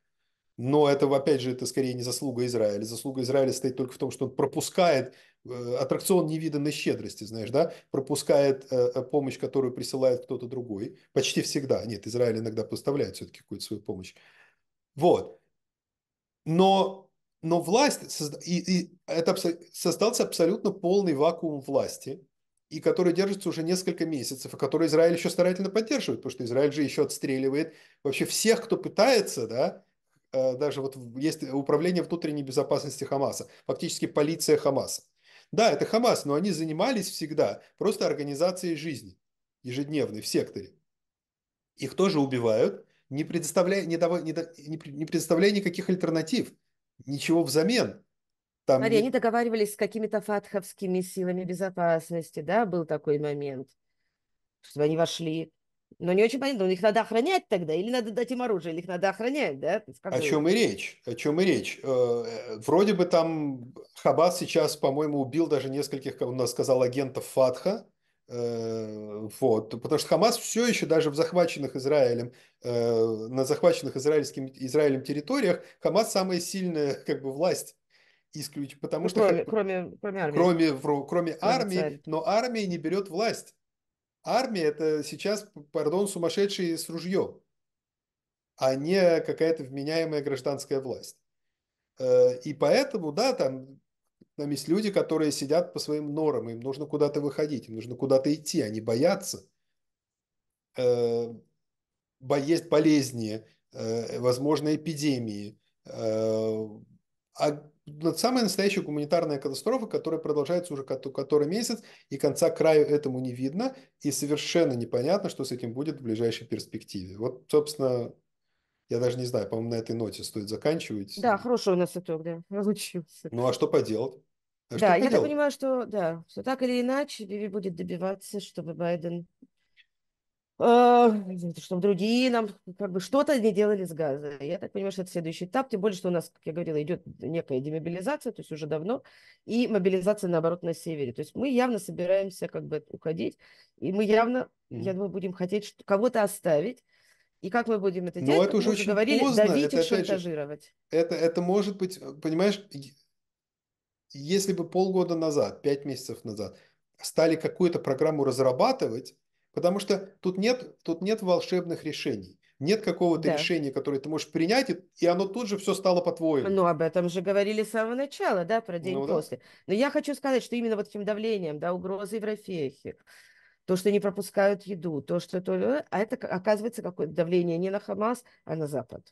но это, опять же, это скорее не заслуга Израиля. Заслуга Израиля стоит только в том, что он пропускает э, аттракцион невиданной щедрости, знаешь, да, пропускает помощь, которую присылает кто-то другой. Почти всегда. Нет, Израиль иногда поставляет все-таки какую-то свою помощь. Вот. Но но власть, созда... и, и это создался абсолютно полный вакуум власти, и который держится уже несколько месяцев, и который Израиль еще старательно поддерживает, потому что Израиль же еще отстреливает вообще всех, кто пытается, да, э, даже вот есть управление внутренней безопасности Хамаса, фактически полиция Хамаса. Да, это Хамас, но они занимались всегда просто организацией жизни ежедневной в секторе. Их тоже убивают, не предоставляя, не, дав, не, не предоставляя никаких альтернатив – ничего взамен. Там Смотри, не... они договаривались с какими-то фатховскими силами безопасности, да, был такой момент, чтобы они вошли. Но не очень понятно, но их надо охранять тогда, или надо дать им оружие, или их надо охранять, да? Как о чем и речь, о чем и речь. Э, вроде бы там Хабас сейчас, по-моему, убил даже нескольких, он сказал, агентов Фатха, Э, вот, потому что Хамас все еще даже в захваченных Израилем, э, на захваченных израильским, Израилем территориях, Хамас самая сильная как бы власть исключить, потому ну, что кроме, как кроме, кроме армии, кроме, в, кроме армии царь. но армия не берет власть. Армия это сейчас, пардон, сумасшедшие с ружьем, а не какая-то вменяемая гражданская власть. Э, и поэтому, да, там там есть люди, которые сидят по своим норам, им нужно куда-то выходить, им нужно куда-то идти, они боятся. Э, есть болезни, э, возможно, эпидемии. Э, а самая настоящая гуманитарная катастрофа, которая продолжается уже который месяц, и конца краю этому не видно, и совершенно непонятно, что с этим будет в ближайшей перспективе. Вот, собственно, я даже не знаю, по-моему, на этой ноте стоит заканчивать. Да, хороший у нас итог, да, разучился. Ну а что поделать? А что да, я делал? так понимаю, что да, все так или иначе Биби будет добиваться, чтобы Байден, э, а, чтобы другие нам как бы что-то не делали с газа. Я так понимаю, что это следующий этап, тем более, что у нас, как я говорила, идет некая демобилизация, то есть уже давно, и мобилизация, наоборот, на севере. То есть мы явно собираемся как бы уходить, и мы явно, mm-hmm. я думаю, будем хотеть кого-то оставить, и как мы будем это ну, делать? Но это уже мы уже очень говорили, поздно. давить это, и шантажировать. Же, это, это может быть, э, понимаешь, если бы полгода назад, пять месяцев назад стали какую-то программу разрабатывать, потому что тут нет, тут нет волшебных решений. Нет какого-то да. решения, которое ты можешь принять, и оно тут же все стало по-твоему. Ну, об этом же говорили с самого начала, да, про день ну, после. Да. Но я хочу сказать, что именно вот этим давлением, да, угрозой в Рафехе, то, что не пропускают еду, то, что... То, а это, оказывается, какое-то давление не на Хамас, а на Запад.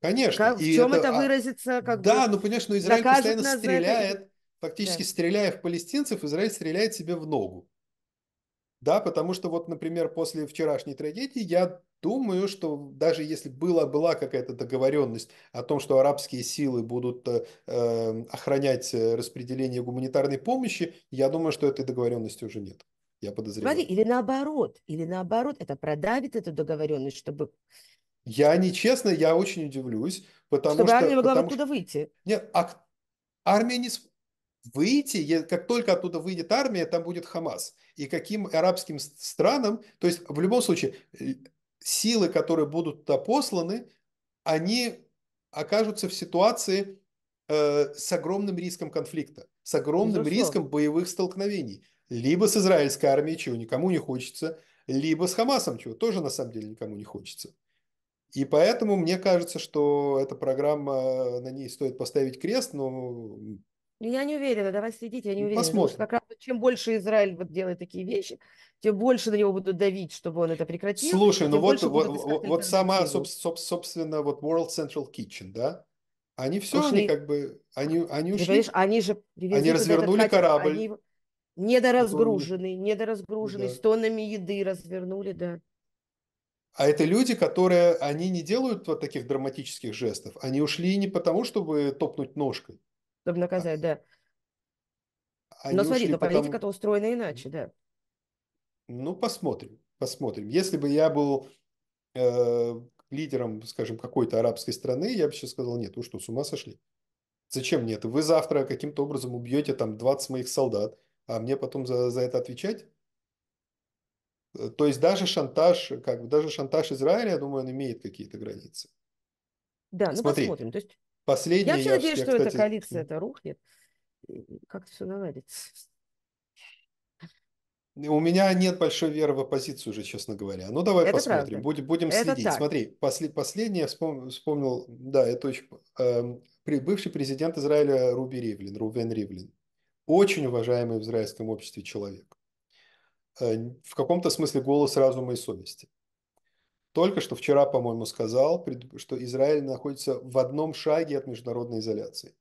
Конечно. Как, в чем это, это а, выразится? Как да, бы, ну, понимаешь, но ну, Израиль постоянно стреляет, это... фактически да. стреляя в палестинцев, Израиль стреляет себе в ногу. Да, потому что вот, например, после вчерашней трагедии я думаю, что даже если была, была какая-то договоренность о том, что арабские силы будут э, э охранять э, распределение гуманитарной помощи, я думаю, что этой договоренности уже нет. Я подозреваю. Смотри, или наоборот, или наоборот, это продавит эту договоренность, чтобы я нечестно, я очень удивлюсь, потому Чтобы что... армия могла потому... оттуда выйти. Нет, а армия не... Выйти, как только оттуда выйдет армия, там будет Хамас. И каким арабским странам, то есть в любом случае, э, силы, которые будут туда посланы, они окажутся в ситуации э, с огромным риском конфликта, с огромным Безусловно. риском боевых столкновений. Либо с израильской армией, чего никому не хочется, либо с Хамасом, чего тоже на самом деле никому не хочется. И поэтому мне кажется, что эта программа, э, на ней стоит поставить крест, но... Ну, я не уверена, давай следите, я не уверена. Посмотрим. Потому, как раз, чем больше Израиль вот делает такие вещи, тем больше на него будут давить, чтобы он это прекратил. Слушай, ну вот, вот, вот, сама вот сама, собственно, вот World Central Kitchen, да? Они все, ушли. они ну как бы, они, они ушли. Понимаешь, они же они развернули этот, корабль. Они недоразгруженный, недоразгруженный, да. с тоннами еды развернули, да. А это люди, которые, они не делают вот таких драматических жестов. Они ушли не потому, чтобы топнуть ножкой. Чтобы наказать, а, да. Они но смотри, но политика-то потому... устроена иначе, да. Ну, посмотрим, посмотрим. Если бы я был э, лидером, скажем, какой-то арабской страны, я бы сейчас сказал, нет, вы что, с ума сошли? Зачем нет? Вы завтра каким-то образом убьете там 20 моих солдат, а мне потом за, за это отвечать? Э, то есть даже шантаж, э, как бы даже шантаж Израиля, я думаю, он имеет какие-то границы. Да, ну Смотри, посмотрим. То есть последнее, я вообще надеюсь, я, что кстати... эта коалиция это рухнет, как все наладится. У меня нет большой веры в оппозицию уже, честно говоря. Ну, давай это посмотрим. Правда. Будем, будем это следить. Смотри, после, последнее вспом, вспомнил, да, это очень... Э, бывший президент Израиля Руби Ривлин, Рубен Ривлин. Очень уважаемый в израильском обществе человек. Э, в каком-то смысле голос разума и совести. Только что вчера, по-моему, сказал, что Израиль находится в одном шаге от международной изоляции.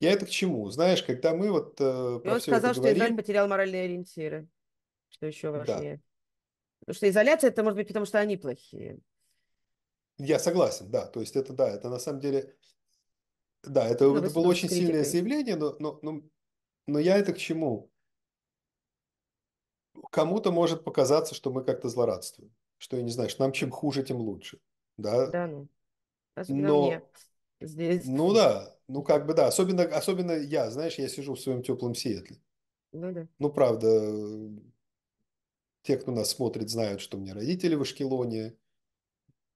Я это к чему? Знаешь, когда мы вот э, ну, про он все сказал, это говорим... Израиль потерял моральные ориентиры, что еще важнее. Да. Потому что изоляция это может быть потому, что они плохие. Я согласен, да. То есть это да, это на самом деле... Да, это, ну, это было очень критикой. сильное заявление, но, но, но, но я это к чему? кому-то может показаться, что мы как-то злорадствуем, что, я не знаю, что нам чем хуже, тем лучше. Да, да ну, особенно Но... мне здесь. Ну да, ну как бы да, особенно, особенно я, знаешь, я сижу в своем теплом Сиэтле. Ну да. Ну правда, те, кто нас смотрит, знают, что у меня родители в Ашкелоне,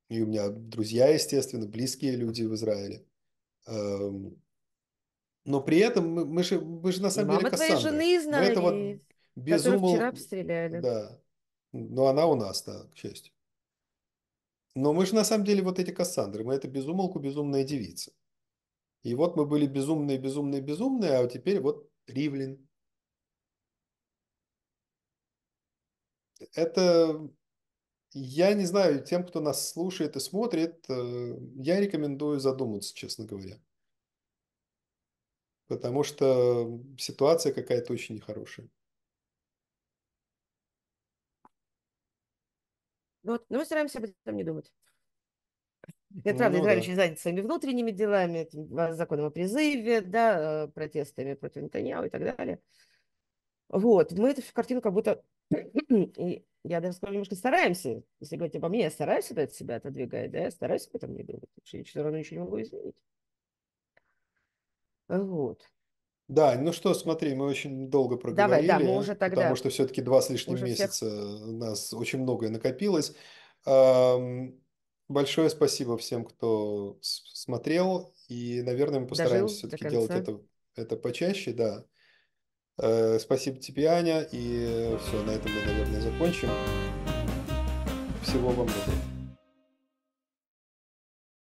и у меня друзья, естественно, близкие люди в Израиле. Эм, но при этом мы, мы, же, мы же на самом Мама деле Кассандры. Мама твоей жены знали. Мы этого, без Которых умол... вчера обстреляли. Да. Но она у нас, да, к счастью. Но мы же на самом деле вот эти Кассандры, мы это безумолку безумная девица. И вот мы были безумные, безумные, безумные, а теперь вот Ривлин. Это, я не знаю, тем, кто нас слушает и смотрит, э, я рекомендую задуматься, честно говоря. Потому что ситуация какая-то очень нехорошая. Ну вот. Но ну, мы стараемся об этом не думать. Я, правда, ну, Израиль да. очень занят своими внутренними делами, этим, законом о призыве, да, э, протестами против Нетаньяу и так далее. Вот, мы эту картину как будто... и я даже скажу, немножко стараемся, если говорить обо мне, я стараюсь это от себя отодвигать, да, я стараюсь об этом не думать, потому что я все равно ничего не могу изменить. Вот. Да, ну что, смотри, мы очень долго Давай, проговорили, да, мы уже тогда потому что все-таки два с лишним уже всех... месяца у нас очень многое накопилось. Большое спасибо всем, кто смотрел, и, наверное, мы постараемся все-таки делать это, это почаще, да. Э, спасибо тебе, Аня, и все, на этом мы, наверное, закончим. Всего вам доброго.